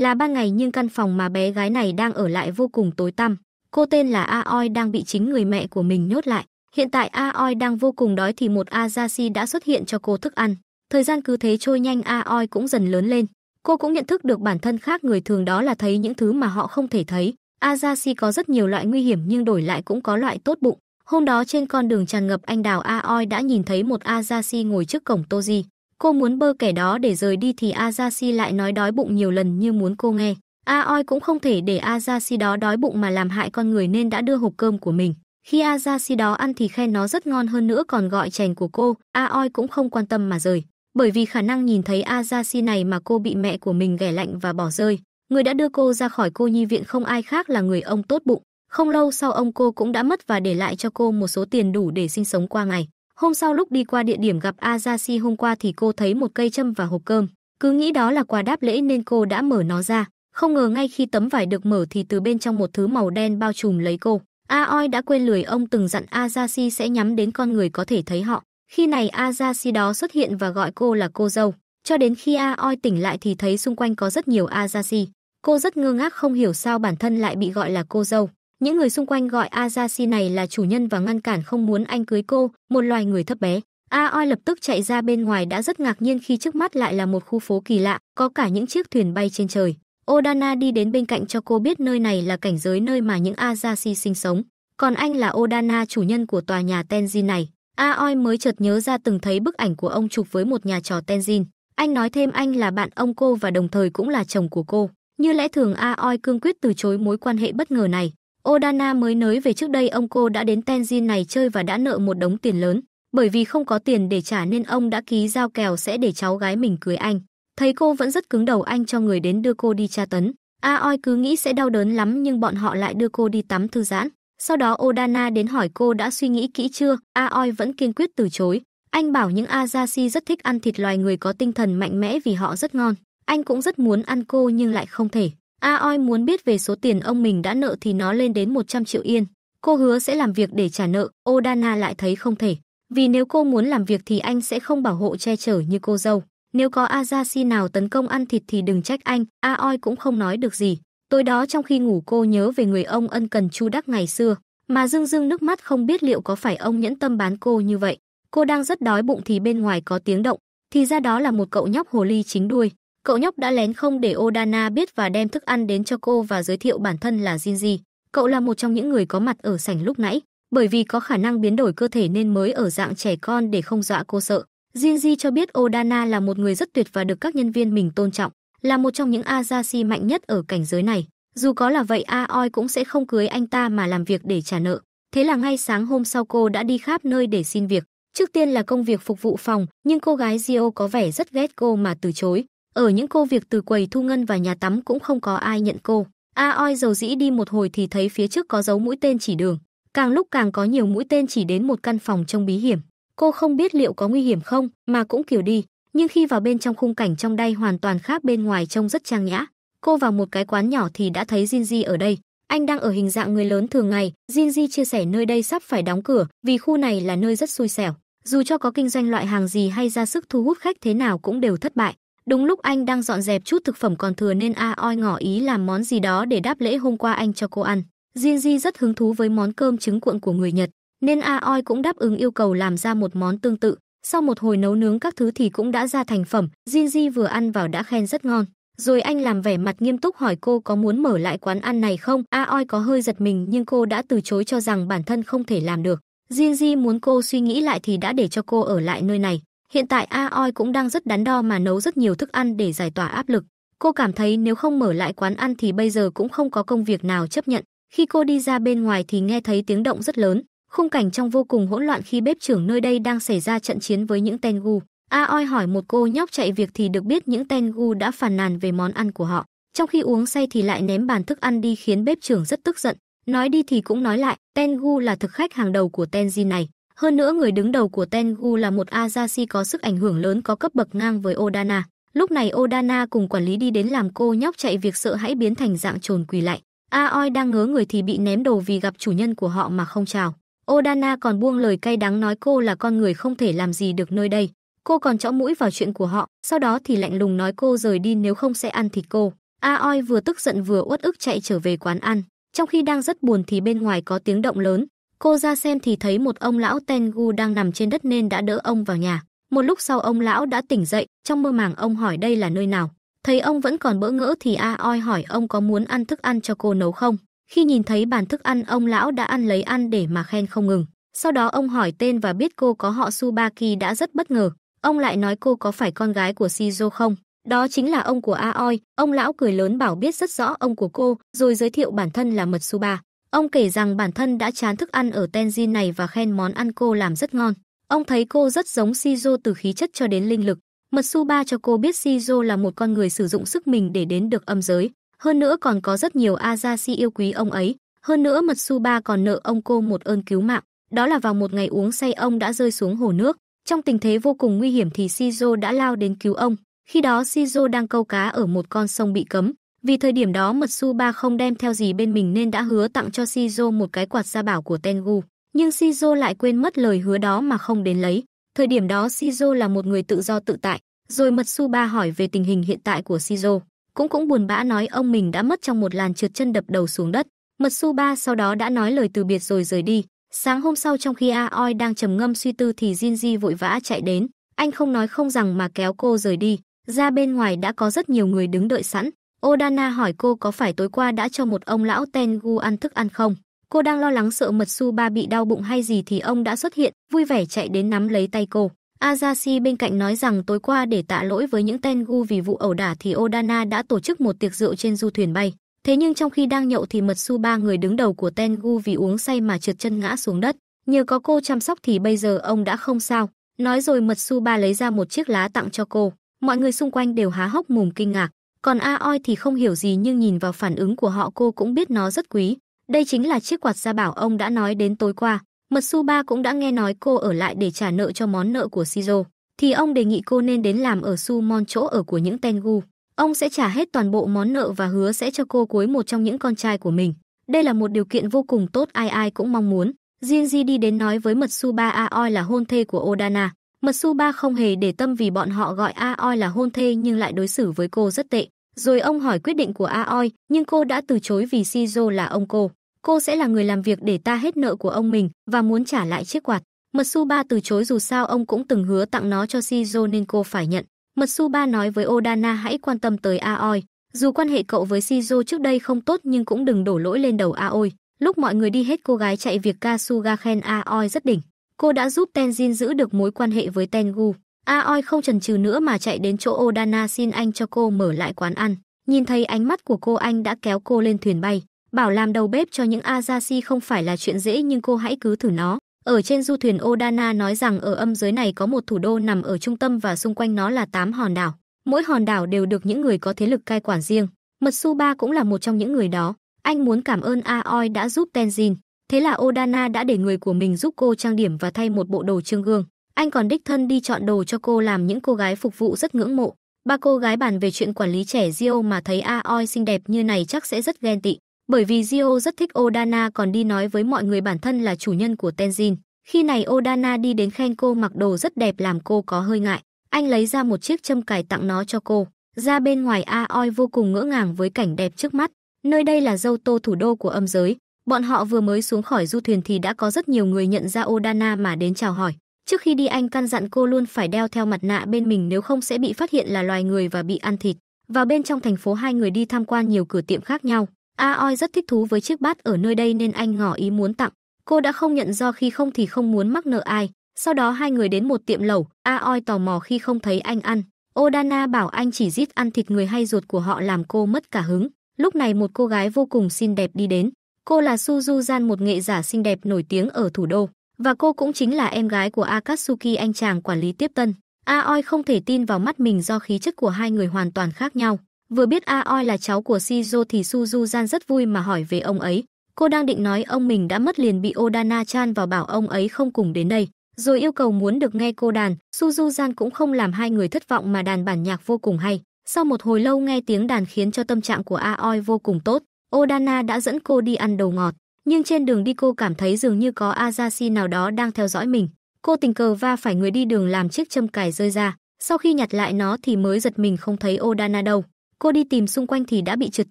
Là ban ngày nhưng căn phòng mà bé gái này đang ở lại vô cùng tối tăm. Cô tên là Aoi đang bị chính người mẹ của mình nhốt lại. Hiện tại Aoi đang vô cùng đói thì một Azashi đã xuất hiện cho cô thức ăn. Thời gian cứ thế trôi nhanh Aoi cũng dần lớn lên. Cô cũng nhận thức được bản thân khác người thường đó là thấy những thứ mà họ không thể thấy. Azashi có rất nhiều loại nguy hiểm nhưng đổi lại cũng có loại tốt bụng. Hôm đó trên con đường tràn ngập anh đào Aoi đã nhìn thấy một Azashi ngồi trước cổng Toji. Cô muốn bơ kẻ đó để rời đi thì Ajaxi lại nói đói bụng nhiều lần như muốn cô nghe. Aoi cũng không thể để Ajaxi đó đói bụng mà làm hại con người nên đã đưa hộp cơm của mình. Khi Ajaxi đó ăn thì khen nó rất ngon hơn nữa còn gọi chành của cô, Aoi cũng không quan tâm mà rời. Bởi vì khả năng nhìn thấy Ajaxi này mà cô bị mẹ của mình ghẻ lạnh và bỏ rơi. Người đã đưa cô ra khỏi cô nhi viện không ai khác là người ông tốt bụng. Không lâu sau ông cô cũng đã mất và để lại cho cô một số tiền đủ để sinh sống qua ngày. Hôm sau lúc đi qua địa điểm gặp Azashi hôm qua thì cô thấy một cây châm và hộp cơm, cứ nghĩ đó là quà đáp lễ nên cô đã mở nó ra, không ngờ ngay khi tấm vải được mở thì từ bên trong một thứ màu đen bao trùm lấy cô. Aoi đã quên lười ông từng dặn Azashi sẽ nhắm đến con người có thể thấy họ. Khi này Azashi đó xuất hiện và gọi cô là cô dâu. Cho đến khi Aoi tỉnh lại thì thấy xung quanh có rất nhiều Azashi. Cô rất ngơ ngác không hiểu sao bản thân lại bị gọi là cô dâu. Những người xung quanh gọi Azashi này là chủ nhân và ngăn cản không muốn anh cưới cô, một loài người thấp bé. Aoi lập tức chạy ra bên ngoài đã rất ngạc nhiên khi trước mắt lại là một khu phố kỳ lạ, có cả những chiếc thuyền bay trên trời. Odana đi đến bên cạnh cho cô biết nơi này là cảnh giới nơi mà những Azashi sinh sống. Còn anh là Odana chủ nhân của tòa nhà Tenjin này. Aoi mới chợt nhớ ra từng thấy bức ảnh của ông chụp với một nhà trò Tenjin. Anh nói thêm anh là bạn ông cô và đồng thời cũng là chồng của cô. Như lẽ thường Aoi cương quyết từ chối mối quan hệ bất ngờ này. Odana mới nới về trước đây ông cô đã đến Tenzin này chơi và đã nợ một đống tiền lớn. Bởi vì không có tiền để trả nên ông đã ký giao kèo sẽ để cháu gái mình cưới anh. Thấy cô vẫn rất cứng đầu anh cho người đến đưa cô đi tra tấn. Aoi cứ nghĩ sẽ đau đớn lắm nhưng bọn họ lại đưa cô đi tắm thư giãn. Sau đó Odana đến hỏi cô đã suy nghĩ kỹ chưa, Aoi vẫn kiên quyết từ chối. Anh bảo những Azashi rất thích ăn thịt loài người có tinh thần mạnh mẽ vì họ rất ngon. Anh cũng rất muốn ăn cô nhưng lại không thể. A Oi muốn biết về số tiền ông mình đã nợ thì nó lên đến 100 triệu yên. Cô hứa sẽ làm việc để trả nợ, Odana lại thấy không thể. Vì nếu cô muốn làm việc thì anh sẽ không bảo hộ che chở như cô dâu. Nếu có Azashi nào tấn công ăn thịt thì đừng trách anh, A Oi cũng không nói được gì. Tối đó trong khi ngủ cô nhớ về người ông ân cần chu đắc ngày xưa, mà dưng dưng nước mắt không biết liệu có phải ông nhẫn tâm bán cô như vậy. Cô đang rất đói bụng thì bên ngoài có tiếng động, thì ra đó là một cậu nhóc hồ ly chính đuôi. Cậu nhóc đã lén không để Odana biết và đem thức ăn đến cho cô và giới thiệu bản thân là Jinji. Cậu là một trong những người có mặt ở sảnh lúc nãy, bởi vì có khả năng biến đổi cơ thể nên mới ở dạng trẻ con để không dọa cô sợ. Jinji cho biết Odana là một người rất tuyệt và được các nhân viên mình tôn trọng, là một trong những Azashi mạnh nhất ở cảnh giới này. Dù có là vậy Aoi cũng sẽ không cưới anh ta mà làm việc để trả nợ. Thế là ngay sáng hôm sau cô đã đi khắp nơi để xin việc. Trước tiên là công việc phục vụ phòng, nhưng cô gái Gio có vẻ rất ghét cô mà từ chối. Ở những cô việc từ quầy thu ngân và nhà tắm cũng không có ai nhận cô. A Oi dầu dĩ đi một hồi thì thấy phía trước có dấu mũi tên chỉ đường. Càng lúc càng có nhiều mũi tên chỉ đến một căn phòng trông bí hiểm. Cô không biết liệu có nguy hiểm không mà cũng kiểu đi. Nhưng khi vào bên trong khung cảnh trong đây hoàn toàn khác bên ngoài trông rất trang nhã. Cô vào một cái quán nhỏ thì đã thấy Jinji ở đây. Anh đang ở hình dạng người lớn thường ngày. Jinji chia sẻ nơi đây sắp phải đóng cửa vì khu này là nơi rất xui xẻo. Dù cho có kinh doanh loại hàng gì hay ra sức thu hút khách thế nào cũng đều thất bại. Đúng lúc anh đang dọn dẹp chút thực phẩm còn thừa nên A Oi ngỏ ý làm món gì đó để đáp lễ hôm qua anh cho cô ăn. Jinji rất hứng thú với món cơm trứng cuộn của người Nhật, nên A Oi cũng đáp ứng yêu cầu làm ra một món tương tự. Sau một hồi nấu nướng các thứ thì cũng đã ra thành phẩm, Jinji vừa ăn vào đã khen rất ngon. Rồi anh làm vẻ mặt nghiêm túc hỏi cô có muốn mở lại quán ăn này không? A Oi có hơi giật mình nhưng cô đã từ chối cho rằng bản thân không thể làm được. Jinji muốn cô suy nghĩ lại thì đã để cho cô ở lại nơi này. Hiện tại Aoi cũng đang rất đắn đo mà nấu rất nhiều thức ăn để giải tỏa áp lực. Cô cảm thấy nếu không mở lại quán ăn thì bây giờ cũng không có công việc nào chấp nhận. Khi cô đi ra bên ngoài thì nghe thấy tiếng động rất lớn. Khung cảnh trong vô cùng hỗn loạn khi bếp trưởng nơi đây đang xảy ra trận chiến với những Tengu. Aoi hỏi một cô nhóc chạy việc thì được biết những Tengu đã phàn nàn về món ăn của họ. Trong khi uống say thì lại ném bàn thức ăn đi khiến bếp trưởng rất tức giận. Nói đi thì cũng nói lại, Tengu là thực khách hàng đầu của Tenji này. Hơn nữa người đứng đầu của Tengu là một Azashi có sức ảnh hưởng lớn có cấp bậc ngang với Odana. Lúc này Odana cùng quản lý đi đến làm cô nhóc chạy việc sợ hãi biến thành dạng trồn quỳ lại. Aoi đang ngớ người thì bị ném đồ vì gặp chủ nhân của họ mà không chào. Odana còn buông lời cay đắng nói cô là con người không thể làm gì được nơi đây. Cô còn chõ mũi vào chuyện của họ, sau đó thì lạnh lùng nói cô rời đi nếu không sẽ ăn thịt cô. Aoi vừa tức giận vừa uất ức chạy trở về quán ăn. Trong khi đang rất buồn thì bên ngoài có tiếng động lớn, Cô ra xem thì thấy một ông lão Tengu đang nằm trên đất nên đã đỡ ông vào nhà. Một lúc sau ông lão đã tỉnh dậy, trong mơ màng ông hỏi đây là nơi nào. Thấy ông vẫn còn bỡ ngỡ thì A Oi hỏi ông có muốn ăn thức ăn cho cô nấu không. Khi nhìn thấy bàn thức ăn ông lão đã ăn lấy ăn để mà khen không ngừng. Sau đó ông hỏi tên và biết cô có họ Subaki đã rất bất ngờ. Ông lại nói cô có phải con gái của Shizu không? Đó chính là ông của Aoi, ông lão cười lớn bảo biết rất rõ ông của cô, rồi giới thiệu bản thân là Mật Suba. Ông kể rằng bản thân đã chán thức ăn ở Tenjin này và khen món ăn cô làm rất ngon. Ông thấy cô rất giống Shizu từ khí chất cho đến linh lực. Matsuba cho cô biết Shizu là một con người sử dụng sức mình để đến được âm giới. Hơn nữa còn có rất nhiều Azashi yêu quý ông ấy. Hơn nữa Matsuba còn nợ ông cô một ơn cứu mạng. Đó là vào một ngày uống say ông đã rơi xuống hồ nước. Trong tình thế vô cùng nguy hiểm thì Shizu đã lao đến cứu ông. Khi đó Shizu đang câu cá ở một con sông bị cấm. Vì thời điểm đó mật su ba không đem theo gì bên mình nên đã hứa tặng cho Shizu một cái quạt gia bảo của Tengu, nhưng Shizu lại quên mất lời hứa đó mà không đến lấy. Thời điểm đó Shizu là một người tự do tự tại, rồi mật su ba hỏi về tình hình hiện tại của Shizu, cũng cũng buồn bã nói ông mình đã mất trong một làn trượt chân đập đầu xuống đất. mật su ba sau đó đã nói lời từ biệt rồi rời đi. Sáng hôm sau trong khi Aoi đang trầm ngâm suy tư thì Jinji vội vã chạy đến, anh không nói không rằng mà kéo cô rời đi, ra bên ngoài đã có rất nhiều người đứng đợi sẵn. Odana hỏi cô có phải tối qua đã cho một ông lão Tengu ăn thức ăn không? Cô đang lo lắng sợ mật bị đau bụng hay gì thì ông đã xuất hiện, vui vẻ chạy đến nắm lấy tay cô. Azashi bên cạnh nói rằng tối qua để tạ lỗi với những Tengu vì vụ ẩu đả thì Odana đã tổ chức một tiệc rượu trên du thuyền bay. Thế nhưng trong khi đang nhậu thì mật người đứng đầu của Tengu vì uống say mà trượt chân ngã xuống đất. Nhờ có cô chăm sóc thì bây giờ ông đã không sao. Nói rồi mật lấy ra một chiếc lá tặng cho cô. Mọi người xung quanh đều há hốc mồm kinh ngạc. Còn A Oi thì không hiểu gì nhưng nhìn vào phản ứng của họ cô cũng biết nó rất quý. Đây chính là chiếc quạt gia bảo ông đã nói đến tối qua. Mật Su Ba cũng đã nghe nói cô ở lại để trả nợ cho món nợ của Shizo. Thì ông đề nghị cô nên đến làm ở Su Mon chỗ ở của những Tengu. Ông sẽ trả hết toàn bộ món nợ và hứa sẽ cho cô cuối một trong những con trai của mình. Đây là một điều kiện vô cùng tốt ai ai cũng mong muốn. Jinji đi đến nói với Mật Su Ba Aoi là hôn thê của Odana. Mật Su Ba không hề để tâm vì bọn họ gọi Aoi là hôn thê nhưng lại đối xử với cô rất tệ. Rồi ông hỏi quyết định của Aoi, nhưng cô đã từ chối vì Shizu là ông cô. Cô sẽ là người làm việc để ta hết nợ của ông mình và muốn trả lại chiếc quạt. Matsuba từ chối dù sao ông cũng từng hứa tặng nó cho Shizu nên cô phải nhận. Matsuba nói với Odana hãy quan tâm tới Aoi. Dù quan hệ cậu với Shizu trước đây không tốt nhưng cũng đừng đổ lỗi lên đầu Aoi. Lúc mọi người đi hết cô gái chạy việc Kasuga khen Aoi rất đỉnh. Cô đã giúp Tenjin giữ được mối quan hệ với Tengu. A Oi không chần chừ nữa mà chạy đến chỗ Odana xin anh cho cô mở lại quán ăn. Nhìn thấy ánh mắt của cô anh đã kéo cô lên thuyền bay. Bảo làm đầu bếp cho những Azashi không phải là chuyện dễ nhưng cô hãy cứ thử nó. Ở trên du thuyền Odana nói rằng ở âm giới này có một thủ đô nằm ở trung tâm và xung quanh nó là 8 hòn đảo. Mỗi hòn đảo đều được những người có thế lực cai quản riêng. Matsuba cũng là một trong những người đó. Anh muốn cảm ơn Aoi đã giúp Tenzin. Thế là Odana đã để người của mình giúp cô trang điểm và thay một bộ đồ trương gương. Anh còn đích thân đi chọn đồ cho cô làm những cô gái phục vụ rất ngưỡng mộ. Ba cô gái bàn về chuyện quản lý trẻ Gio mà thấy Aoi xinh đẹp như này chắc sẽ rất ghen tị. Bởi vì Gio rất thích Odana còn đi nói với mọi người bản thân là chủ nhân của Tenzin. Khi này Odana đi đến khen cô mặc đồ rất đẹp làm cô có hơi ngại. Anh lấy ra một chiếc châm cài tặng nó cho cô. Ra bên ngoài Aoi vô cùng ngỡ ngàng với cảnh đẹp trước mắt. Nơi đây là dâu tô thủ đô của âm giới. Bọn họ vừa mới xuống khỏi du thuyền thì đã có rất nhiều người nhận ra Odana mà đến chào hỏi. Trước khi đi anh căn dặn cô luôn phải đeo theo mặt nạ bên mình nếu không sẽ bị phát hiện là loài người và bị ăn thịt. Vào bên trong thành phố hai người đi tham quan nhiều cửa tiệm khác nhau. Aoi rất thích thú với chiếc bát ở nơi đây nên anh ngỏ ý muốn tặng. Cô đã không nhận do khi không thì không muốn mắc nợ ai. Sau đó hai người đến một tiệm lẩu, Aoi tò mò khi không thấy anh ăn. Odana bảo anh chỉ giết ăn thịt người hay ruột của họ làm cô mất cả hứng. Lúc này một cô gái vô cùng xinh đẹp đi đến. Cô là Suzu Jan một nghệ giả xinh đẹp nổi tiếng ở thủ đô. Và cô cũng chính là em gái của Akatsuki anh chàng quản lý tiếp tân. Aoi không thể tin vào mắt mình do khí chất của hai người hoàn toàn khác nhau. Vừa biết Aoi là cháu của Shizuo thì Suzu-san rất vui mà hỏi về ông ấy. Cô đang định nói ông mình đã mất liền bị Odana-chan vào bảo ông ấy không cùng đến đây. Rồi yêu cầu muốn được nghe cô đàn, Suzu-san cũng không làm hai người thất vọng mà đàn bản nhạc vô cùng hay. Sau một hồi lâu nghe tiếng đàn khiến cho tâm trạng của Aoi vô cùng tốt, Odana đã dẫn cô đi ăn đồ ngọt nhưng trên đường đi cô cảm thấy dường như có Azashi nào đó đang theo dõi mình. Cô tình cờ va phải người đi đường làm chiếc châm cài rơi ra, sau khi nhặt lại nó thì mới giật mình không thấy Odana đâu. Cô đi tìm xung quanh thì đã bị trượt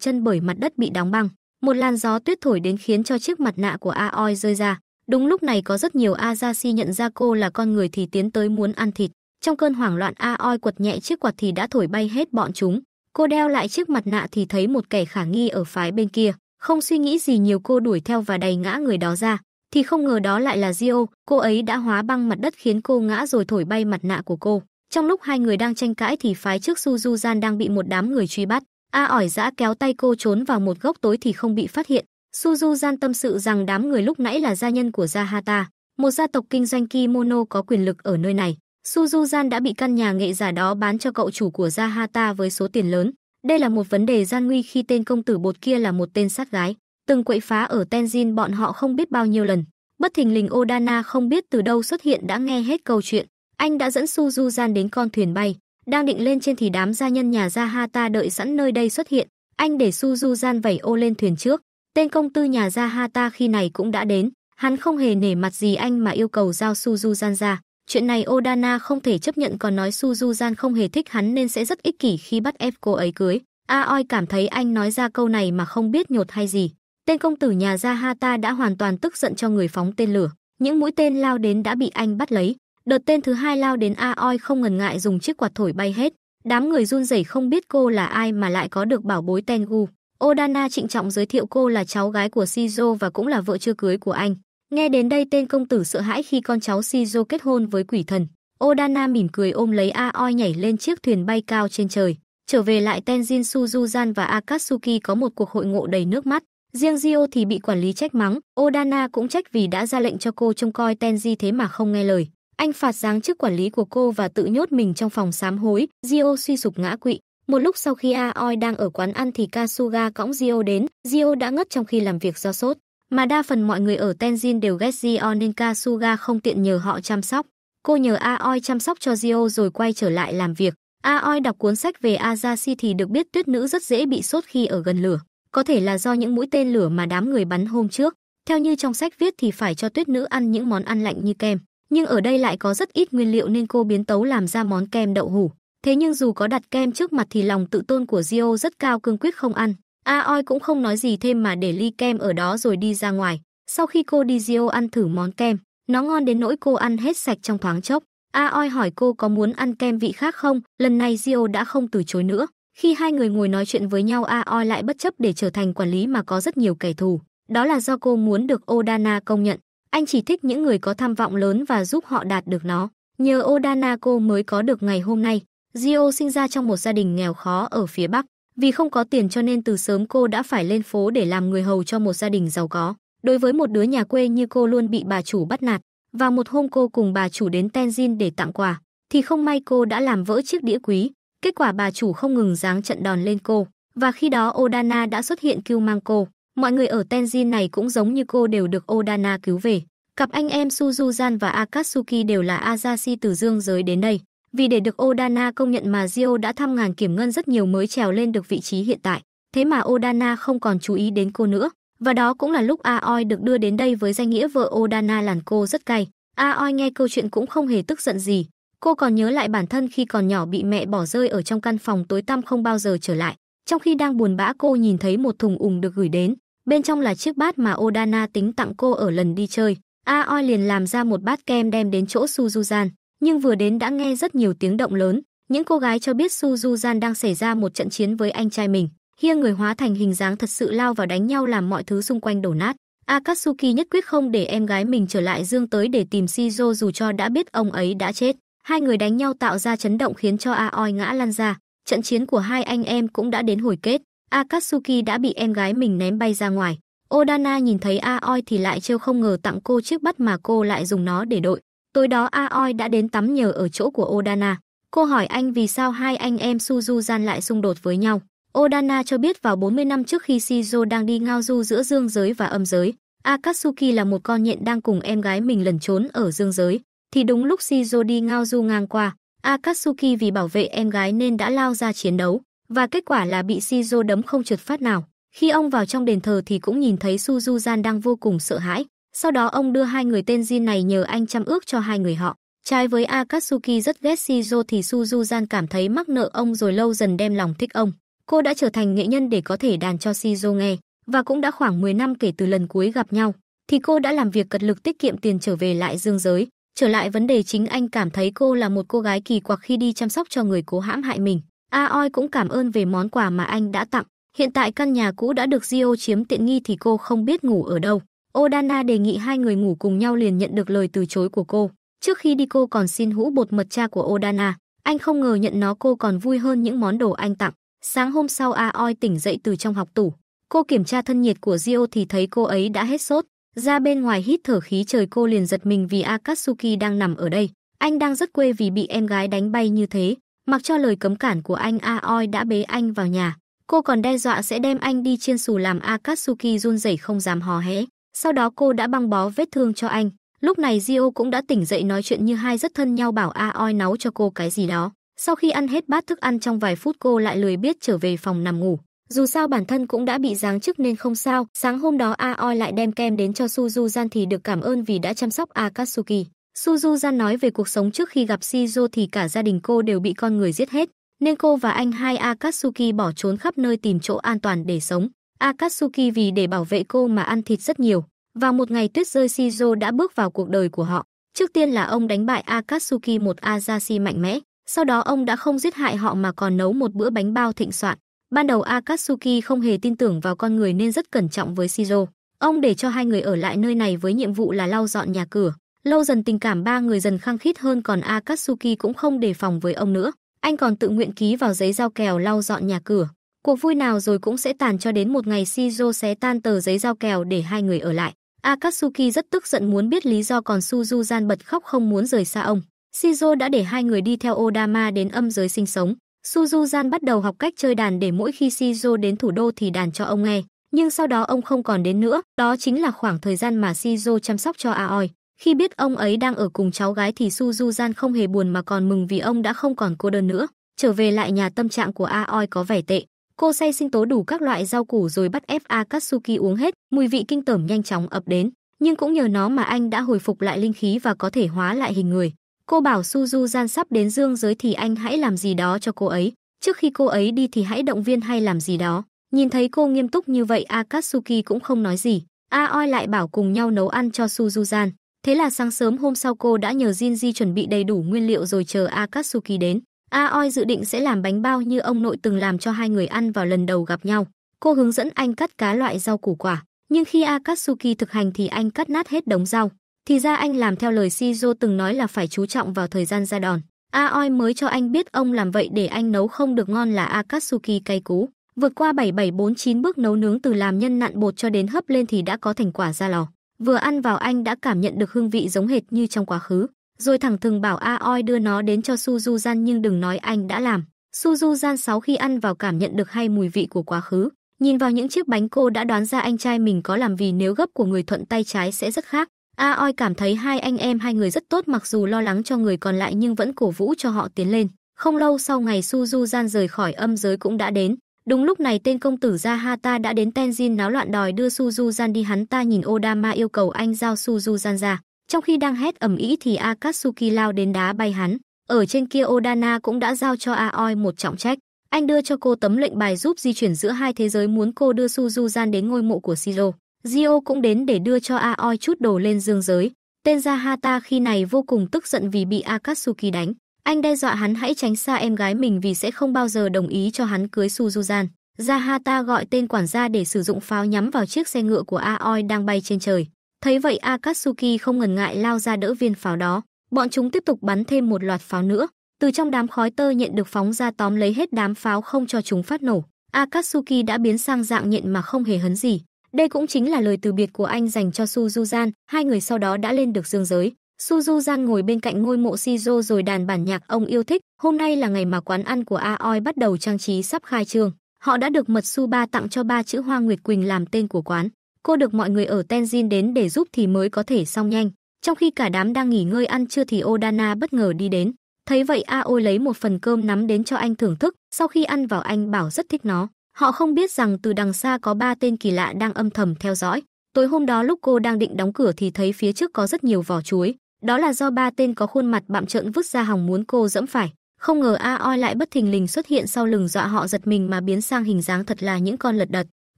chân bởi mặt đất bị đóng băng. Một làn gió tuyết thổi đến khiến cho chiếc mặt nạ của Aoi rơi ra. Đúng lúc này có rất nhiều Azashi nhận ra cô là con người thì tiến tới muốn ăn thịt. Trong cơn hoảng loạn Aoi quật nhẹ chiếc quạt thì đã thổi bay hết bọn chúng. Cô đeo lại chiếc mặt nạ thì thấy một kẻ khả nghi ở phái bên kia. Không suy nghĩ gì nhiều cô đuổi theo và đầy ngã người đó ra, thì không ngờ đó lại là Gio, cô ấy đã hóa băng mặt đất khiến cô ngã rồi thổi bay mặt nạ của cô. Trong lúc hai người đang tranh cãi thì phái trước Suzu Suzuzan đang bị một đám người truy bắt. A ỏi dã kéo tay cô trốn vào một góc tối thì không bị phát hiện. Suzu Suzuzan tâm sự rằng đám người lúc nãy là gia nhân của Zahata, một gia tộc kinh doanh kimono có quyền lực ở nơi này. Suzu Suzuzan đã bị căn nhà nghệ giả đó bán cho cậu chủ của Zahata với số tiền lớn. Đây là một vấn đề gian nguy khi tên công tử bột kia là một tên sát gái, từng quậy phá ở Tenjin, bọn họ không biết bao nhiêu lần. Bất thình lình Odana không biết từ đâu xuất hiện đã nghe hết câu chuyện, anh đã dẫn Suzu Gian đến con thuyền bay, đang định lên trên thì đám gia nhân nhà gia Hata đợi sẵn nơi đây xuất hiện, anh để Suzu Gian vẩy ô lên thuyền trước. Tên công tư nhà gia Hata khi này cũng đã đến, hắn không hề nể mặt gì anh mà yêu cầu giao Suzu Gian ra. Chuyện này Odana không thể chấp nhận còn nói Suzu Jan không hề thích hắn nên sẽ rất ích kỷ khi bắt ép cô ấy cưới. Aoi cảm thấy anh nói ra câu này mà không biết nhột hay gì. Tên công tử nhà gia Hata đã hoàn toàn tức giận cho người phóng tên lửa. Những mũi tên lao đến đã bị anh bắt lấy. Đợt tên thứ hai lao đến Aoi không ngần ngại dùng chiếc quạt thổi bay hết. Đám người run rẩy không biết cô là ai mà lại có được bảo bối Tengu. Odana trịnh trọng giới thiệu cô là cháu gái của Shizo và cũng là vợ chưa cưới của anh. Nghe đến đây tên công tử sợ hãi khi con cháu Shizu kết hôn với quỷ thần. Odana mỉm cười ôm lấy Aoi nhảy lên chiếc thuyền bay cao trên trời. Trở về lại Tenjin Suzuzan và Akatsuki có một cuộc hội ngộ đầy nước mắt. Riêng Gio thì bị quản lý trách mắng, Odana cũng trách vì đã ra lệnh cho cô trông coi Tenji thế mà không nghe lời. Anh phạt giáng chức quản lý của cô và tự nhốt mình trong phòng sám hối, Gio suy sụp ngã quỵ. Một lúc sau khi Aoi đang ở quán ăn thì Kasuga cõng Gio đến, Gio đã ngất trong khi làm việc do sốt. Mà đa phần mọi người ở Tenzin đều ghét Gio nên Kasuga không tiện nhờ họ chăm sóc. Cô nhờ Aoi chăm sóc cho Gio rồi quay trở lại làm việc. Aoi đọc cuốn sách về Azashi thì được biết tuyết nữ rất dễ bị sốt khi ở gần lửa. Có thể là do những mũi tên lửa mà đám người bắn hôm trước. Theo như trong sách viết thì phải cho tuyết nữ ăn những món ăn lạnh như kem. Nhưng ở đây lại có rất ít nguyên liệu nên cô biến tấu làm ra món kem đậu hủ. Thế nhưng dù có đặt kem trước mặt thì lòng tự tôn của Gio rất cao cương quyết không ăn. A Oi cũng không nói gì thêm mà để ly kem ở đó rồi đi ra ngoài. Sau khi cô đi Dio ăn thử món kem, nó ngon đến nỗi cô ăn hết sạch trong thoáng chốc. A Oi hỏi cô có muốn ăn kem vị khác không, lần này Dio đã không từ chối nữa. Khi hai người ngồi nói chuyện với nhau A Oi lại bất chấp để trở thành quản lý mà có rất nhiều kẻ thù. Đó là do cô muốn được Odana công nhận. Anh chỉ thích những người có tham vọng lớn và giúp họ đạt được nó. Nhờ Odana cô mới có được ngày hôm nay. Gio sinh ra trong một gia đình nghèo khó ở phía Bắc. Vì không có tiền cho nên từ sớm cô đã phải lên phố để làm người hầu cho một gia đình giàu có. Đối với một đứa nhà quê như cô luôn bị bà chủ bắt nạt, và một hôm cô cùng bà chủ đến Tenzin để tặng quà, thì không may cô đã làm vỡ chiếc đĩa quý. Kết quả bà chủ không ngừng giáng trận đòn lên cô, và khi đó Odana đã xuất hiện cứu mang cô. Mọi người ở Tenzin này cũng giống như cô đều được Odana cứu về. Cặp anh em Suzuzan và Akatsuki đều là Azashi từ dương giới đến đây. Vì để được Odana công nhận mà Rio đã thăm ngàn kiểm ngân rất nhiều mới trèo lên được vị trí hiện tại. Thế mà Odana không còn chú ý đến cô nữa. Và đó cũng là lúc Aoi được đưa đến đây với danh nghĩa vợ Odana làn cô rất cay. Aoi nghe câu chuyện cũng không hề tức giận gì. Cô còn nhớ lại bản thân khi còn nhỏ bị mẹ bỏ rơi ở trong căn phòng tối tăm không bao giờ trở lại. Trong khi đang buồn bã cô nhìn thấy một thùng ủng được gửi đến. Bên trong là chiếc bát mà Odana tính tặng cô ở lần đi chơi. Aoi liền làm ra một bát kem đem đến chỗ Suzuzan nhưng vừa đến đã nghe rất nhiều tiếng động lớn, những cô gái cho biết Su Du đang xảy ra một trận chiến với anh trai mình. Hia người hóa thành hình dáng thật sự lao vào đánh nhau làm mọi thứ xung quanh đổ nát. Akatsuki nhất quyết không để em gái mình trở lại dương tới để tìm Shijo dù cho đã biết ông ấy đã chết. Hai người đánh nhau tạo ra chấn động khiến cho Aoi ngã lăn ra. Trận chiến của hai anh em cũng đã đến hồi kết. Akatsuki đã bị em gái mình ném bay ra ngoài. Odana nhìn thấy Aoi thì lại trêu không ngờ tặng cô chiếc bắt mà cô lại dùng nó để đội. Tối đó Aoi đã đến tắm nhờ ở chỗ của Odana. Cô hỏi anh vì sao hai anh em Suzuzan lại xung đột với nhau. Odana cho biết vào 40 năm trước khi Shizo đang đi ngao du giữa dương giới và âm giới, Akatsuki là một con nhện đang cùng em gái mình lẩn trốn ở dương giới. Thì đúng lúc Shizo đi ngao du ngang qua, Akatsuki vì bảo vệ em gái nên đã lao ra chiến đấu, và kết quả là bị Shizo đấm không trượt phát nào. Khi ông vào trong đền thờ thì cũng nhìn thấy Suzuzan đang vô cùng sợ hãi, sau đó ông đưa hai người tên Jin này nhờ anh chăm ước cho hai người họ. Trái với Akatsuki rất ghét Shizuo thì Suzuzan cảm thấy mắc nợ ông rồi lâu dần đem lòng thích ông. Cô đã trở thành nghệ nhân để có thể đàn cho Shizuo nghe, và cũng đã khoảng 10 năm kể từ lần cuối gặp nhau, thì cô đã làm việc cật lực tiết kiệm tiền trở về lại dương giới. Trở lại vấn đề chính anh cảm thấy cô là một cô gái kỳ quặc khi đi chăm sóc cho người cố hãm hại mình. Aoi cũng cảm ơn về món quà mà anh đã tặng. Hiện tại căn nhà cũ đã được Gio chiếm tiện nghi thì cô không biết ngủ ở đâu. Odana đề nghị hai người ngủ cùng nhau liền nhận được lời từ chối của cô. Trước khi đi cô còn xin hũ bột mật cha của Odana, anh không ngờ nhận nó cô còn vui hơn những món đồ anh tặng. Sáng hôm sau Aoi tỉnh dậy từ trong học tủ, cô kiểm tra thân nhiệt của Gio thì thấy cô ấy đã hết sốt. Ra bên ngoài hít thở khí trời cô liền giật mình vì Akatsuki đang nằm ở đây. Anh đang rất quê vì bị em gái đánh bay như thế. Mặc cho lời cấm cản của anh Aoi đã bế anh vào nhà. Cô còn đe dọa sẽ đem anh đi chiên xù làm Akatsuki run rẩy không dám hò hé. Sau đó cô đã băng bó vết thương cho anh. Lúc này Gio cũng đã tỉnh dậy nói chuyện như hai rất thân nhau bảo A Oi nấu cho cô cái gì đó. Sau khi ăn hết bát thức ăn trong vài phút cô lại lười biết trở về phòng nằm ngủ. Dù sao bản thân cũng đã bị giáng chức nên không sao, sáng hôm đó A Oi lại đem kem đến cho Suzu-san thì được cảm ơn vì đã chăm sóc Akatsuki. Suzu-san nói về cuộc sống trước khi gặp Shizu thì cả gia đình cô đều bị con người giết hết, nên cô và anh hai Akatsuki bỏ trốn khắp nơi tìm chỗ an toàn để sống. Akatsuki vì để bảo vệ cô mà ăn thịt rất nhiều. Vào một ngày tuyết rơi Shizu đã bước vào cuộc đời của họ. Trước tiên là ông đánh bại Akatsuki một Azashi mạnh mẽ, sau đó ông đã không giết hại họ mà còn nấu một bữa bánh bao thịnh soạn. Ban đầu Akatsuki không hề tin tưởng vào con người nên rất cẩn trọng với Shizu. Ông để cho hai người ở lại nơi này với nhiệm vụ là lau dọn nhà cửa. Lâu dần tình cảm ba người dần khăng khít hơn còn Akatsuki cũng không đề phòng với ông nữa. Anh còn tự nguyện ký vào giấy giao kèo lau dọn nhà cửa. Cuộc vui nào rồi cũng sẽ tàn cho đến một ngày Shijo xé tan tờ giấy giao kèo để hai người ở lại. Akatsuki rất tức giận muốn biết lý do còn Suzu gian bật khóc không muốn rời xa ông. Shijo đã để hai người đi theo Odama đến âm giới sinh sống. Suzu gian bắt đầu học cách chơi đàn để mỗi khi Shijo đến thủ đô thì đàn cho ông nghe. Nhưng sau đó ông không còn đến nữa, đó chính là khoảng thời gian mà Shijo chăm sóc cho Aoi. Khi biết ông ấy đang ở cùng cháu gái thì Suzu gian không hề buồn mà còn mừng vì ông đã không còn cô đơn nữa. Trở về lại nhà tâm trạng của Aoi có vẻ tệ. Cô say sinh tố đủ các loại rau củ rồi bắt FA Katsuki uống hết, mùi vị kinh tởm nhanh chóng ập đến, nhưng cũng nhờ nó mà anh đã hồi phục lại linh khí và có thể hóa lại hình người. Cô bảo Suzu Gian sắp đến dương giới thì anh hãy làm gì đó cho cô ấy, trước khi cô ấy đi thì hãy động viên hay làm gì đó. Nhìn thấy cô nghiêm túc như vậy Akatsuki cũng không nói gì. Aoi lại bảo cùng nhau nấu ăn cho Suzu Suzuzan. Thế là sáng sớm hôm sau cô đã nhờ Jinji chuẩn bị đầy đủ nguyên liệu rồi chờ Akatsuki đến. A Oi dự định sẽ làm bánh bao như ông nội từng làm cho hai người ăn vào lần đầu gặp nhau. Cô hướng dẫn anh cắt cá loại rau củ quả, nhưng khi Akatsuki thực hành thì anh cắt nát hết đống rau. Thì ra anh làm theo lời Shizu từng nói là phải chú trọng vào thời gian ra đòn. A Oi mới cho anh biết ông làm vậy để anh nấu không được ngon là Akatsuki cay cú. Vượt qua 7749 bước nấu nướng từ làm nhân nặn bột cho đến hấp lên thì đã có thành quả ra lò. Vừa ăn vào anh đã cảm nhận được hương vị giống hệt như trong quá khứ rồi thẳng thừng bảo A Oi đưa nó đến cho Suzu Gian nhưng đừng nói anh đã làm. Suzu Gian sau khi ăn vào cảm nhận được hay mùi vị của quá khứ, nhìn vào những chiếc bánh cô đã đoán ra anh trai mình có làm vì nếu gấp của người thuận tay trái sẽ rất khác. A Oi cảm thấy hai anh em hai người rất tốt mặc dù lo lắng cho người còn lại nhưng vẫn cổ vũ cho họ tiến lên. Không lâu sau ngày Suzu Gian rời khỏi âm giới cũng đã đến. Đúng lúc này tên công tử Hata đã đến Tenjin náo loạn đòi đưa Suzu Gian đi hắn ta nhìn Odama yêu cầu anh giao Suzu Gian ra. Trong khi đang hét ầm ĩ thì Akatsuki lao đến đá bay hắn. Ở trên kia Odana cũng đã giao cho Aoi một trọng trách. Anh đưa cho cô tấm lệnh bài giúp di chuyển giữa hai thế giới muốn cô đưa Suzuzan đến ngôi mộ của Shiro. Gio cũng đến để đưa cho Aoi chút đồ lên dương giới. Tên Zahata khi này vô cùng tức giận vì bị Akatsuki đánh. Anh đe dọa hắn hãy tránh xa em gái mình vì sẽ không bao giờ đồng ý cho hắn cưới Suzuzan. Zahata gọi tên quản gia để sử dụng pháo nhắm vào chiếc xe ngựa của Aoi đang bay trên trời. Thấy vậy Akatsuki không ngần ngại lao ra đỡ viên pháo đó. Bọn chúng tiếp tục bắn thêm một loạt pháo nữa. Từ trong đám khói tơ nhận được phóng ra tóm lấy hết đám pháo không cho chúng phát nổ. Akatsuki đã biến sang dạng nhện mà không hề hấn gì. Đây cũng chính là lời từ biệt của anh dành cho Suzuzan, hai người sau đó đã lên được dương giới. Suzuzan ngồi bên cạnh ngôi mộ Shijo rồi đàn bản nhạc ông yêu thích. Hôm nay là ngày mà quán ăn của Aoi bắt đầu trang trí sắp khai trương. Họ đã được Mật Suba tặng cho ba chữ Hoa Nguyệt Quỳnh làm tên của quán cô được mọi người ở Tenzin đến để giúp thì mới có thể xong nhanh. Trong khi cả đám đang nghỉ ngơi ăn trưa thì Odana bất ngờ đi đến. Thấy vậy Ao lấy một phần cơm nắm đến cho anh thưởng thức, sau khi ăn vào anh bảo rất thích nó. Họ không biết rằng từ đằng xa có ba tên kỳ lạ đang âm thầm theo dõi. Tối hôm đó lúc cô đang định đóng cửa thì thấy phía trước có rất nhiều vỏ chuối. Đó là do ba tên có khuôn mặt bạm trợn vứt ra hòng muốn cô dẫm phải. Không ngờ Aoi lại bất thình lình xuất hiện sau lưng dọa họ giật mình mà biến sang hình dáng thật là những con lật đật.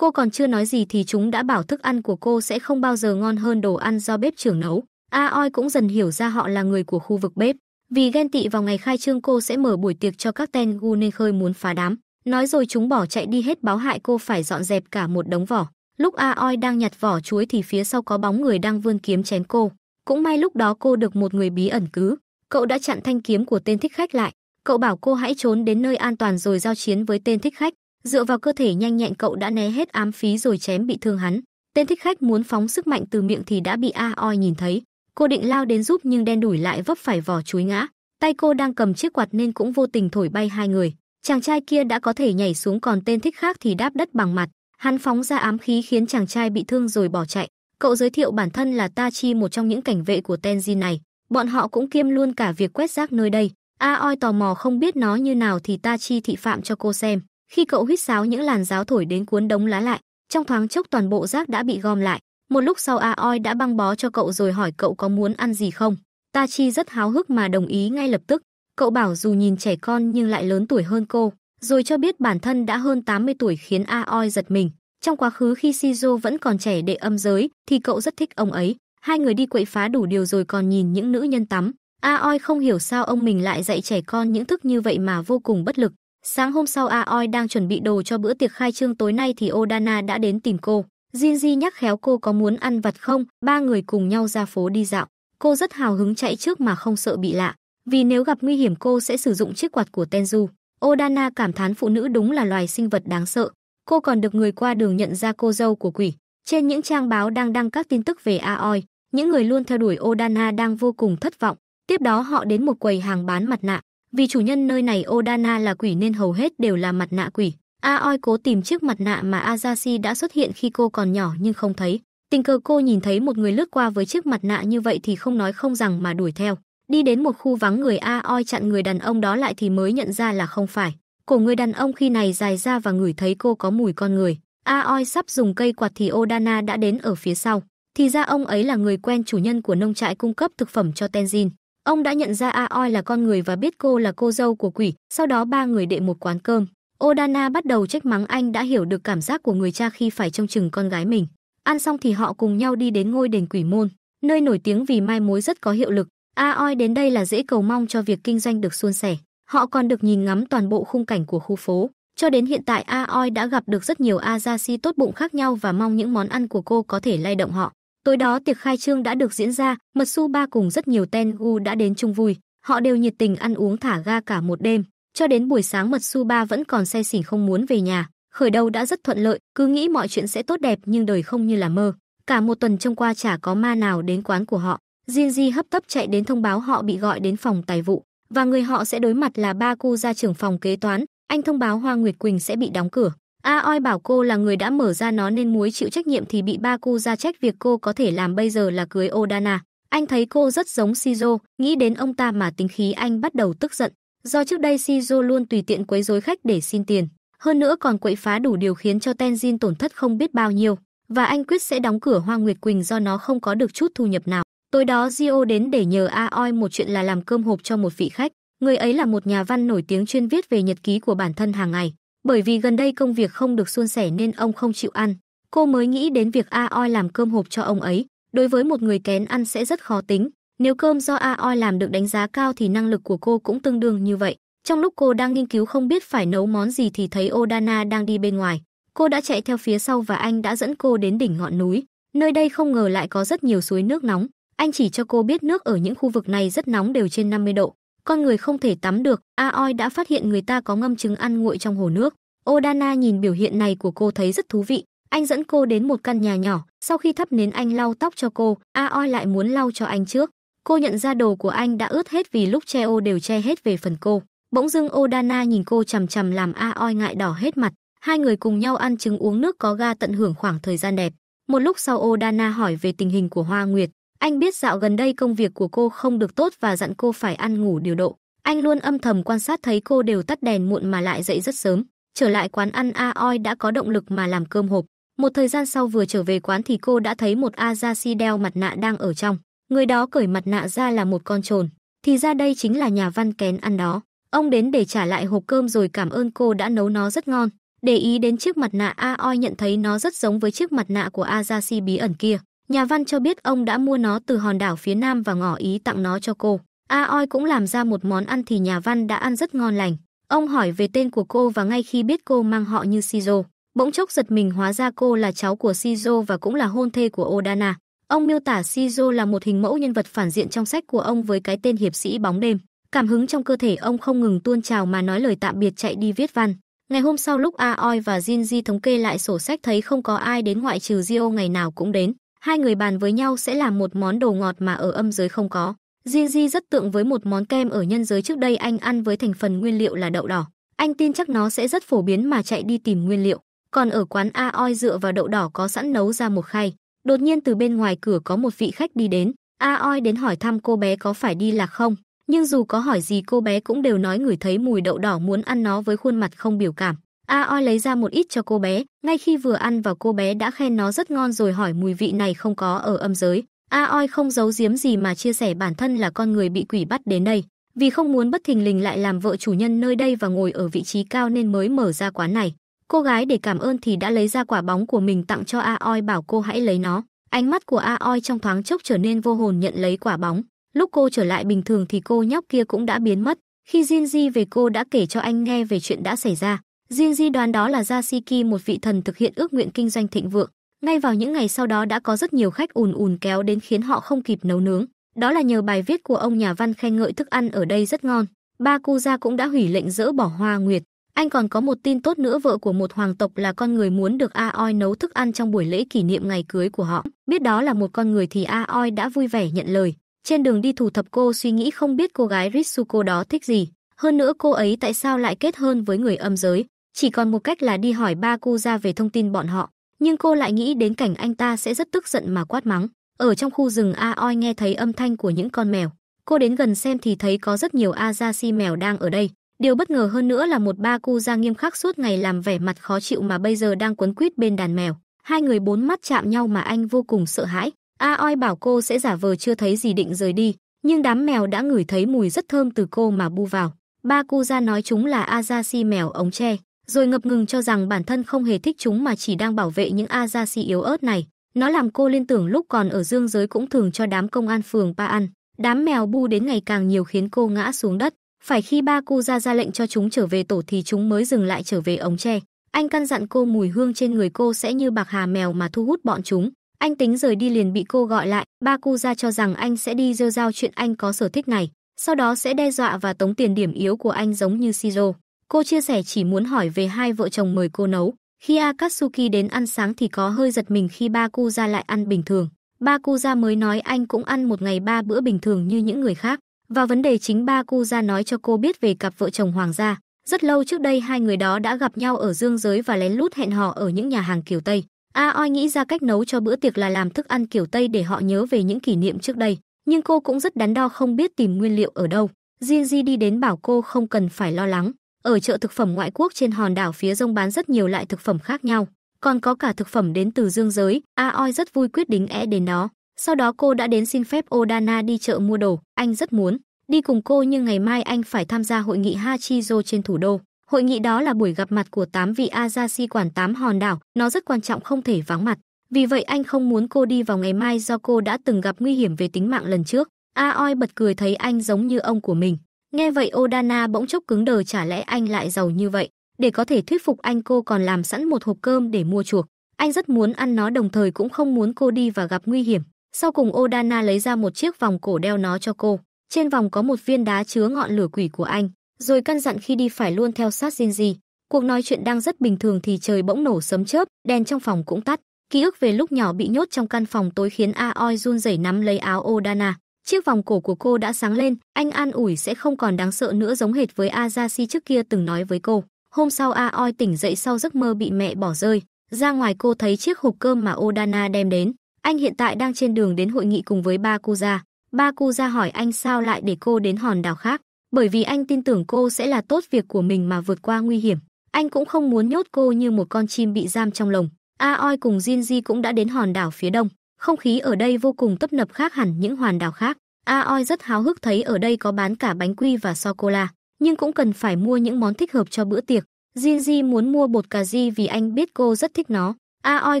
Cô còn chưa nói gì thì chúng đã bảo thức ăn của cô sẽ không bao giờ ngon hơn đồ ăn do bếp trưởng nấu. A Oi cũng dần hiểu ra họ là người của khu vực bếp. Vì ghen tị vào ngày khai trương cô sẽ mở buổi tiệc cho các tên gu nên khơi muốn phá đám. Nói rồi chúng bỏ chạy đi hết báo hại cô phải dọn dẹp cả một đống vỏ. Lúc A Oi đang nhặt vỏ chuối thì phía sau có bóng người đang vươn kiếm chém cô. Cũng may lúc đó cô được một người bí ẩn cứu. Cậu đã chặn thanh kiếm của tên thích khách lại. Cậu bảo cô hãy trốn đến nơi an toàn rồi giao chiến với tên thích khách. Dựa vào cơ thể nhanh nhẹn cậu đã né hết ám phí rồi chém bị thương hắn. Tên thích khách muốn phóng sức mạnh từ miệng thì đã bị A Oi nhìn thấy. Cô định lao đến giúp nhưng đen đuổi lại vấp phải vỏ chuối ngã. Tay cô đang cầm chiếc quạt nên cũng vô tình thổi bay hai người. Chàng trai kia đã có thể nhảy xuống còn tên thích khác thì đáp đất bằng mặt. Hắn phóng ra ám khí khiến chàng trai bị thương rồi bỏ chạy. Cậu giới thiệu bản thân là ta chi một trong những cảnh vệ của Tenji này. Bọn họ cũng kiêm luôn cả việc quét rác nơi đây. A Oi tò mò không biết nó như nào thì ta chi thị phạm cho cô xem. Khi cậu huýt sáo những làn giáo thổi đến cuốn đống lá lại, trong thoáng chốc toàn bộ rác đã bị gom lại. Một lúc sau A Oi đã băng bó cho cậu rồi hỏi cậu có muốn ăn gì không. Ta Chi rất háo hức mà đồng ý ngay lập tức. Cậu bảo dù nhìn trẻ con nhưng lại lớn tuổi hơn cô, rồi cho biết bản thân đã hơn 80 tuổi khiến A Oi giật mình. Trong quá khứ khi Shizu vẫn còn trẻ để âm giới thì cậu rất thích ông ấy. Hai người đi quậy phá đủ điều rồi còn nhìn những nữ nhân tắm. A Oi không hiểu sao ông mình lại dạy trẻ con những thức như vậy mà vô cùng bất lực. Sáng hôm sau Aoi đang chuẩn bị đồ cho bữa tiệc khai trương tối nay thì Odana đã đến tìm cô. Jinji nhắc khéo cô có muốn ăn vặt không, ba người cùng nhau ra phố đi dạo. Cô rất hào hứng chạy trước mà không sợ bị lạ, vì nếu gặp nguy hiểm cô sẽ sử dụng chiếc quạt của Tenju. Odana cảm thán phụ nữ đúng là loài sinh vật đáng sợ. Cô còn được người qua đường nhận ra cô dâu của quỷ. Trên những trang báo đang đăng các tin tức về Aoi, những người luôn theo đuổi Odana đang vô cùng thất vọng. Tiếp đó họ đến một quầy hàng bán mặt nạ. Vì chủ nhân nơi này Odana là quỷ nên hầu hết đều là mặt nạ quỷ. Aoi cố tìm chiếc mặt nạ mà Azashi đã xuất hiện khi cô còn nhỏ nhưng không thấy. Tình cờ cô nhìn thấy một người lướt qua với chiếc mặt nạ như vậy thì không nói không rằng mà đuổi theo. Đi đến một khu vắng người Aoi chặn người đàn ông đó lại thì mới nhận ra là không phải. Cổ người đàn ông khi này dài ra và ngửi thấy cô có mùi con người. Aoi sắp dùng cây quạt thì Odana đã đến ở phía sau. Thì ra ông ấy là người quen chủ nhân của nông trại cung cấp thực phẩm cho Tenzin. Ông đã nhận ra Aoi là con người và biết cô là cô dâu của quỷ, sau đó ba người đệ một quán cơm. Odana bắt đầu trách mắng anh đã hiểu được cảm giác của người cha khi phải trông chừng con gái mình. Ăn xong thì họ cùng nhau đi đến ngôi đền quỷ môn, nơi nổi tiếng vì mai mối rất có hiệu lực. Aoi đến đây là dễ cầu mong cho việc kinh doanh được suôn sẻ. Họ còn được nhìn ngắm toàn bộ khung cảnh của khu phố. Cho đến hiện tại Aoi đã gặp được rất nhiều Azashi tốt bụng khác nhau và mong những món ăn của cô có thể lay động họ. Tối đó tiệc khai trương đã được diễn ra, Mật Su Ba cùng rất nhiều ten u đã đến chung vui, họ đều nhiệt tình ăn uống thả ga cả một đêm, cho đến buổi sáng Mật Su Ba vẫn còn say xỉn không muốn về nhà. Khởi đầu đã rất thuận lợi, cứ nghĩ mọi chuyện sẽ tốt đẹp nhưng đời không như là mơ. Cả một tuần trong qua chả có ma nào đến quán của họ. Jinji hấp tấp chạy đến thông báo họ bị gọi đến phòng tài vụ và người họ sẽ đối mặt là ba cô gia trưởng phòng kế toán. Anh thông báo Hoa Nguyệt Quỳnh sẽ bị đóng cửa. A Oi bảo cô là người đã mở ra nó nên muối chịu trách nhiệm thì bị ba cu ra trách việc cô có thể làm bây giờ là cưới Odana. Anh thấy cô rất giống Shizu, nghĩ đến ông ta mà tính khí anh bắt đầu tức giận. Do trước đây Shizu luôn tùy tiện quấy rối khách để xin tiền, hơn nữa còn quậy phá đủ điều khiến cho Tenzin tổn thất không biết bao nhiêu, và anh quyết sẽ đóng cửa Hoa Nguyệt Quỳnh do nó không có được chút thu nhập nào. Tối đó Gio đến để nhờ A Oi một chuyện là làm cơm hộp cho một vị khách. Người ấy là một nhà văn nổi tiếng chuyên viết về nhật ký của bản thân hàng ngày. Bởi vì gần đây công việc không được suôn sẻ nên ông không chịu ăn. Cô mới nghĩ đến việc A Oi làm cơm hộp cho ông ấy. Đối với một người kén ăn sẽ rất khó tính. Nếu cơm do A Oi làm được đánh giá cao thì năng lực của cô cũng tương đương như vậy. Trong lúc cô đang nghiên cứu không biết phải nấu món gì thì thấy Odana đang đi bên ngoài. Cô đã chạy theo phía sau và anh đã dẫn cô đến đỉnh ngọn núi. Nơi đây không ngờ lại có rất nhiều suối nước nóng. Anh chỉ cho cô biết nước ở những khu vực này rất nóng đều trên 50 độ con người không thể tắm được, Aoi đã phát hiện người ta có ngâm trứng ăn nguội trong hồ nước. Odana nhìn biểu hiện này của cô thấy rất thú vị, anh dẫn cô đến một căn nhà nhỏ, sau khi thắp nến anh lau tóc cho cô, Aoi lại muốn lau cho anh trước. Cô nhận ra đồ của anh đã ướt hết vì lúc che ô đều che hết về phần cô. Bỗng dưng Odana nhìn cô chằm chằm làm Aoi ngại đỏ hết mặt. Hai người cùng nhau ăn trứng uống nước có ga tận hưởng khoảng thời gian đẹp. Một lúc sau Odana hỏi về tình hình của Hoa Nguyệt, anh biết dạo gần đây công việc của cô không được tốt và dặn cô phải ăn ngủ điều độ. Anh luôn âm thầm quan sát thấy cô đều tắt đèn muộn mà lại dậy rất sớm. Trở lại quán ăn A Oi đã có động lực mà làm cơm hộp. Một thời gian sau vừa trở về quán thì cô đã thấy một Azashi đeo mặt nạ đang ở trong. Người đó cởi mặt nạ ra là một con trồn. Thì ra đây chính là nhà văn kén ăn đó. Ông đến để trả lại hộp cơm rồi cảm ơn cô đã nấu nó rất ngon. Để ý đến chiếc mặt nạ A Oi nhận thấy nó rất giống với chiếc mặt nạ của Azashi bí ẩn kia. Nhà văn cho biết ông đã mua nó từ hòn đảo phía Nam và ngỏ ý tặng nó cho cô. A Oi cũng làm ra một món ăn thì nhà văn đã ăn rất ngon lành. Ông hỏi về tên của cô và ngay khi biết cô mang họ như Shizo, bỗng chốc giật mình hóa ra cô là cháu của Shizo và cũng là hôn thê của Odana. Ông miêu tả Shizo là một hình mẫu nhân vật phản diện trong sách của ông với cái tên hiệp sĩ bóng đêm. Cảm hứng trong cơ thể ông không ngừng tuôn trào mà nói lời tạm biệt chạy đi viết văn. Ngày hôm sau lúc Aoi và Jinji thống kê lại sổ sách thấy không có ai đến ngoại trừ Gio ngày nào cũng đến. Hai người bàn với nhau sẽ làm một món đồ ngọt mà ở âm giới không có. Di Di rất tượng với một món kem ở nhân giới trước đây anh ăn với thành phần nguyên liệu là đậu đỏ. Anh tin chắc nó sẽ rất phổ biến mà chạy đi tìm nguyên liệu. Còn ở quán A Oi dựa vào đậu đỏ có sẵn nấu ra một khay. Đột nhiên từ bên ngoài cửa có một vị khách đi đến. A Oi đến hỏi thăm cô bé có phải đi lạc không. Nhưng dù có hỏi gì cô bé cũng đều nói người thấy mùi đậu đỏ muốn ăn nó với khuôn mặt không biểu cảm. A Oi lấy ra một ít cho cô bé, ngay khi vừa ăn vào cô bé đã khen nó rất ngon rồi hỏi mùi vị này không có ở âm giới. A Oi không giấu giếm gì mà chia sẻ bản thân là con người bị quỷ bắt đến đây, vì không muốn bất thình lình lại làm vợ chủ nhân nơi đây và ngồi ở vị trí cao nên mới mở ra quán này. Cô gái để cảm ơn thì đã lấy ra quả bóng của mình tặng cho A Oi bảo cô hãy lấy nó. Ánh mắt của A Oi trong thoáng chốc trở nên vô hồn nhận lấy quả bóng. Lúc cô trở lại bình thường thì cô nhóc kia cũng đã biến mất. Khi Jinji về cô đã kể cho anh nghe về chuyện đã xảy ra. Riêng di đoán đó là Jasiki một vị thần thực hiện ước nguyện kinh doanh thịnh vượng. Ngay vào những ngày sau đó đã có rất nhiều khách ùn ùn kéo đến khiến họ không kịp nấu nướng. Đó là nhờ bài viết của ông nhà văn khen ngợi thức ăn ở đây rất ngon. Ba cu gia cũng đã hủy lệnh dỡ bỏ hoa nguyệt. Anh còn có một tin tốt nữa vợ của một hoàng tộc là con người muốn được Aoi nấu thức ăn trong buổi lễ kỷ niệm ngày cưới của họ. Biết đó là một con người thì Aoi đã vui vẻ nhận lời. Trên đường đi thủ thập cô suy nghĩ không biết cô gái Ritsuko đó thích gì. Hơn nữa cô ấy tại sao lại kết hôn với người âm giới chỉ còn một cách là đi hỏi ba cô ra về thông tin bọn họ, nhưng cô lại nghĩ đến cảnh anh ta sẽ rất tức giận mà quát mắng. Ở trong khu rừng A Oi nghe thấy âm thanh của những con mèo, cô đến gần xem thì thấy có rất nhiều Azashi mèo đang ở đây. Điều bất ngờ hơn nữa là một ba cu ra nghiêm khắc suốt ngày làm vẻ mặt khó chịu mà bây giờ đang quấn quýt bên đàn mèo. Hai người bốn mắt chạm nhau mà anh vô cùng sợ hãi. A Oi bảo cô sẽ giả vờ chưa thấy gì định rời đi, nhưng đám mèo đã ngửi thấy mùi rất thơm từ cô mà bu vào. Ba cu ra nói chúng là Azashi mèo ống tre rồi ngập ngừng cho rằng bản thân không hề thích chúng mà chỉ đang bảo vệ những Azazi yếu ớt này. Nó làm cô liên tưởng lúc còn ở dương giới cũng thường cho đám công an phường ba ăn. Đám mèo bu đến ngày càng nhiều khiến cô ngã xuống đất. Phải khi ba cô ra ra lệnh cho chúng trở về tổ thì chúng mới dừng lại trở về ống tre. Anh căn dặn cô mùi hương trên người cô sẽ như bạc hà mèo mà thu hút bọn chúng. Anh tính rời đi liền bị cô gọi lại, ba cô ra cho rằng anh sẽ đi rêu rao chuyện anh có sở thích này, sau đó sẽ đe dọa và tống tiền điểm yếu của anh giống như Siro. Cô chia sẻ chỉ muốn hỏi về hai vợ chồng mời cô nấu. Khi Akatsuki đến ăn sáng thì có hơi giật mình khi ba cô lại ăn bình thường. Ba cô mới nói anh cũng ăn một ngày ba bữa bình thường như những người khác. Và vấn đề chính ba cô nói cho cô biết về cặp vợ chồng hoàng gia. Rất lâu trước đây hai người đó đã gặp nhau ở dương giới và lén lút hẹn hò ở những nhà hàng kiểu Tây. A Oi nghĩ ra cách nấu cho bữa tiệc là làm thức ăn kiểu Tây để họ nhớ về những kỷ niệm trước đây. Nhưng cô cũng rất đắn đo không biết tìm nguyên liệu ở đâu. Jinji đi đến bảo cô không cần phải lo lắng. Ở chợ thực phẩm ngoại quốc trên hòn đảo phía đông bán rất nhiều loại thực phẩm khác nhau, còn có cả thực phẩm đến từ dương giới, Aoi rất vui quyết định é đến nó. Sau đó cô đã đến xin phép Odana đi chợ mua đồ, anh rất muốn đi cùng cô nhưng ngày mai anh phải tham gia hội nghị Hachizo trên thủ đô. Hội nghị đó là buổi gặp mặt của 8 vị Azashi quản 8 hòn đảo, nó rất quan trọng không thể vắng mặt. Vì vậy anh không muốn cô đi vào ngày mai do cô đã từng gặp nguy hiểm về tính mạng lần trước. Aoi bật cười thấy anh giống như ông của mình. Nghe vậy Odana bỗng chốc cứng đờ chả lẽ anh lại giàu như vậy. Để có thể thuyết phục anh cô còn làm sẵn một hộp cơm để mua chuộc. Anh rất muốn ăn nó đồng thời cũng không muốn cô đi và gặp nguy hiểm. Sau cùng Odana lấy ra một chiếc vòng cổ đeo nó cho cô. Trên vòng có một viên đá chứa ngọn lửa quỷ của anh. Rồi căn dặn khi đi phải luôn theo sát Jinji. Cuộc nói chuyện đang rất bình thường thì trời bỗng nổ sấm chớp, đèn trong phòng cũng tắt. Ký ức về lúc nhỏ bị nhốt trong căn phòng tối khiến Aoi run rẩy nắm lấy áo Odana. Chiếc vòng cổ của cô đã sáng lên, anh an ủi sẽ không còn đáng sợ nữa giống hệt với Azashi trước kia từng nói với cô. Hôm sau Aoi tỉnh dậy sau giấc mơ bị mẹ bỏ rơi, ra ngoài cô thấy chiếc hộp cơm mà Odana đem đến. Anh hiện tại đang trên đường đến hội nghị cùng với Ba Bakuza. Bakuza hỏi anh sao lại để cô đến hòn đảo khác, bởi vì anh tin tưởng cô sẽ là tốt việc của mình mà vượt qua nguy hiểm. Anh cũng không muốn nhốt cô như một con chim bị giam trong lồng. Aoi cùng Jinji cũng đã đến hòn đảo phía đông. Không khí ở đây vô cùng tấp nập khác hẳn những hoàn đảo khác. A Oi rất háo hức thấy ở đây có bán cả bánh quy và sô cô la, nhưng cũng cần phải mua những món thích hợp cho bữa tiệc. Jinji muốn mua bột cà ri vì anh biết cô rất thích nó. A Oi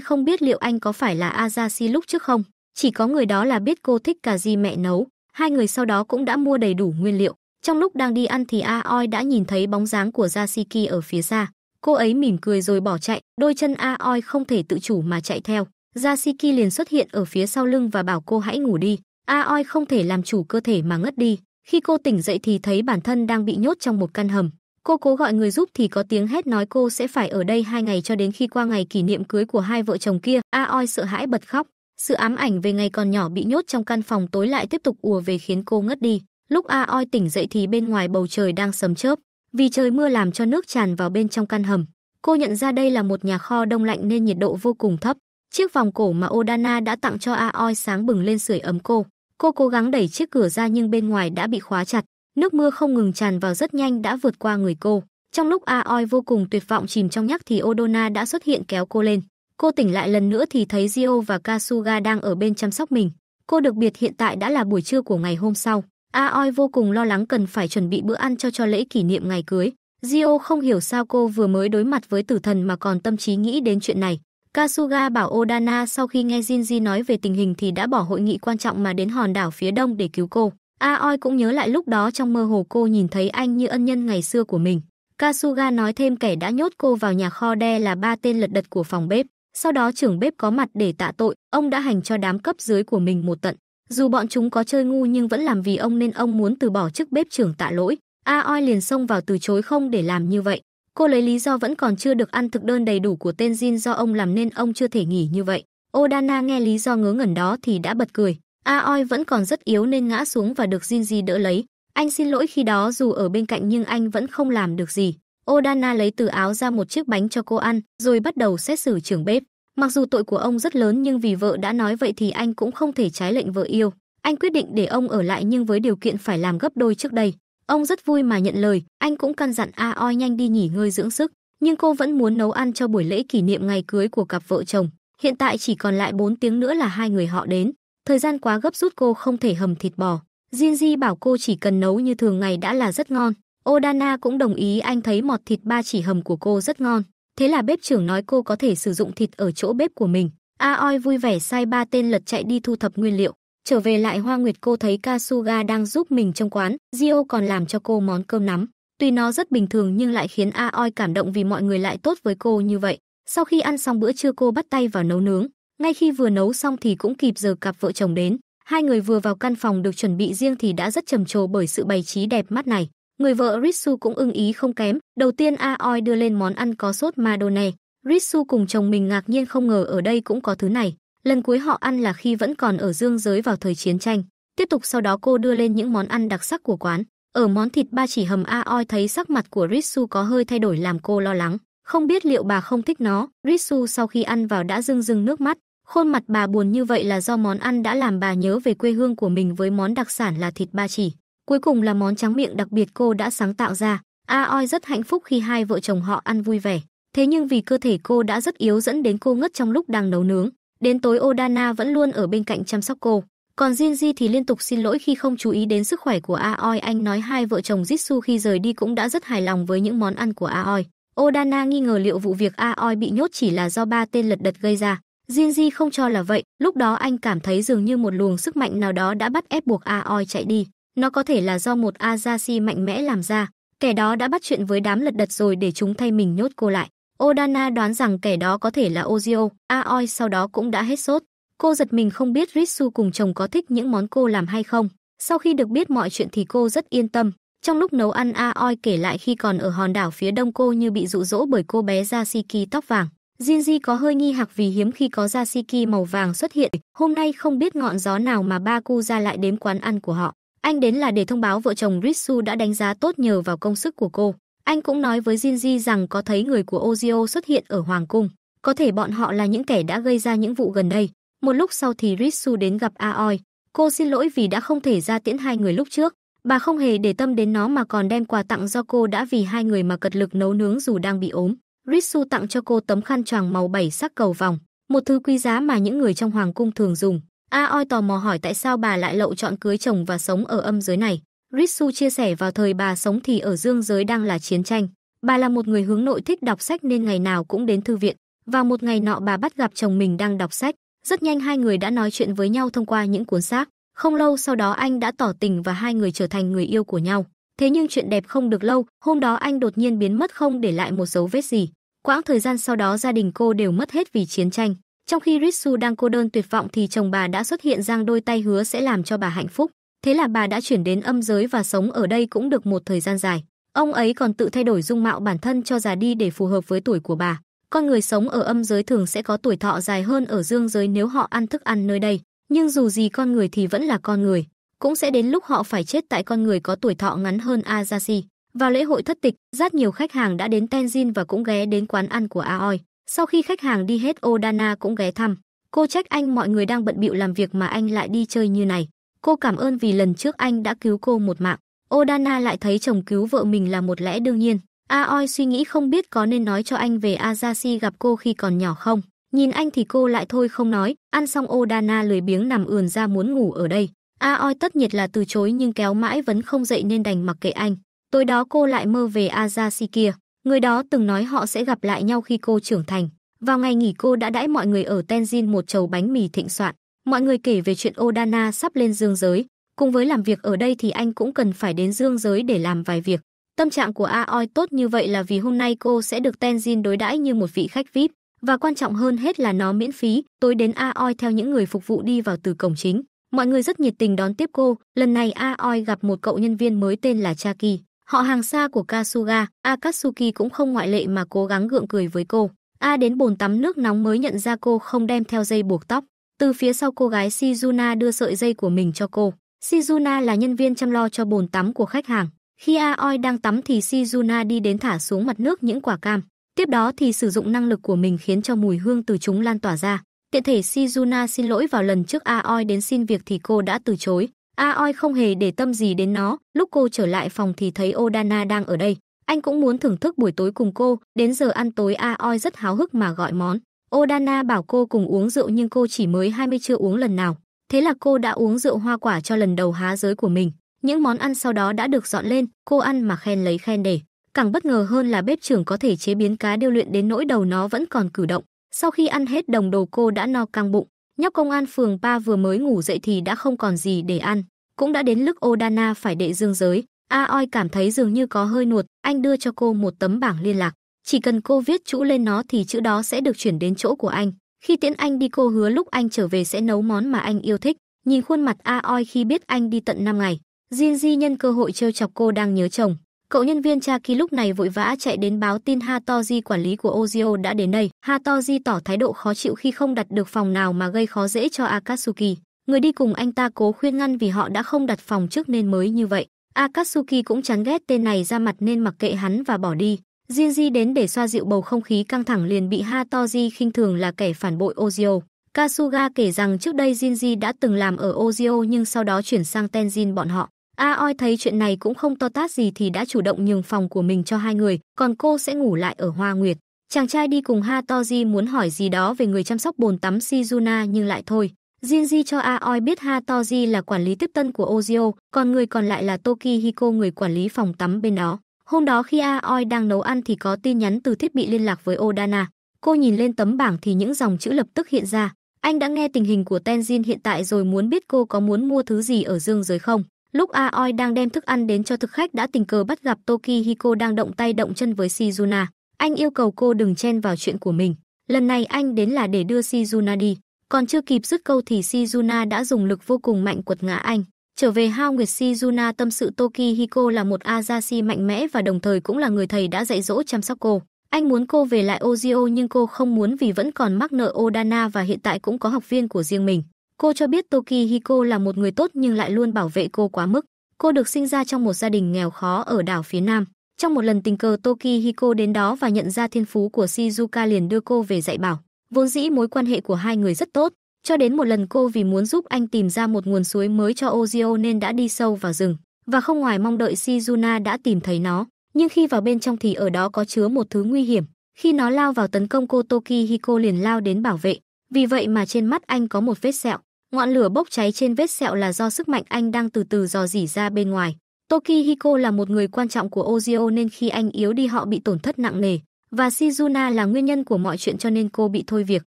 không biết liệu anh có phải là Azashi lúc trước không, chỉ có người đó là biết cô thích cà ri mẹ nấu. Hai người sau đó cũng đã mua đầy đủ nguyên liệu. Trong lúc đang đi ăn thì A Oi đã nhìn thấy bóng dáng của Yasiki ở phía xa. Cô ấy mỉm cười rồi bỏ chạy, đôi chân A Oi không thể tự chủ mà chạy theo. Yasiki liền xuất hiện ở phía sau lưng và bảo cô hãy ngủ đi. Aoi không thể làm chủ cơ thể mà ngất đi. Khi cô tỉnh dậy thì thấy bản thân đang bị nhốt trong một căn hầm. Cô cố gọi người giúp thì có tiếng hét nói cô sẽ phải ở đây hai ngày cho đến khi qua ngày kỷ niệm cưới của hai vợ chồng kia. Aoi sợ hãi bật khóc. Sự ám ảnh về ngày còn nhỏ bị nhốt trong căn phòng tối lại tiếp tục ùa về khiến cô ngất đi. Lúc Aoi tỉnh dậy thì bên ngoài bầu trời đang sấm chớp. Vì trời mưa làm cho nước tràn vào bên trong căn hầm. Cô nhận ra đây là một nhà kho đông lạnh nên nhiệt độ vô cùng thấp. Chiếc vòng cổ mà Odana đã tặng cho Aoi sáng bừng lên sưởi ấm cô. Cô cố gắng đẩy chiếc cửa ra nhưng bên ngoài đã bị khóa chặt. Nước mưa không ngừng tràn vào rất nhanh đã vượt qua người cô. Trong lúc Aoi vô cùng tuyệt vọng chìm trong nhắc thì Odona đã xuất hiện kéo cô lên. Cô tỉnh lại lần nữa thì thấy Gio và Kasuga đang ở bên chăm sóc mình. Cô được biệt hiện tại đã là buổi trưa của ngày hôm sau. Aoi vô cùng lo lắng cần phải chuẩn bị bữa ăn cho cho lễ kỷ niệm ngày cưới. Gio không hiểu sao cô vừa mới đối mặt với tử thần mà còn tâm trí nghĩ đến chuyện này. Kasuga bảo Odana sau khi nghe Jinji nói về tình hình thì đã bỏ hội nghị quan trọng mà đến hòn đảo phía đông để cứu cô. Aoi cũng nhớ lại lúc đó trong mơ hồ cô nhìn thấy anh như ân nhân ngày xưa của mình. Kasuga nói thêm kẻ đã nhốt cô vào nhà kho đe là ba tên lật đật của phòng bếp. Sau đó trưởng bếp có mặt để tạ tội, ông đã hành cho đám cấp dưới của mình một tận. Dù bọn chúng có chơi ngu nhưng vẫn làm vì ông nên ông muốn từ bỏ chức bếp trưởng tạ lỗi. Aoi liền xông vào từ chối không để làm như vậy. Cô lấy lý do vẫn còn chưa được ăn thực đơn đầy đủ của tên Jin do ông làm nên ông chưa thể nghỉ như vậy. Odana nghe lý do ngớ ngẩn đó thì đã bật cười. Aoi vẫn còn rất yếu nên ngã xuống và được Jinji đỡ lấy. Anh xin lỗi khi đó dù ở bên cạnh nhưng anh vẫn không làm được gì. Odana lấy từ áo ra một chiếc bánh cho cô ăn, rồi bắt đầu xét xử trưởng bếp. Mặc dù tội của ông rất lớn nhưng vì vợ đã nói vậy thì anh cũng không thể trái lệnh vợ yêu. Anh quyết định để ông ở lại nhưng với điều kiện phải làm gấp đôi trước đây. Ông rất vui mà nhận lời, anh cũng căn dặn A Oi nhanh đi nghỉ ngơi dưỡng sức, nhưng cô vẫn muốn nấu ăn cho buổi lễ kỷ niệm ngày cưới của cặp vợ chồng. Hiện tại chỉ còn lại 4 tiếng nữa là hai người họ đến. Thời gian quá gấp rút cô không thể hầm thịt bò. Jinji bảo cô chỉ cần nấu như thường ngày đã là rất ngon. Odana cũng đồng ý anh thấy mọt thịt ba chỉ hầm của cô rất ngon. Thế là bếp trưởng nói cô có thể sử dụng thịt ở chỗ bếp của mình. Aoi vui vẻ sai ba tên lật chạy đi thu thập nguyên liệu. Trở về lại Hoa Nguyệt cô thấy Kasuga đang giúp mình trong quán, Gio còn làm cho cô món cơm nắm. Tuy nó rất bình thường nhưng lại khiến Aoi cảm động vì mọi người lại tốt với cô như vậy. Sau khi ăn xong bữa trưa cô bắt tay vào nấu nướng, ngay khi vừa nấu xong thì cũng kịp giờ cặp vợ chồng đến. Hai người vừa vào căn phòng được chuẩn bị riêng thì đã rất trầm trồ bởi sự bày trí đẹp mắt này. Người vợ Ritsu cũng ưng ý không kém, đầu tiên Aoi đưa lên món ăn có sốt Madone. Ritsu cùng chồng mình ngạc nhiên không ngờ ở đây cũng có thứ này. Lần cuối họ ăn là khi vẫn còn ở dương giới vào thời chiến tranh. Tiếp tục sau đó cô đưa lên những món ăn đặc sắc của quán. Ở món thịt ba chỉ hầm aoi thấy sắc mặt của Ritsu có hơi thay đổi làm cô lo lắng. Không biết liệu bà không thích nó, Ritsu sau khi ăn vào đã rưng rưng nước mắt. Khuôn mặt bà buồn như vậy là do món ăn đã làm bà nhớ về quê hương của mình với món đặc sản là thịt ba chỉ. Cuối cùng là món trắng miệng đặc biệt cô đã sáng tạo ra. Aoi rất hạnh phúc khi hai vợ chồng họ ăn vui vẻ. Thế nhưng vì cơ thể cô đã rất yếu dẫn đến cô ngất trong lúc đang nấu nướng. Đến tối Odana vẫn luôn ở bên cạnh chăm sóc cô. Còn Jinji thì liên tục xin lỗi khi không chú ý đến sức khỏe của Aoi. Anh nói hai vợ chồng Jitsu khi rời đi cũng đã rất hài lòng với những món ăn của Aoi. Odana nghi ngờ liệu vụ việc Aoi bị nhốt chỉ là do ba tên lật đật gây ra. Jinji không cho là vậy, lúc đó anh cảm thấy dường như một luồng sức mạnh nào đó đã bắt ép buộc Aoi chạy đi. Nó có thể là do một Azashi mạnh mẽ làm ra, kẻ đó đã bắt chuyện với đám lật đật rồi để chúng thay mình nhốt cô lại. Odana đoán rằng kẻ đó có thể là Ozio, Aoi sau đó cũng đã hết sốt. Cô giật mình không biết Ritsu cùng chồng có thích những món cô làm hay không. Sau khi được biết mọi chuyện thì cô rất yên tâm. Trong lúc nấu ăn Aoi kể lại khi còn ở hòn đảo phía đông cô như bị dụ dỗ bởi cô bé Yasiki tóc vàng. Jinji có hơi nghi hoặc vì hiếm khi có Yasiki màu vàng xuất hiện. Hôm nay không biết ngọn gió nào mà Baku ra lại đếm quán ăn của họ. Anh đến là để thông báo vợ chồng Ritsu đã đánh giá tốt nhờ vào công sức của cô. Anh cũng nói với Jinji rằng có thấy người của Ozio xuất hiện ở Hoàng Cung. Có thể bọn họ là những kẻ đã gây ra những vụ gần đây. Một lúc sau thì Ritsu đến gặp Aoi. Cô xin lỗi vì đã không thể ra tiễn hai người lúc trước. Bà không hề để tâm đến nó mà còn đem quà tặng do cô đã vì hai người mà cật lực nấu nướng dù đang bị ốm. Ritsu tặng cho cô tấm khăn choàng màu bảy sắc cầu vòng, một thứ quý giá mà những người trong hoàng cung thường dùng. Aoi tò mò hỏi tại sao bà lại lậu chọn cưới chồng và sống ở âm giới này. Ritsu chia sẻ vào thời bà sống thì ở dương giới đang là chiến tranh. Bà là một người hướng nội thích đọc sách nên ngày nào cũng đến thư viện. Và một ngày nọ bà bắt gặp chồng mình đang đọc sách. Rất nhanh hai người đã nói chuyện với nhau thông qua những cuốn xác. Không lâu sau đó anh đã tỏ tình và hai người trở thành người yêu của nhau. Thế nhưng chuyện đẹp không được lâu, hôm đó anh đột nhiên biến mất không để lại một dấu vết gì. Quãng thời gian sau đó gia đình cô đều mất hết vì chiến tranh. Trong khi Ritsu đang cô đơn tuyệt vọng thì chồng bà đã xuất hiện giang đôi tay hứa sẽ làm cho bà hạnh phúc. Thế là bà đã chuyển đến âm giới và sống ở đây cũng được một thời gian dài. Ông ấy còn tự thay đổi dung mạo bản thân cho già đi để phù hợp với tuổi của bà. Con người sống ở âm giới thường sẽ có tuổi thọ dài hơn ở dương giới nếu họ ăn thức ăn nơi đây. Nhưng dù gì con người thì vẫn là con người. Cũng sẽ đến lúc họ phải chết tại con người có tuổi thọ ngắn hơn Azazi. Vào lễ hội thất tịch, rất nhiều khách hàng đã đến Tenjin và cũng ghé đến quán ăn của Aoi. Sau khi khách hàng đi hết Odana cũng ghé thăm. Cô trách anh mọi người đang bận bịu làm việc mà anh lại đi chơi như này. Cô cảm ơn vì lần trước anh đã cứu cô một mạng. Odana lại thấy chồng cứu vợ mình là một lẽ đương nhiên. Aoi suy nghĩ không biết có nên nói cho anh về Azashi gặp cô khi còn nhỏ không. Nhìn anh thì cô lại thôi không nói, ăn xong Odana lười biếng nằm ườn ra muốn ngủ ở đây. Aoi tất nhiệt là từ chối nhưng kéo mãi vẫn không dậy nên đành mặc kệ anh. Tối đó cô lại mơ về Azashi kia, người đó từng nói họ sẽ gặp lại nhau khi cô trưởng thành. Vào ngày nghỉ cô đã đãi mọi người ở Tenjin một chầu bánh mì thịnh soạn, Mọi người kể về chuyện Odana sắp lên dương giới, cùng với làm việc ở đây thì anh cũng cần phải đến dương giới để làm vài việc. Tâm trạng của Aoi tốt như vậy là vì hôm nay cô sẽ được Tenzin đối đãi như một vị khách VIP, và quan trọng hơn hết là nó miễn phí, tối đến Aoi theo những người phục vụ đi vào từ cổng chính. Mọi người rất nhiệt tình đón tiếp cô, lần này Aoi gặp một cậu nhân viên mới tên là Chaki. Họ hàng xa của Kasuga, Akatsuki cũng không ngoại lệ mà cố gắng gượng cười với cô. A đến bồn tắm nước nóng mới nhận ra cô không đem theo dây buộc tóc. Từ phía sau cô gái Shizuna đưa sợi dây của mình cho cô. Shizuna là nhân viên chăm lo cho bồn tắm của khách hàng. Khi Aoi đang tắm thì Shizuna đi đến thả xuống mặt nước những quả cam. Tiếp đó thì sử dụng năng lực của mình khiến cho mùi hương từ chúng lan tỏa ra. Tiện thể Shizuna xin lỗi vào lần trước Aoi đến xin việc thì cô đã từ chối. Aoi không hề để tâm gì đến nó, lúc cô trở lại phòng thì thấy Odana đang ở đây. Anh cũng muốn thưởng thức buổi tối cùng cô, đến giờ ăn tối Aoi rất háo hức mà gọi món. Odana bảo cô cùng uống rượu nhưng cô chỉ mới 20 chưa uống lần nào. Thế là cô đã uống rượu hoa quả cho lần đầu há giới của mình. Những món ăn sau đó đã được dọn lên, cô ăn mà khen lấy khen để. Càng bất ngờ hơn là bếp trưởng có thể chế biến cá điêu luyện đến nỗi đầu nó vẫn còn cử động. Sau khi ăn hết đồng đồ cô đã no căng bụng. Nhóc công an phường ba vừa mới ngủ dậy thì đã không còn gì để ăn. Cũng đã đến lúc Odana phải đệ dương giới. A Oi cảm thấy dường như có hơi nuột, anh đưa cho cô một tấm bảng liên lạc. Chỉ cần cô viết chữ lên nó thì chữ đó sẽ được chuyển đến chỗ của anh. Khi tiễn anh đi cô hứa lúc anh trở về sẽ nấu món mà anh yêu thích. Nhìn khuôn mặt A Oi khi biết anh đi tận 5 ngày, Jin Ji nhân cơ hội trêu chọc cô đang nhớ chồng. Cậu nhân viên cha kỳ lúc này vội vã chạy đến báo tin ha Hatoji quản lý của Ozio đã đến đây. ha Hatoji tỏ thái độ khó chịu khi không đặt được phòng nào mà gây khó dễ cho Akatsuki. Người đi cùng anh ta cố khuyên ngăn vì họ đã không đặt phòng trước nên mới như vậy. Akatsuki cũng chán ghét tên này ra mặt nên mặc kệ hắn và bỏ đi. Gigi đến để xoa dịu bầu không khí căng thẳng liền bị Hatoji khinh thường là kẻ phản bội Ozio. Kasuga kể rằng trước đây Jinji đã từng làm ở Ozio nhưng sau đó chuyển sang Tenjin bọn họ. Aoi thấy chuyện này cũng không to tát gì thì đã chủ động nhường phòng của mình cho hai người, còn cô sẽ ngủ lại ở Hoa Nguyệt. Chàng trai đi cùng Hatoji muốn hỏi gì đó về người chăm sóc bồn tắm Shizuna nhưng lại thôi. Jinji cho Aoi biết Hatoji là quản lý tiếp tân của Ozio, còn người còn lại là Toki Hiko người quản lý phòng tắm bên đó. Hôm đó khi Aoi đang nấu ăn thì có tin nhắn từ thiết bị liên lạc với Odana. Cô nhìn lên tấm bảng thì những dòng chữ lập tức hiện ra. Anh đã nghe tình hình của Tenzin hiện tại rồi muốn biết cô có muốn mua thứ gì ở dương giới không. Lúc Aoi đang đem thức ăn đến cho thực khách đã tình cờ bắt gặp Toki Hiko đang động tay động chân với Shizuna. Anh yêu cầu cô đừng chen vào chuyện của mình. Lần này anh đến là để đưa Shizuna đi. Còn chưa kịp dứt câu thì Shizuna đã dùng lực vô cùng mạnh quật ngã anh. Trở về Hao Nguyệt Si Juna tâm sự Toki Hiko là một Azashi mạnh mẽ và đồng thời cũng là người thầy đã dạy dỗ chăm sóc cô. Anh muốn cô về lại Ozio nhưng cô không muốn vì vẫn còn mắc nợ Odana và hiện tại cũng có học viên của riêng mình. Cô cho biết Toki Hiko là một người tốt nhưng lại luôn bảo vệ cô quá mức. Cô được sinh ra trong một gia đình nghèo khó ở đảo phía Nam. Trong một lần tình cờ Toki Hiko đến đó và nhận ra thiên phú của Shizuka liền đưa cô về dạy bảo. Vốn dĩ mối quan hệ của hai người rất tốt, cho đến một lần cô vì muốn giúp anh tìm ra một nguồn suối mới cho Ozio nên đã đi sâu vào rừng và không ngoài mong đợi Shizuna đã tìm thấy nó, nhưng khi vào bên trong thì ở đó có chứa một thứ nguy hiểm. Khi nó lao vào tấn công cô Toki Hiko liền lao đến bảo vệ, vì vậy mà trên mắt anh có một vết sẹo. Ngọn lửa bốc cháy trên vết sẹo là do sức mạnh anh đang từ từ dò dỉ ra bên ngoài. Toki Hiko là một người quan trọng của Ozio nên khi anh yếu đi họ bị tổn thất nặng nề, và Shizuna là nguyên nhân của mọi chuyện cho nên cô bị thôi việc.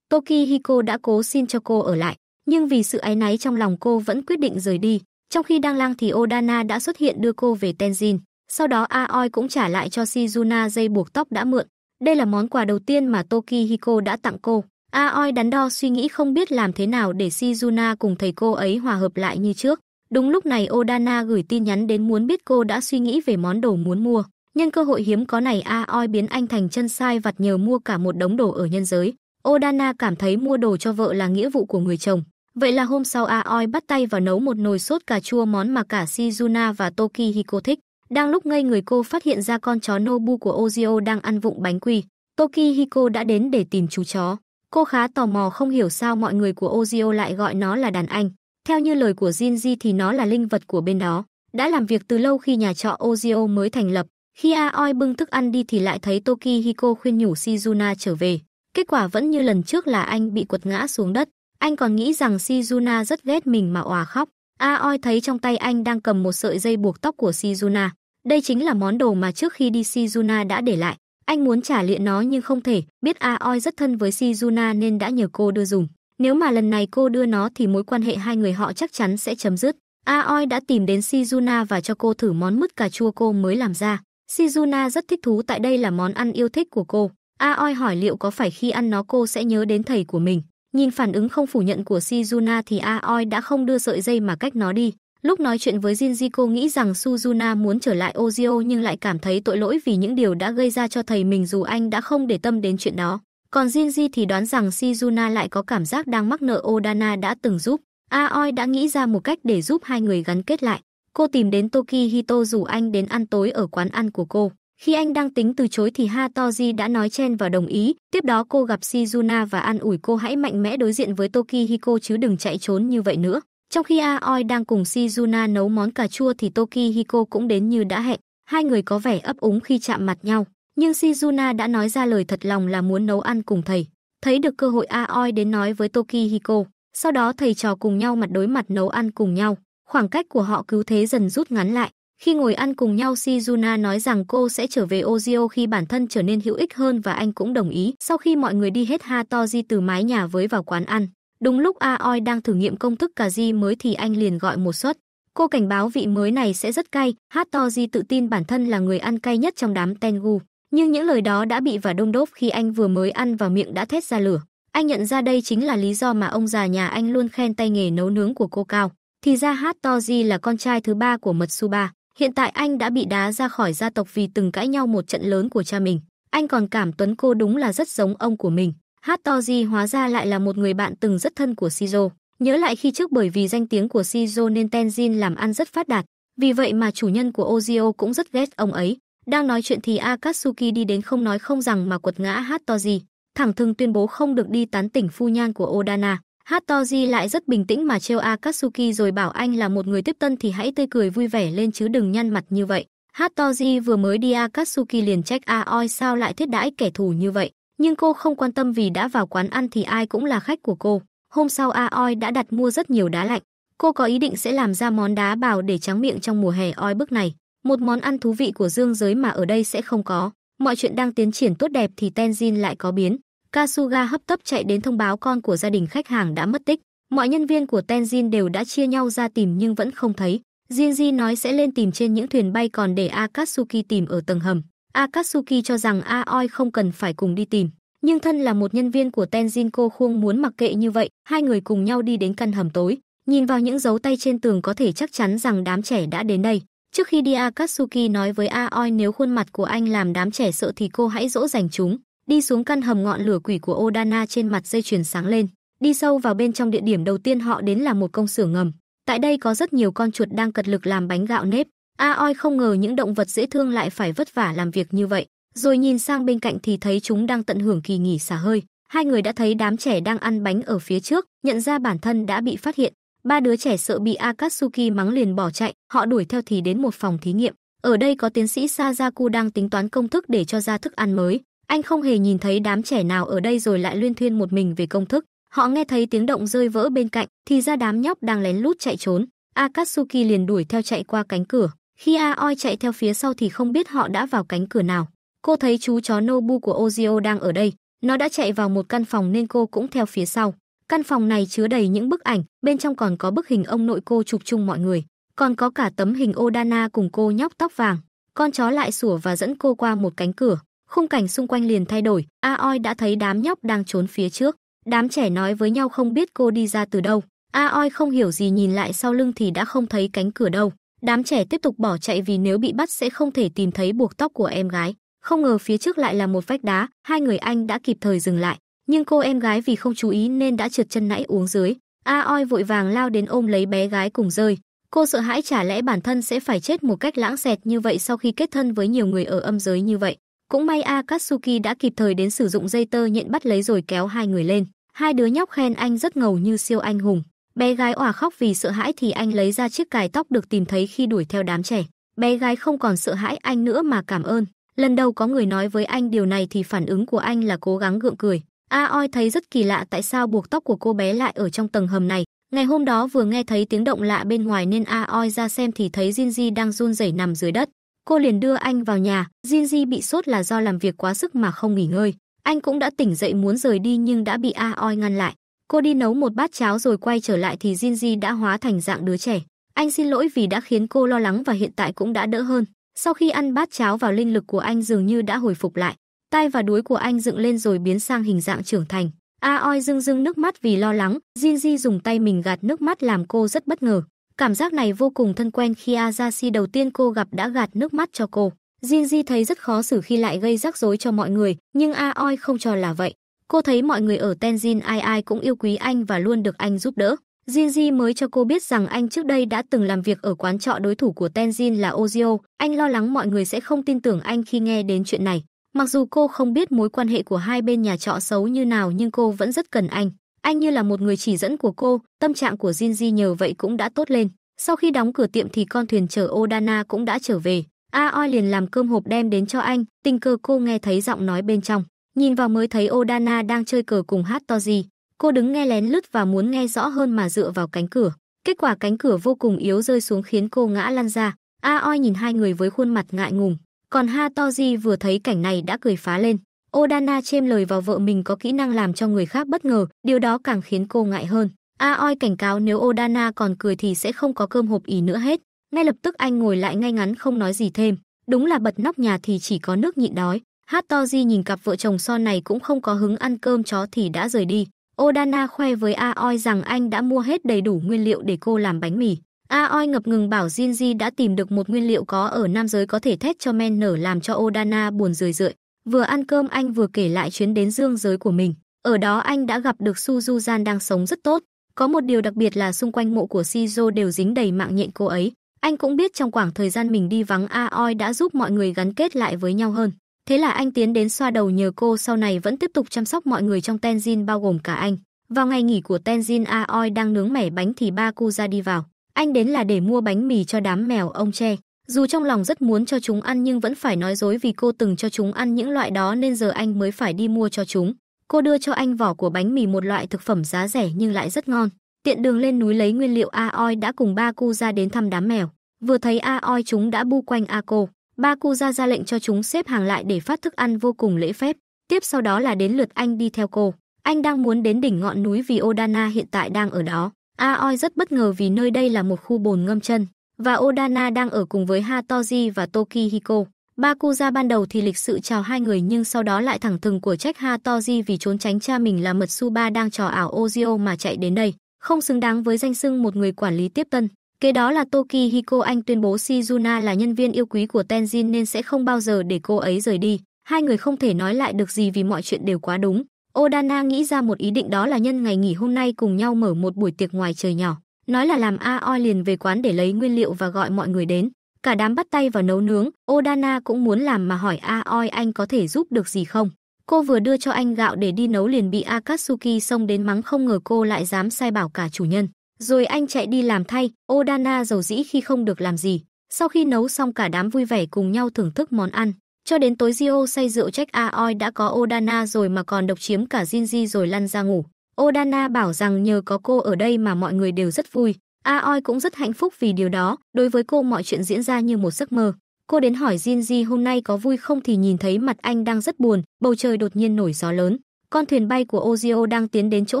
Tokihiko đã cố xin cho cô ở lại, nhưng vì sự áy náy trong lòng cô vẫn quyết định rời đi. Trong khi đang lang thì Odana đã xuất hiện đưa cô về Tenjin. Sau đó Aoi cũng trả lại cho Shizuna dây buộc tóc đã mượn. Đây là món quà đầu tiên mà Tokihiko đã tặng cô. Aoi đắn đo suy nghĩ không biết làm thế nào để Shizuna cùng thầy cô ấy hòa hợp lại như trước. Đúng lúc này Odana gửi tin nhắn đến muốn biết cô đã suy nghĩ về món đồ muốn mua. Nhân cơ hội hiếm có này Aoi biến anh thành chân sai vặt nhờ mua cả một đống đồ ở nhân giới. Odana cảm thấy mua đồ cho vợ là nghĩa vụ của người chồng. Vậy là hôm sau Aoi bắt tay vào nấu một nồi sốt cà chua món mà cả Shizuna và Toki Hiko thích. Đang lúc ngây người cô phát hiện ra con chó Nobu của Ozio đang ăn vụng bánh quy. Toki Hiko đã đến để tìm chú chó. Cô khá tò mò không hiểu sao mọi người của Ozio lại gọi nó là đàn anh. Theo như lời của Jinji thì nó là linh vật của bên đó. Đã làm việc từ lâu khi nhà trọ Ozio mới thành lập. Khi Aoi bưng thức ăn đi thì lại thấy Toki Hiko khuyên nhủ Shizuna trở về. Kết quả vẫn như lần trước là anh bị quật ngã xuống đất. Anh còn nghĩ rằng Shizuna rất ghét mình mà òa khóc. Aoi thấy trong tay anh đang cầm một sợi dây buộc tóc của Shizuna. Đây chính là món đồ mà trước khi đi Shizuna đã để lại. Anh muốn trả liện nó nhưng không thể, biết Aoi rất thân với Shizuna nên đã nhờ cô đưa dùng. Nếu mà lần này cô đưa nó thì mối quan hệ hai người họ chắc chắn sẽ chấm dứt. Aoi đã tìm đến Shizuna và cho cô thử món mứt cà chua cô mới làm ra. Shizuna rất thích thú tại đây là món ăn yêu thích của cô. A Oi hỏi liệu có phải khi ăn nó cô sẽ nhớ đến thầy của mình. Nhìn phản ứng không phủ nhận của Shizuna thì A Oi đã không đưa sợi dây mà cách nó đi. Lúc nói chuyện với Jinji cô nghĩ rằng Suzuna muốn trở lại Ozio nhưng lại cảm thấy tội lỗi vì những điều đã gây ra cho thầy mình dù anh đã không để tâm đến chuyện đó. Còn Jinji thì đoán rằng Shizuna lại có cảm giác đang mắc nợ Odana đã từng giúp. Aoi đã nghĩ ra một cách để giúp hai người gắn kết lại. Cô tìm đến Toki Hito dù anh đến ăn tối ở quán ăn của cô. Khi anh đang tính từ chối thì Ha Toji đã nói chen và đồng ý, tiếp đó cô gặp Shizuna và an ủi cô hãy mạnh mẽ đối diện với Tokihiko chứ đừng chạy trốn như vậy nữa. Trong khi Aoi đang cùng Shizuna nấu món cà chua thì Tokihiko cũng đến như đã hẹn, hai người có vẻ ấp úng khi chạm mặt nhau. Nhưng Shizuna đã nói ra lời thật lòng là muốn nấu ăn cùng thầy. Thấy được cơ hội Aoi đến nói với Tokihiko, sau đó thầy trò cùng nhau mặt đối mặt nấu ăn cùng nhau. Khoảng cách của họ cứ thế dần rút ngắn lại, khi ngồi ăn cùng nhau, Shizuna nói rằng cô sẽ trở về Ozio khi bản thân trở nên hữu ích hơn và anh cũng đồng ý. Sau khi mọi người đi hết Hatoji từ mái nhà với vào quán ăn, đúng lúc Aoi đang thử nghiệm công thức cà ri mới thì anh liền gọi một suất. Cô cảnh báo vị mới này sẽ rất cay, Hatoji tự tin bản thân là người ăn cay nhất trong đám Tengu. Nhưng những lời đó đã bị và đông đốp khi anh vừa mới ăn và miệng đã thét ra lửa. Anh nhận ra đây chính là lý do mà ông già nhà anh luôn khen tay nghề nấu nướng của cô cao. Thì ra Hatoji là con trai thứ ba của Matsuba. Hiện tại anh đã bị đá ra khỏi gia tộc vì từng cãi nhau một trận lớn của cha mình. Anh còn cảm Tuấn Cô đúng là rất giống ông của mình. Hattori hóa ra lại là một người bạn từng rất thân của Shizo. Nhớ lại khi trước bởi vì danh tiếng của Shizo nên Tenzin làm ăn rất phát đạt. Vì vậy mà chủ nhân của Ozio cũng rất ghét ông ấy. Đang nói chuyện thì Akatsuki đi đến không nói không rằng mà quật ngã Hattori. Thẳng thừng tuyên bố không được đi tán tỉnh phu nhan của Odana. Hattori lại rất bình tĩnh mà trêu Akatsuki rồi bảo anh là một người tiếp tân thì hãy tươi cười vui vẻ lên chứ đừng nhăn mặt như vậy. Hattori vừa mới đi Akatsuki liền trách Aoi à, sao lại thiết đãi kẻ thù như vậy, nhưng cô không quan tâm vì đã vào quán ăn thì ai cũng là khách của cô. Hôm sau Aoi đã đặt mua rất nhiều đá lạnh. Cô có ý định sẽ làm ra món đá bào để tráng miệng trong mùa hè oi bức này, một món ăn thú vị của dương giới mà ở đây sẽ không có. Mọi chuyện đang tiến triển tốt đẹp thì Tenzin lại có biến, Kasuga hấp tấp chạy đến thông báo con của gia đình khách hàng đã mất tích. Mọi nhân viên của Tenjin đều đã chia nhau ra tìm nhưng vẫn không thấy. Jinji nói sẽ lên tìm trên những thuyền bay còn để Akatsuki tìm ở tầng hầm. Akatsuki cho rằng Aoi không cần phải cùng đi tìm. Nhưng thân là một nhân viên của Tenjin cô khuông muốn mặc kệ như vậy, hai người cùng nhau đi đến căn hầm tối. Nhìn vào những dấu tay trên tường có thể chắc chắn rằng đám trẻ đã đến đây. Trước khi đi Akatsuki nói với Aoi nếu khuôn mặt của anh làm đám trẻ sợ thì cô hãy dỗ dành chúng đi xuống căn hầm ngọn lửa quỷ của Odana trên mặt dây chuyền sáng lên. Đi sâu vào bên trong địa điểm đầu tiên họ đến là một công xưởng ngầm. Tại đây có rất nhiều con chuột đang cật lực làm bánh gạo nếp. A Oi không ngờ những động vật dễ thương lại phải vất vả làm việc như vậy. Rồi nhìn sang bên cạnh thì thấy chúng đang tận hưởng kỳ nghỉ xả hơi. Hai người đã thấy đám trẻ đang ăn bánh ở phía trước, nhận ra bản thân đã bị phát hiện. Ba đứa trẻ sợ bị Akatsuki mắng liền bỏ chạy, họ đuổi theo thì đến một phòng thí nghiệm. Ở đây có tiến sĩ Sazaku đang tính toán công thức để cho ra thức ăn mới. Anh không hề nhìn thấy đám trẻ nào ở đây rồi lại luyên thuyên một mình về công thức. Họ nghe thấy tiếng động rơi vỡ bên cạnh, thì ra đám nhóc đang lén lút chạy trốn. Akatsuki liền đuổi theo chạy qua cánh cửa. Khi Aoi chạy theo phía sau thì không biết họ đã vào cánh cửa nào. Cô thấy chú chó Nobu của Ozio đang ở đây. Nó đã chạy vào một căn phòng nên cô cũng theo phía sau. Căn phòng này chứa đầy những bức ảnh, bên trong còn có bức hình ông nội cô chụp chung mọi người. Còn có cả tấm hình Odana cùng cô nhóc tóc vàng. Con chó lại sủa và dẫn cô qua một cánh cửa khung cảnh xung quanh liền thay đổi, A Oi đã thấy đám nhóc đang trốn phía trước. Đám trẻ nói với nhau không biết cô đi ra từ đâu. A Oi không hiểu gì nhìn lại sau lưng thì đã không thấy cánh cửa đâu. Đám trẻ tiếp tục bỏ chạy vì nếu bị bắt sẽ không thể tìm thấy buộc tóc của em gái. Không ngờ phía trước lại là một vách đá, hai người anh đã kịp thời dừng lại. Nhưng cô em gái vì không chú ý nên đã trượt chân nãy uống dưới. A Oi vội vàng lao đến ôm lấy bé gái cùng rơi. Cô sợ hãi chả lẽ bản thân sẽ phải chết một cách lãng xẹt như vậy sau khi kết thân với nhiều người ở âm giới như vậy. Cũng may Akatsuki đã kịp thời đến sử dụng dây tơ nhện bắt lấy rồi kéo hai người lên. Hai đứa nhóc khen anh rất ngầu như siêu anh hùng. Bé gái òa khóc vì sợ hãi thì anh lấy ra chiếc cài tóc được tìm thấy khi đuổi theo đám trẻ. Bé gái không còn sợ hãi anh nữa mà cảm ơn. Lần đầu có người nói với anh điều này thì phản ứng của anh là cố gắng gượng cười. Aoi thấy rất kỳ lạ tại sao buộc tóc của cô bé lại ở trong tầng hầm này. Ngày hôm đó vừa nghe thấy tiếng động lạ bên ngoài nên Aoi ra xem thì thấy Jinji đang run rẩy nằm dưới đất cô liền đưa anh vào nhà. Jinji bị sốt là do làm việc quá sức mà không nghỉ ngơi. Anh cũng đã tỉnh dậy muốn rời đi nhưng đã bị Aoi ngăn lại. Cô đi nấu một bát cháo rồi quay trở lại thì Jinji đã hóa thành dạng đứa trẻ. Anh xin lỗi vì đã khiến cô lo lắng và hiện tại cũng đã đỡ hơn. Sau khi ăn bát cháo vào linh lực của anh dường như đã hồi phục lại. Tay và đuối của anh dựng lên rồi biến sang hình dạng trưởng thành. Aoi rưng rưng nước mắt vì lo lắng, Jinji dùng tay mình gạt nước mắt làm cô rất bất ngờ. Cảm giác này vô cùng thân quen khi Azashi đầu tiên cô gặp đã gạt nước mắt cho cô. Jinji thấy rất khó xử khi lại gây rắc rối cho mọi người, nhưng Aoi không cho là vậy. Cô thấy mọi người ở Tenjin ai ai cũng yêu quý anh và luôn được anh giúp đỡ. Jinji mới cho cô biết rằng anh trước đây đã từng làm việc ở quán trọ đối thủ của Tenjin là Ozio. Anh lo lắng mọi người sẽ không tin tưởng anh khi nghe đến chuyện này. Mặc dù cô không biết mối quan hệ của hai bên nhà trọ xấu như nào nhưng cô vẫn rất cần anh. Anh như là một người chỉ dẫn của cô, tâm trạng của Jinji nhờ vậy cũng đã tốt lên. Sau khi đóng cửa tiệm thì con thuyền chở Odana cũng đã trở về. Aoi liền làm cơm hộp đem đến cho anh, tình cờ cô nghe thấy giọng nói bên trong. Nhìn vào mới thấy Odana đang chơi cờ cùng hát to gì. Cô đứng nghe lén lướt và muốn nghe rõ hơn mà dựa vào cánh cửa. Kết quả cánh cửa vô cùng yếu rơi xuống khiến cô ngã lăn ra. Aoi nhìn hai người với khuôn mặt ngại ngùng. Còn Ha Toji vừa thấy cảnh này đã cười phá lên. Odana chêm lời vào vợ mình có kỹ năng làm cho người khác bất ngờ, điều đó càng khiến cô ngại hơn. Aoi cảnh cáo nếu Odana còn cười thì sẽ không có cơm hộp ý nữa hết. Ngay lập tức anh ngồi lại ngay ngắn không nói gì thêm. Đúng là bật nóc nhà thì chỉ có nước nhịn đói. Hattoji nhìn cặp vợ chồng son này cũng không có hứng ăn cơm chó thì đã rời đi. Odana khoe với Aoi rằng anh đã mua hết đầy đủ nguyên liệu để cô làm bánh mì. Aoi ngập ngừng bảo Jinji đã tìm được một nguyên liệu có ở nam giới có thể thét cho men nở làm cho Odana buồn rười rượi. Vừa ăn cơm anh vừa kể lại chuyến đến dương giới của mình. Ở đó anh đã gặp được Su Gian đang sống rất tốt. Có một điều đặc biệt là xung quanh mộ của Shizu đều dính đầy mạng nhện cô ấy. Anh cũng biết trong khoảng thời gian mình đi vắng Aoi đã giúp mọi người gắn kết lại với nhau hơn. Thế là anh tiến đến xoa đầu nhờ cô sau này vẫn tiếp tục chăm sóc mọi người trong Tenzin bao gồm cả anh. Vào ngày nghỉ của Tenzin Aoi đang nướng mẻ bánh thì ba cu ra đi vào. Anh đến là để mua bánh mì cho đám mèo ông tre. Dù trong lòng rất muốn cho chúng ăn nhưng vẫn phải nói dối vì cô từng cho chúng ăn những loại đó nên giờ anh mới phải đi mua cho chúng. Cô đưa cho anh vỏ của bánh mì một loại thực phẩm giá rẻ nhưng lại rất ngon. Tiện đường lên núi lấy nguyên liệu A Oi đã cùng ba cô ra đến thăm đám mèo. Vừa thấy A Oi chúng đã bu quanh A cô. Ba cô ra ra lệnh cho chúng xếp hàng lại để phát thức ăn vô cùng lễ phép. Tiếp sau đó là đến lượt anh đi theo cô. Anh đang muốn đến đỉnh ngọn núi vì Odana hiện tại đang ở đó. A Oi rất bất ngờ vì nơi đây là một khu bồn ngâm chân và Odana đang ở cùng với Hatoji và Tokihiko. Bakuza ban đầu thì lịch sự chào hai người nhưng sau đó lại thẳng thừng của trách Hatoji vì trốn tránh cha mình là mật Matsuba đang trò ảo Ozio mà chạy đến đây, không xứng đáng với danh xưng một người quản lý tiếp tân. Kế đó là Tokihiko anh tuyên bố Shizuna là nhân viên yêu quý của Tenjin nên sẽ không bao giờ để cô ấy rời đi. Hai người không thể nói lại được gì vì mọi chuyện đều quá đúng. Odana nghĩ ra một ý định đó là nhân ngày nghỉ hôm nay cùng nhau mở một buổi tiệc ngoài trời nhỏ. Nói là làm A Oi liền về quán để lấy nguyên liệu và gọi mọi người đến. Cả đám bắt tay vào nấu nướng, Odana cũng muốn làm mà hỏi A Oi anh có thể giúp được gì không. Cô vừa đưa cho anh gạo để đi nấu liền bị Akatsuki xông đến mắng không ngờ cô lại dám sai bảo cả chủ nhân. Rồi anh chạy đi làm thay, Odana giàu dĩ khi không được làm gì. Sau khi nấu xong cả đám vui vẻ cùng nhau thưởng thức món ăn. Cho đến tối Rio say rượu trách Aoi đã có Odana rồi mà còn độc chiếm cả Jinji rồi lăn ra ngủ. Odana bảo rằng nhờ có cô ở đây mà mọi người đều rất vui. Aoi cũng rất hạnh phúc vì điều đó, đối với cô mọi chuyện diễn ra như một giấc mơ. Cô đến hỏi Jinji hôm nay có vui không thì nhìn thấy mặt anh đang rất buồn, bầu trời đột nhiên nổi gió lớn. Con thuyền bay của Ozio đang tiến đến chỗ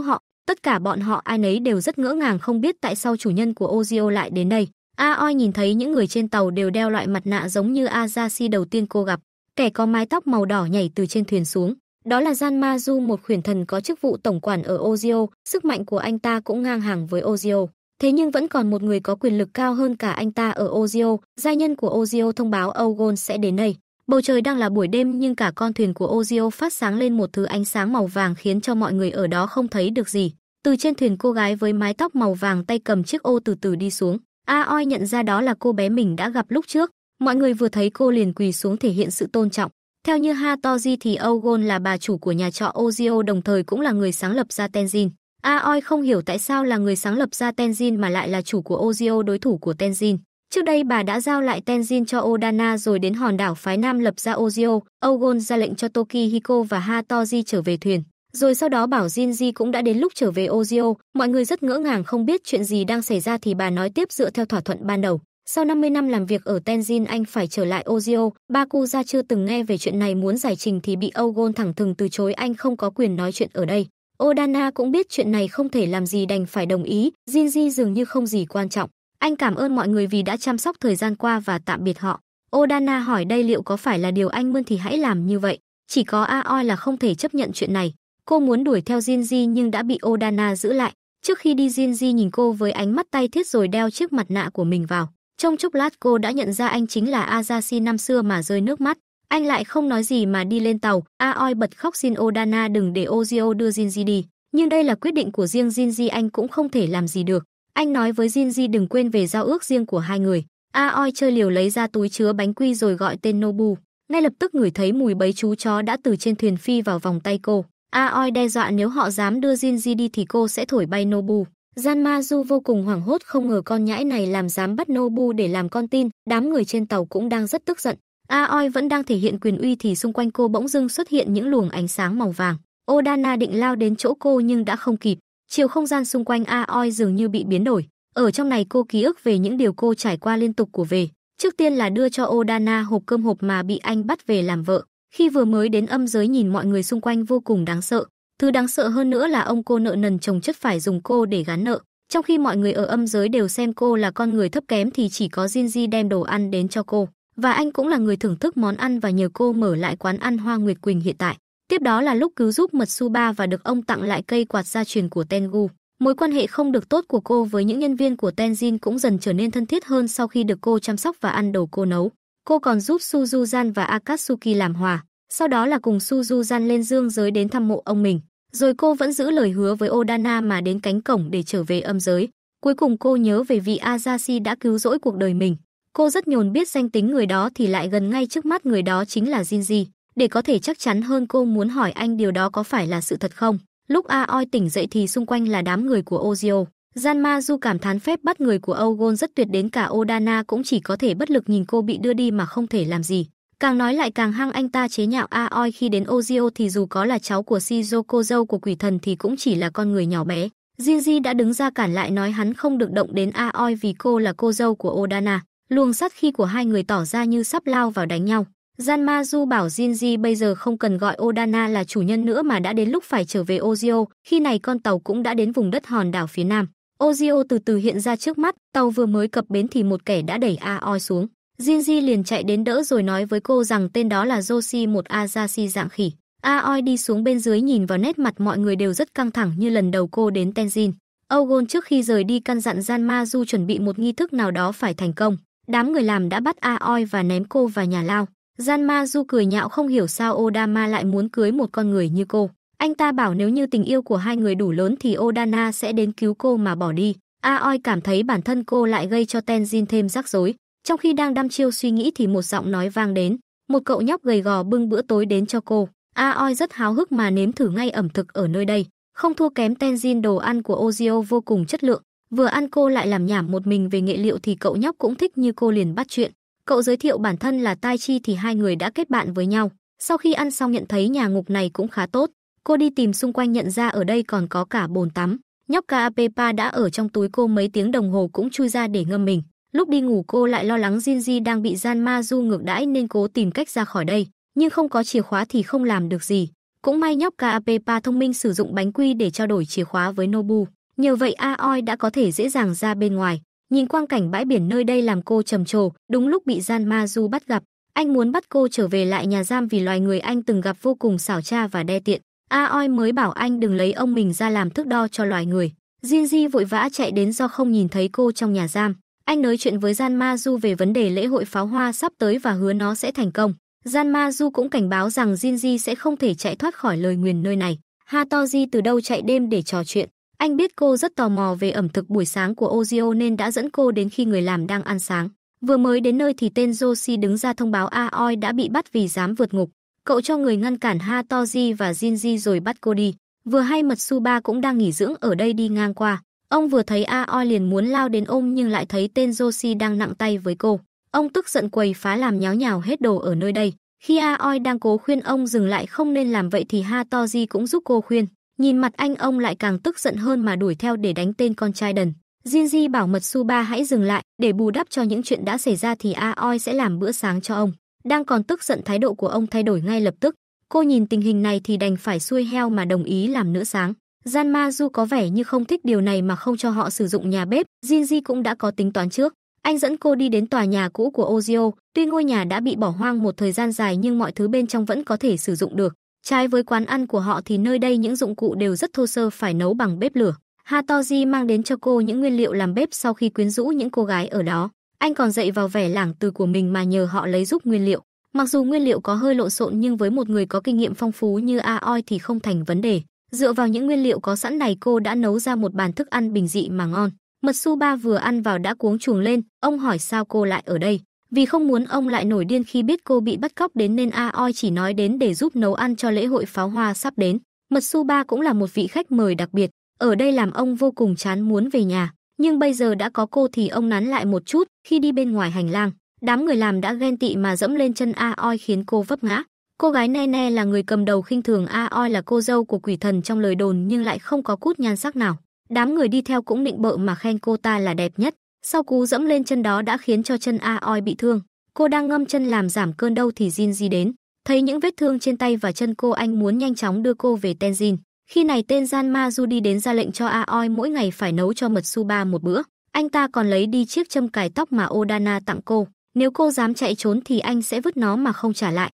họ, tất cả bọn họ ai nấy đều rất ngỡ ngàng không biết tại sao chủ nhân của Ozio lại đến đây. Aoi nhìn thấy những người trên tàu đều đeo loại mặt nạ giống như Azashi đầu tiên cô gặp. Kẻ có mái tóc màu đỏ nhảy từ trên thuyền xuống, đó là Gian Ma Du một khuyển thần có chức vụ tổng quản ở Ozio, sức mạnh của anh ta cũng ngang hàng với Ozio. Thế nhưng vẫn còn một người có quyền lực cao hơn cả anh ta ở Ozio, gia nhân của Ozio thông báo Ogon sẽ đến đây. Bầu trời đang là buổi đêm nhưng cả con thuyền của Ozio phát sáng lên một thứ ánh sáng màu vàng khiến cho mọi người ở đó không thấy được gì. Từ trên thuyền cô gái với mái tóc màu vàng tay cầm chiếc ô từ từ đi xuống. Aoi nhận ra đó là cô bé mình đã gặp lúc trước. Mọi người vừa thấy cô liền quỳ xuống thể hiện sự tôn trọng. Theo như Hatoji thì Ogon là bà chủ của nhà trọ Ozio đồng thời cũng là người sáng lập ra Tenzin. Aoi à, không hiểu tại sao là người sáng lập ra Tenzin mà lại là chủ của Ozio đối thủ của Tenzin. Trước đây bà đã giao lại Tenzin cho Odana rồi đến hòn đảo phái nam lập ra Ozio, Ogon ra lệnh cho Toki Hiko và Hatoji trở về thuyền. Rồi sau đó bảo Jinji cũng đã đến lúc trở về Ozio, mọi người rất ngỡ ngàng không biết chuyện gì đang xảy ra thì bà nói tiếp dựa theo thỏa thuận ban đầu. Sau 50 năm làm việc ở Tenzin anh phải trở lại Ozio, Baku ra chưa từng nghe về chuyện này muốn giải trình thì bị Ogon thẳng thừng từ chối anh không có quyền nói chuyện ở đây. Odana cũng biết chuyện này không thể làm gì đành phải đồng ý, Jinji dường như không gì quan trọng. Anh cảm ơn mọi người vì đã chăm sóc thời gian qua và tạm biệt họ. Odana hỏi đây liệu có phải là điều anh mươn thì hãy làm như vậy. Chỉ có Aoi là không thể chấp nhận chuyện này. Cô muốn đuổi theo Jinji nhưng đã bị Odana giữ lại. Trước khi đi Jinji nhìn cô với ánh mắt tay thiết rồi đeo chiếc mặt nạ của mình vào. Trong chốc lát cô đã nhận ra anh chính là Azashi năm xưa mà rơi nước mắt. Anh lại không nói gì mà đi lên tàu. Aoi bật khóc xin Odana đừng để Ozio đưa Jinji đi. Nhưng đây là quyết định của riêng Jinji anh cũng không thể làm gì được. Anh nói với Jinji đừng quên về giao ước riêng của hai người. Aoi chơi liều lấy ra túi chứa bánh quy rồi gọi tên Nobu. Ngay lập tức ngửi thấy mùi bấy chú chó đã từ trên thuyền phi vào vòng tay cô. Aoi đe dọa nếu họ dám đưa Jinji đi thì cô sẽ thổi bay Nobu. Janmazu vô cùng hoảng hốt không ngờ con nhãi này làm dám bắt Nobu để làm con tin, đám người trên tàu cũng đang rất tức giận. Aoi vẫn đang thể hiện quyền uy thì xung quanh cô bỗng dưng xuất hiện những luồng ánh sáng màu vàng. Odana định lao đến chỗ cô nhưng đã không kịp, chiều không gian xung quanh Aoi dường như bị biến đổi. Ở trong này cô ký ức về những điều cô trải qua liên tục của về. Trước tiên là đưa cho Odana hộp cơm hộp mà bị anh bắt về làm vợ. Khi vừa mới đến âm giới nhìn mọi người xung quanh vô cùng đáng sợ, Thứ đáng sợ hơn nữa là ông cô nợ nần chồng chất phải dùng cô để gán nợ. Trong khi mọi người ở âm giới đều xem cô là con người thấp kém thì chỉ có Jinji đem đồ ăn đến cho cô. Và anh cũng là người thưởng thức món ăn và nhờ cô mở lại quán ăn Hoa Nguyệt Quỳnh hiện tại. Tiếp đó là lúc cứu giúp mật su ba và được ông tặng lại cây quạt gia truyền của Tengu. Mối quan hệ không được tốt của cô với những nhân viên của tenjin cũng dần trở nên thân thiết hơn sau khi được cô chăm sóc và ăn đồ cô nấu. Cô còn giúp Suzuzan và Akatsuki làm hòa, sau đó là cùng Suzuzan lên dương giới đến thăm mộ ông mình. Rồi cô vẫn giữ lời hứa với Odana mà đến cánh cổng để trở về âm giới. Cuối cùng cô nhớ về vị Azashi đã cứu rỗi cuộc đời mình. Cô rất nhồn biết danh tính người đó thì lại gần ngay trước mắt người đó chính là Jinji. Để có thể chắc chắn hơn cô muốn hỏi anh điều đó có phải là sự thật không. Lúc Aoi tỉnh dậy thì xung quanh là đám người của Ozio. du cảm thán phép bắt người của Ogon rất tuyệt đến cả Odana cũng chỉ có thể bất lực nhìn cô bị đưa đi mà không thể làm gì. Càng nói lại càng hăng anh ta chế nhạo Aoi khi đến Ozio thì dù có là cháu của Shizoko dâu của quỷ thần thì cũng chỉ là con người nhỏ bé. Jinji đã đứng ra cản lại nói hắn không được động đến Aoi vì cô là cô dâu của Odana. Luồng sắt khi của hai người tỏ ra như sắp lao vào đánh nhau. Janmazu bảo Jinji bây giờ không cần gọi Odana là chủ nhân nữa mà đã đến lúc phải trở về Ozio, khi này con tàu cũng đã đến vùng đất hòn đảo phía nam. Ozio từ từ hiện ra trước mắt, tàu vừa mới cập bến thì một kẻ đã đẩy Aoi xuống. Jinji liền chạy đến đỡ rồi nói với cô rằng tên đó là Joshi một Azashi dạng khỉ. Aoi đi xuống bên dưới nhìn vào nét mặt mọi người đều rất căng thẳng như lần đầu cô đến Tenjin. Ogon trước khi rời đi căn dặn Janmazu chuẩn bị một nghi thức nào đó phải thành công. Đám người làm đã bắt Aoi và ném cô vào nhà lao. Janmazu cười nhạo không hiểu sao Odama lại muốn cưới một con người như cô. Anh ta bảo nếu như tình yêu của hai người đủ lớn thì Odana sẽ đến cứu cô mà bỏ đi. Aoi cảm thấy bản thân cô lại gây cho Tenjin thêm rắc rối. Trong khi đang đăm chiêu suy nghĩ thì một giọng nói vang đến, một cậu nhóc gầy gò bưng bữa tối đến cho cô. A Oi rất háo hức mà nếm thử ngay ẩm thực ở nơi đây, không thua kém Tenzin đồ ăn của Ozio vô cùng chất lượng. Vừa ăn cô lại làm nhảm một mình về nghệ liệu thì cậu nhóc cũng thích như cô liền bắt chuyện. Cậu giới thiệu bản thân là Tai Chi thì hai người đã kết bạn với nhau. Sau khi ăn xong nhận thấy nhà ngục này cũng khá tốt, cô đi tìm xung quanh nhận ra ở đây còn có cả bồn tắm. Nhóc Kaapepa đã ở trong túi cô mấy tiếng đồng hồ cũng chui ra để ngâm mình. Lúc đi ngủ cô lại lo lắng Jinji đang bị gian ma du ngược đãi nên cố tìm cách ra khỏi đây, nhưng không có chìa khóa thì không làm được gì. Cũng may nhóc Kaapepa thông minh sử dụng bánh quy để trao đổi chìa khóa với Nobu, nhờ vậy Aoi đã có thể dễ dàng ra bên ngoài. Nhìn quang cảnh bãi biển nơi đây làm cô trầm trồ, đúng lúc bị gian ma du bắt gặp, anh muốn bắt cô trở về lại nhà giam vì loài người anh từng gặp vô cùng xảo trá và đe tiện. Aoi mới bảo anh đừng lấy ông mình ra làm thước đo cho loài người. Jinji vội vã chạy đến do không nhìn thấy cô trong nhà giam, anh nói chuyện với Gian Ma Du về vấn đề lễ hội pháo hoa sắp tới và hứa nó sẽ thành công. Gian Ma Du cũng cảnh báo rằng Jinji sẽ không thể chạy thoát khỏi lời nguyền nơi này. Hatoji từ đâu chạy đêm để trò chuyện. Anh biết cô rất tò mò về ẩm thực buổi sáng của Ozio nên đã dẫn cô đến khi người làm đang ăn sáng. Vừa mới đến nơi thì tên Joshi đứng ra thông báo Aoi đã bị bắt vì dám vượt ngục. Cậu cho người ngăn cản Hatoji và Jinji rồi bắt cô đi. Vừa hay mật Suba cũng đang nghỉ dưỡng ở đây đi ngang qua. Ông vừa thấy Aoi liền muốn lao đến ôm nhưng lại thấy tên Joshi đang nặng tay với cô. Ông tức giận quầy phá làm nháo nhào hết đồ ở nơi đây. Khi Aoi đang cố khuyên ông dừng lại không nên làm vậy thì Ha Hatoji cũng giúp cô khuyên. Nhìn mặt anh ông lại càng tức giận hơn mà đuổi theo để đánh tên con trai đần. Jinji bảo mật Suba hãy dừng lại, để bù đắp cho những chuyện đã xảy ra thì Aoi sẽ làm bữa sáng cho ông. Đang còn tức giận thái độ của ông thay đổi ngay lập tức. Cô nhìn tình hình này thì đành phải xuôi heo mà đồng ý làm nữa sáng. Janma Du có vẻ như không thích điều này mà không cho họ sử dụng nhà bếp, Jinji cũng đã có tính toán trước. Anh dẫn cô đi đến tòa nhà cũ của Ozio, tuy ngôi nhà đã bị bỏ hoang một thời gian dài nhưng mọi thứ bên trong vẫn có thể sử dụng được. Trái với quán ăn của họ thì nơi đây những dụng cụ đều rất thô sơ phải nấu bằng bếp lửa. Hatoji mang đến cho cô những nguyên liệu làm bếp sau khi quyến rũ những cô gái ở đó. Anh còn dạy vào vẻ lảng từ của mình mà nhờ họ lấy giúp nguyên liệu. Mặc dù nguyên liệu có hơi lộn xộn nhưng với một người có kinh nghiệm phong phú như Aoi thì không thành vấn đề. Dựa vào những nguyên liệu có sẵn này cô đã nấu ra một bàn thức ăn bình dị mà ngon. Mật su ba vừa ăn vào đã cuống chuồng lên, ông hỏi sao cô lại ở đây. Vì không muốn ông lại nổi điên khi biết cô bị bắt cóc đến nên A Oi chỉ nói đến để giúp nấu ăn cho lễ hội pháo hoa sắp đến. Mật su ba cũng là một vị khách mời đặc biệt, ở đây làm ông vô cùng chán muốn về nhà. Nhưng bây giờ đã có cô thì ông nắn lại một chút khi đi bên ngoài hành lang. Đám người làm đã ghen tị mà dẫm lên chân A Oi khiến cô vấp ngã. Cô gái ne ne là người cầm đầu khinh thường A Oi là cô dâu của quỷ thần trong lời đồn nhưng lại không có cút nhan sắc nào. Đám người đi theo cũng định bợ mà khen cô ta là đẹp nhất. Sau cú dẫm lên chân đó đã khiến cho chân A Oi bị thương. Cô đang ngâm chân làm giảm cơn đau thì Jin Ji đến. Thấy những vết thương trên tay và chân cô anh muốn nhanh chóng đưa cô về Tenjin. Khi này tên Gian Ma Du đi đến ra lệnh cho A Oi mỗi ngày phải nấu cho mật su một bữa. Anh ta còn lấy đi chiếc châm cài tóc mà Odana tặng cô. Nếu cô dám chạy trốn thì anh sẽ vứt nó mà không trả lại.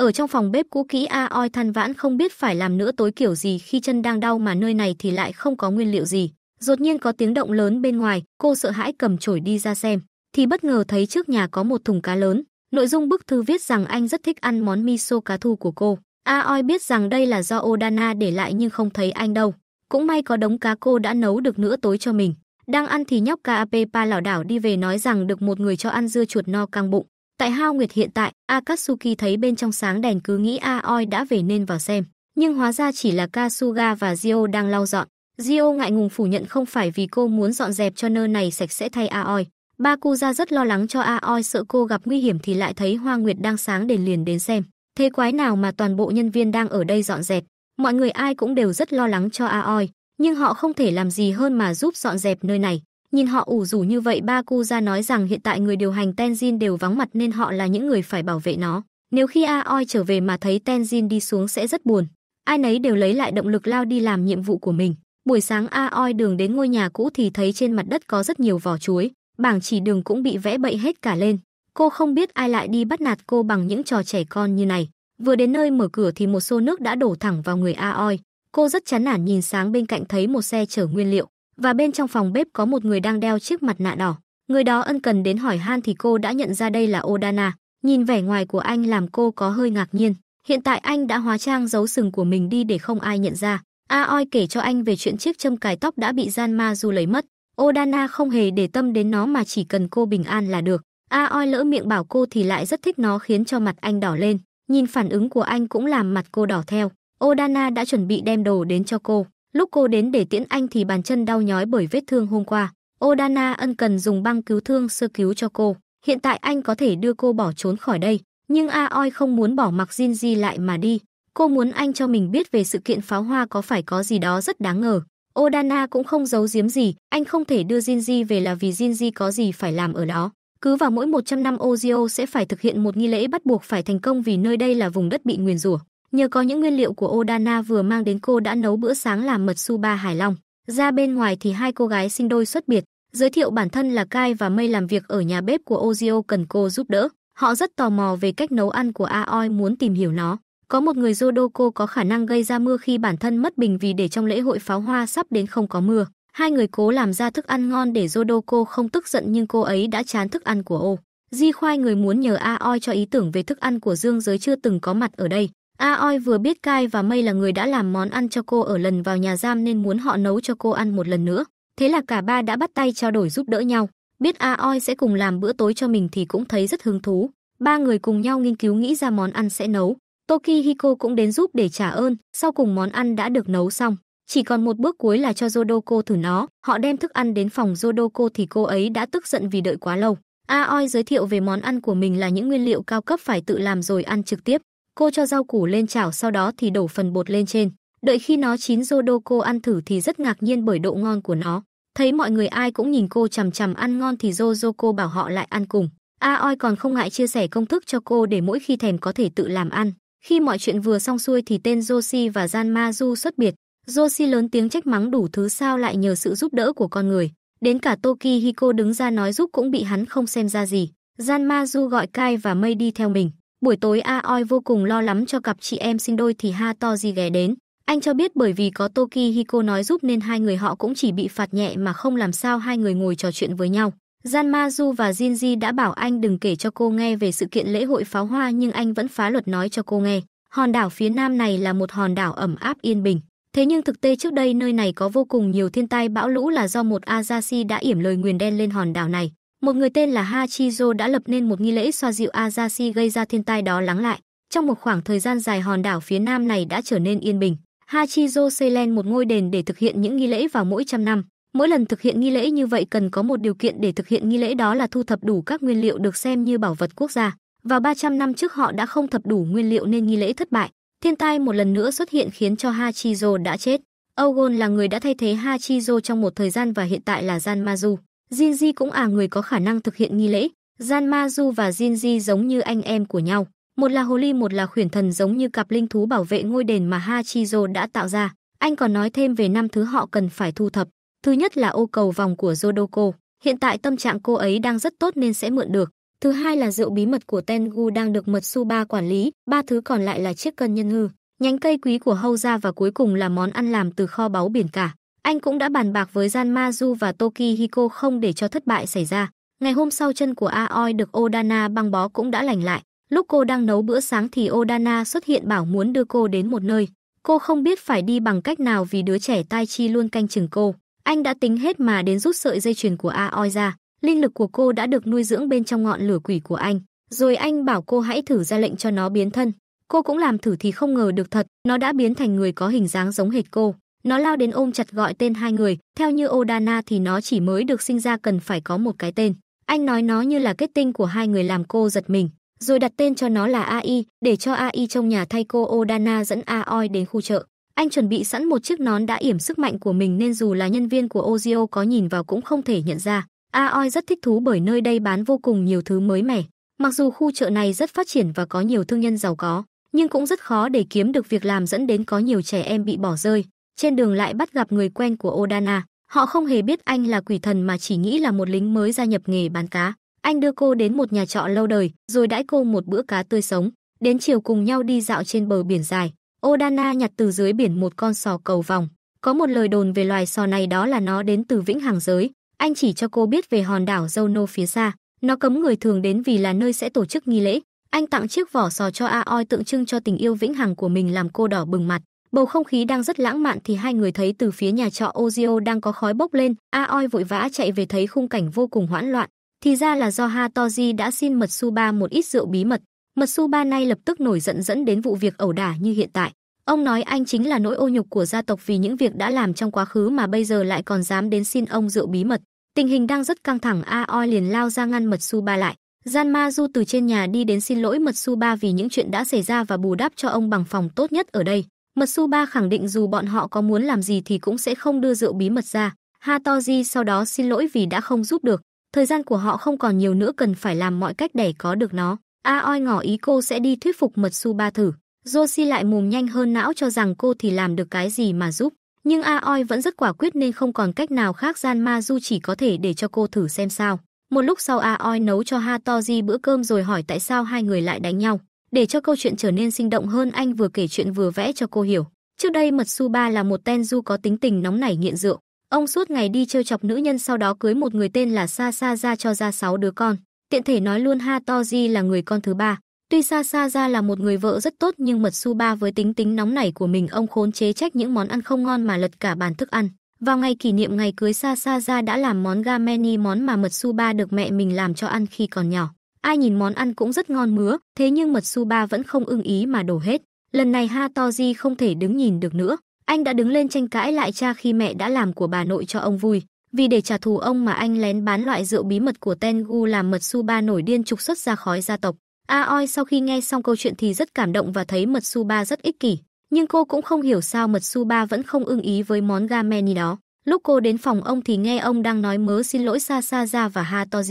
Ở trong phòng bếp cũ kỹ A Oi than vãn không biết phải làm nữa tối kiểu gì khi chân đang đau mà nơi này thì lại không có nguyên liệu gì. Đột nhiên có tiếng động lớn bên ngoài, cô sợ hãi cầm chổi đi ra xem, thì bất ngờ thấy trước nhà có một thùng cá lớn. Nội dung bức thư viết rằng anh rất thích ăn món miso cá thu của cô. A Oi biết rằng đây là do Odana để lại nhưng không thấy anh đâu. Cũng may có đống cá cô đã nấu được nửa tối cho mình. Đang ăn thì nhóc KAP pa lảo đảo đi về nói rằng được một người cho ăn dưa chuột no căng bụng. Tại hao nguyệt hiện tại, Akatsuki thấy bên trong sáng đèn cứ nghĩ Aoi đã về nên vào xem, nhưng hóa ra chỉ là Kasuga và Zio đang lau dọn. Zio ngại ngùng phủ nhận không phải vì cô muốn dọn dẹp cho nơi này sạch sẽ thay Aoi. Bakuza rất lo lắng cho Aoi sợ cô gặp nguy hiểm thì lại thấy Hoa Nguyệt đang sáng đèn liền đến xem. Thế quái nào mà toàn bộ nhân viên đang ở đây dọn dẹp, mọi người ai cũng đều rất lo lắng cho Aoi, nhưng họ không thể làm gì hơn mà giúp dọn dẹp nơi này. Nhìn họ ủ rủ như vậy ba cu ra nói rằng hiện tại người điều hành Tenzin đều vắng mặt nên họ là những người phải bảo vệ nó. Nếu khi Aoi trở về mà thấy Tenzin đi xuống sẽ rất buồn. Ai nấy đều lấy lại động lực lao đi làm nhiệm vụ của mình. Buổi sáng Aoi đường đến ngôi nhà cũ thì thấy trên mặt đất có rất nhiều vỏ chuối. Bảng chỉ đường cũng bị vẽ bậy hết cả lên. Cô không biết ai lại đi bắt nạt cô bằng những trò trẻ con như này. Vừa đến nơi mở cửa thì một xô nước đã đổ thẳng vào người Aoi. Cô rất chán nản nhìn sáng bên cạnh thấy một xe chở nguyên liệu và bên trong phòng bếp có một người đang đeo chiếc mặt nạ đỏ. Người đó ân cần đến hỏi han thì cô đã nhận ra đây là Odana. Nhìn vẻ ngoài của anh làm cô có hơi ngạc nhiên. Hiện tại anh đã hóa trang giấu sừng của mình đi để không ai nhận ra. Aoi kể cho anh về chuyện chiếc châm cài tóc đã bị gian ma du lấy mất. Odana không hề để tâm đến nó mà chỉ cần cô bình an là được. Aoi lỡ miệng bảo cô thì lại rất thích nó khiến cho mặt anh đỏ lên. Nhìn phản ứng của anh cũng làm mặt cô đỏ theo. Odana đã chuẩn bị đem đồ đến cho cô. Lúc cô đến để tiễn anh thì bàn chân đau nhói bởi vết thương hôm qua. Odana ân cần dùng băng cứu thương sơ cứu cho cô. Hiện tại anh có thể đưa cô bỏ trốn khỏi đây. Nhưng Aoi không muốn bỏ mặc Jinji lại mà đi. Cô muốn anh cho mình biết về sự kiện pháo hoa có phải có gì đó rất đáng ngờ. Odana cũng không giấu giếm gì, anh không thể đưa Jinji về là vì Jinji có gì phải làm ở đó. Cứ vào mỗi 100 năm Ozio sẽ phải thực hiện một nghi lễ bắt buộc phải thành công vì nơi đây là vùng đất bị nguyền rủa. Nhờ có những nguyên liệu của Odana vừa mang đến cô đã nấu bữa sáng làm mật su ba Hải Long. Ra bên ngoài thì hai cô gái sinh đôi xuất biệt, giới thiệu bản thân là Kai và Mây làm việc ở nhà bếp của Ozio cần cô giúp đỡ. Họ rất tò mò về cách nấu ăn của Aoi muốn tìm hiểu nó. Có một người Jodoko có khả năng gây ra mưa khi bản thân mất bình vì để trong lễ hội pháo hoa sắp đến không có mưa. Hai người cố làm ra thức ăn ngon để Jodoko không tức giận nhưng cô ấy đã chán thức ăn của ô. Di khoai người muốn nhờ Aoi cho ý tưởng về thức ăn của dương giới chưa từng có mặt ở đây. A Oi vừa biết Kai và Mây là người đã làm món ăn cho cô ở lần vào nhà giam nên muốn họ nấu cho cô ăn một lần nữa. Thế là cả ba đã bắt tay trao đổi giúp đỡ nhau. Biết A Oi sẽ cùng làm bữa tối cho mình thì cũng thấy rất hứng thú. Ba người cùng nhau nghiên cứu nghĩ ra món ăn sẽ nấu. Toki Hiko cũng đến giúp để trả ơn, sau cùng món ăn đã được nấu xong. Chỉ còn một bước cuối là cho Jodoko thử nó, họ đem thức ăn đến phòng Jodoko thì cô ấy đã tức giận vì đợi quá lâu. Aoi giới thiệu về món ăn của mình là những nguyên liệu cao cấp phải tự làm rồi ăn trực tiếp. Cô cho rau củ lên chảo sau đó thì đổ phần bột lên trên. Đợi khi nó chín Jodoko ăn thử thì rất ngạc nhiên bởi độ ngon của nó. Thấy mọi người ai cũng nhìn cô chằm chằm ăn ngon thì Jojoko bảo họ lại ăn cùng. Aoi còn không ngại chia sẻ công thức cho cô để mỗi khi thèm có thể tự làm ăn. Khi mọi chuyện vừa xong xuôi thì tên Joshi và Janmazu xuất biệt. Joshi lớn tiếng trách mắng đủ thứ sao lại nhờ sự giúp đỡ của con người. Đến cả Toki Hiko đứng ra nói giúp cũng bị hắn không xem ra gì. Janmazu gọi Kai và mây đi theo mình. Buổi tối A Oi vô cùng lo lắng cho cặp chị em sinh đôi thì Ha to gì ghé đến. Anh cho biết bởi vì có Toki Hiko nói giúp nên hai người họ cũng chỉ bị phạt nhẹ mà không làm sao hai người ngồi trò chuyện với nhau. Janmazu và Jinji đã bảo anh đừng kể cho cô nghe về sự kiện lễ hội pháo hoa nhưng anh vẫn phá luật nói cho cô nghe. Hòn đảo phía nam này là một hòn đảo ẩm áp yên bình. Thế nhưng thực tế trước đây nơi này có vô cùng nhiều thiên tai bão lũ là do một Azashi đã yểm lời nguyền đen lên hòn đảo này. Một người tên là Hachizo đã lập nên một nghi lễ xoa dịu Azashi gây ra thiên tai đó lắng lại. Trong một khoảng thời gian dài hòn đảo phía nam này đã trở nên yên bình. Hachizo xây lên một ngôi đền để thực hiện những nghi lễ vào mỗi trăm năm. Mỗi lần thực hiện nghi lễ như vậy cần có một điều kiện để thực hiện nghi lễ đó là thu thập đủ các nguyên liệu được xem như bảo vật quốc gia. Vào 300 năm trước họ đã không thập đủ nguyên liệu nên nghi lễ thất bại. Thiên tai một lần nữa xuất hiện khiến cho Hachizo đã chết. Ogon là người đã thay thế Hachizo trong một thời gian và hiện tại là Zanmazu. Jinji cũng là người có khả năng thực hiện nghi lễ. Janmazu và Jinji giống như anh em của nhau. Một là hồ ly một là khuyển thần giống như cặp linh thú bảo vệ ngôi đền mà Hachizo đã tạo ra. Anh còn nói thêm về năm thứ họ cần phải thu thập. Thứ nhất là ô cầu vòng của Jodoko. Hiện tại tâm trạng cô ấy đang rất tốt nên sẽ mượn được. Thứ hai là rượu bí mật của Tengu đang được Matsuba quản lý. Ba thứ còn lại là chiếc cân nhân hư, nhánh cây quý của Hâu Gia và cuối cùng là món ăn làm từ kho báu biển cả. Anh cũng đã bàn bạc với Janmazu và Tokihiko không để cho thất bại xảy ra. Ngày hôm sau chân của Aoi được Odana băng bó cũng đã lành lại. Lúc cô đang nấu bữa sáng thì Odana xuất hiện bảo muốn đưa cô đến một nơi. Cô không biết phải đi bằng cách nào vì đứa trẻ tai chi luôn canh chừng cô. Anh đã tính hết mà đến rút sợi dây chuyền của Aoi ra. Linh lực của cô đã được nuôi dưỡng bên trong ngọn lửa quỷ của anh. Rồi anh bảo cô hãy thử ra lệnh cho nó biến thân. Cô cũng làm thử thì không ngờ được thật, nó đã biến thành người có hình dáng giống hệt cô. Nó lao đến ôm chặt gọi tên hai người, theo như Odana thì nó chỉ mới được sinh ra cần phải có một cái tên. Anh nói nó như là kết tinh của hai người làm cô giật mình, rồi đặt tên cho nó là AI, để cho AI trong nhà thay cô Odana dẫn Aoi đến khu chợ. Anh chuẩn bị sẵn một chiếc nón đã yểm sức mạnh của mình nên dù là nhân viên của Ozio có nhìn vào cũng không thể nhận ra. Aoi rất thích thú bởi nơi đây bán vô cùng nhiều thứ mới mẻ. Mặc dù khu chợ này rất phát triển và có nhiều thương nhân giàu có, nhưng cũng rất khó để kiếm được việc làm dẫn đến có nhiều trẻ em bị bỏ rơi trên đường lại bắt gặp người quen của Odana. Họ không hề biết anh là quỷ thần mà chỉ nghĩ là một lính mới gia nhập nghề bán cá. Anh đưa cô đến một nhà trọ lâu đời, rồi đãi cô một bữa cá tươi sống. Đến chiều cùng nhau đi dạo trên bờ biển dài. Odana nhặt từ dưới biển một con sò cầu vòng. Có một lời đồn về loài sò này đó là nó đến từ vĩnh hằng giới. Anh chỉ cho cô biết về hòn đảo Zono phía xa. Nó cấm người thường đến vì là nơi sẽ tổ chức nghi lễ. Anh tặng chiếc vỏ sò cho Aoi tượng trưng cho tình yêu vĩnh hằng của mình làm cô đỏ bừng mặt. Bầu không khí đang rất lãng mạn thì hai người thấy từ phía nhà trọ Ozio đang có khói bốc lên, A Oi vội vã chạy về thấy khung cảnh vô cùng hoãn loạn, thì ra là do Hatoji đã xin mật su ba một ít rượu bí mật. mật su ba nay lập tức nổi giận dẫn đến vụ việc ẩu đả như hiện tại. Ông nói anh chính là nỗi ô nhục của gia tộc vì những việc đã làm trong quá khứ mà bây giờ lại còn dám đến xin ông rượu bí mật. Tình hình đang rất căng thẳng, A Oi liền lao ra ngăn mật su ba lại. Janma Du từ trên nhà đi đến xin lỗi mật su ba vì những chuyện đã xảy ra và bù đắp cho ông bằng phòng tốt nhất ở đây. Mật Su Ba khẳng định dù bọn họ có muốn làm gì thì cũng sẽ không đưa rượu bí mật ra. Hatoji sau đó xin lỗi vì đã không giúp được. Thời gian của họ không còn nhiều nữa cần phải làm mọi cách để có được nó. Aoi ngỏ ý cô sẽ đi thuyết phục Mật Su Ba thử. Joshi lại mồm nhanh hơn não cho rằng cô thì làm được cái gì mà giúp. Nhưng Aoi vẫn rất quả quyết nên không còn cách nào khác Gian Ma Du chỉ có thể để cho cô thử xem sao. Một lúc sau Aoi nấu cho Hatoji bữa cơm rồi hỏi tại sao hai người lại đánh nhau. Để cho câu chuyện trở nên sinh động hơn anh vừa kể chuyện vừa vẽ cho cô hiểu. Trước đây Matsuba là một tenju có tính tình nóng nảy nghiện rượu. Ông suốt ngày đi trêu chọc nữ nhân sau đó cưới một người tên là Sa Sa ra cho ra sáu đứa con. Tiện thể nói luôn Ha Toji là người con thứ ba. Tuy Sa Sa ra là một người vợ rất tốt nhưng Matsuba với tính tính nóng nảy của mình ông khốn chế trách những món ăn không ngon mà lật cả bàn thức ăn. Vào ngày kỷ niệm ngày cưới Sa Sa ra đã làm món gameni món mà Matsuba được mẹ mình làm cho ăn khi còn nhỏ. Ai nhìn món ăn cũng rất ngon mứa, thế nhưng mật su ba vẫn không ưng ý mà đổ hết. Lần này Ha Toji không thể đứng nhìn được nữa. Anh đã đứng lên tranh cãi lại cha khi mẹ đã làm của bà nội cho ông vui. Vì để trả thù ông mà anh lén bán loại rượu bí mật của Tengu làm mật su ba nổi điên trục xuất ra khói gia tộc. Aoi sau khi nghe xong câu chuyện thì rất cảm động và thấy mật su ba rất ích kỷ. Nhưng cô cũng không hiểu sao mật su ba vẫn không ưng ý với món gameni đó. Lúc cô đến phòng ông thì nghe ông đang nói mớ xin lỗi xa và ha to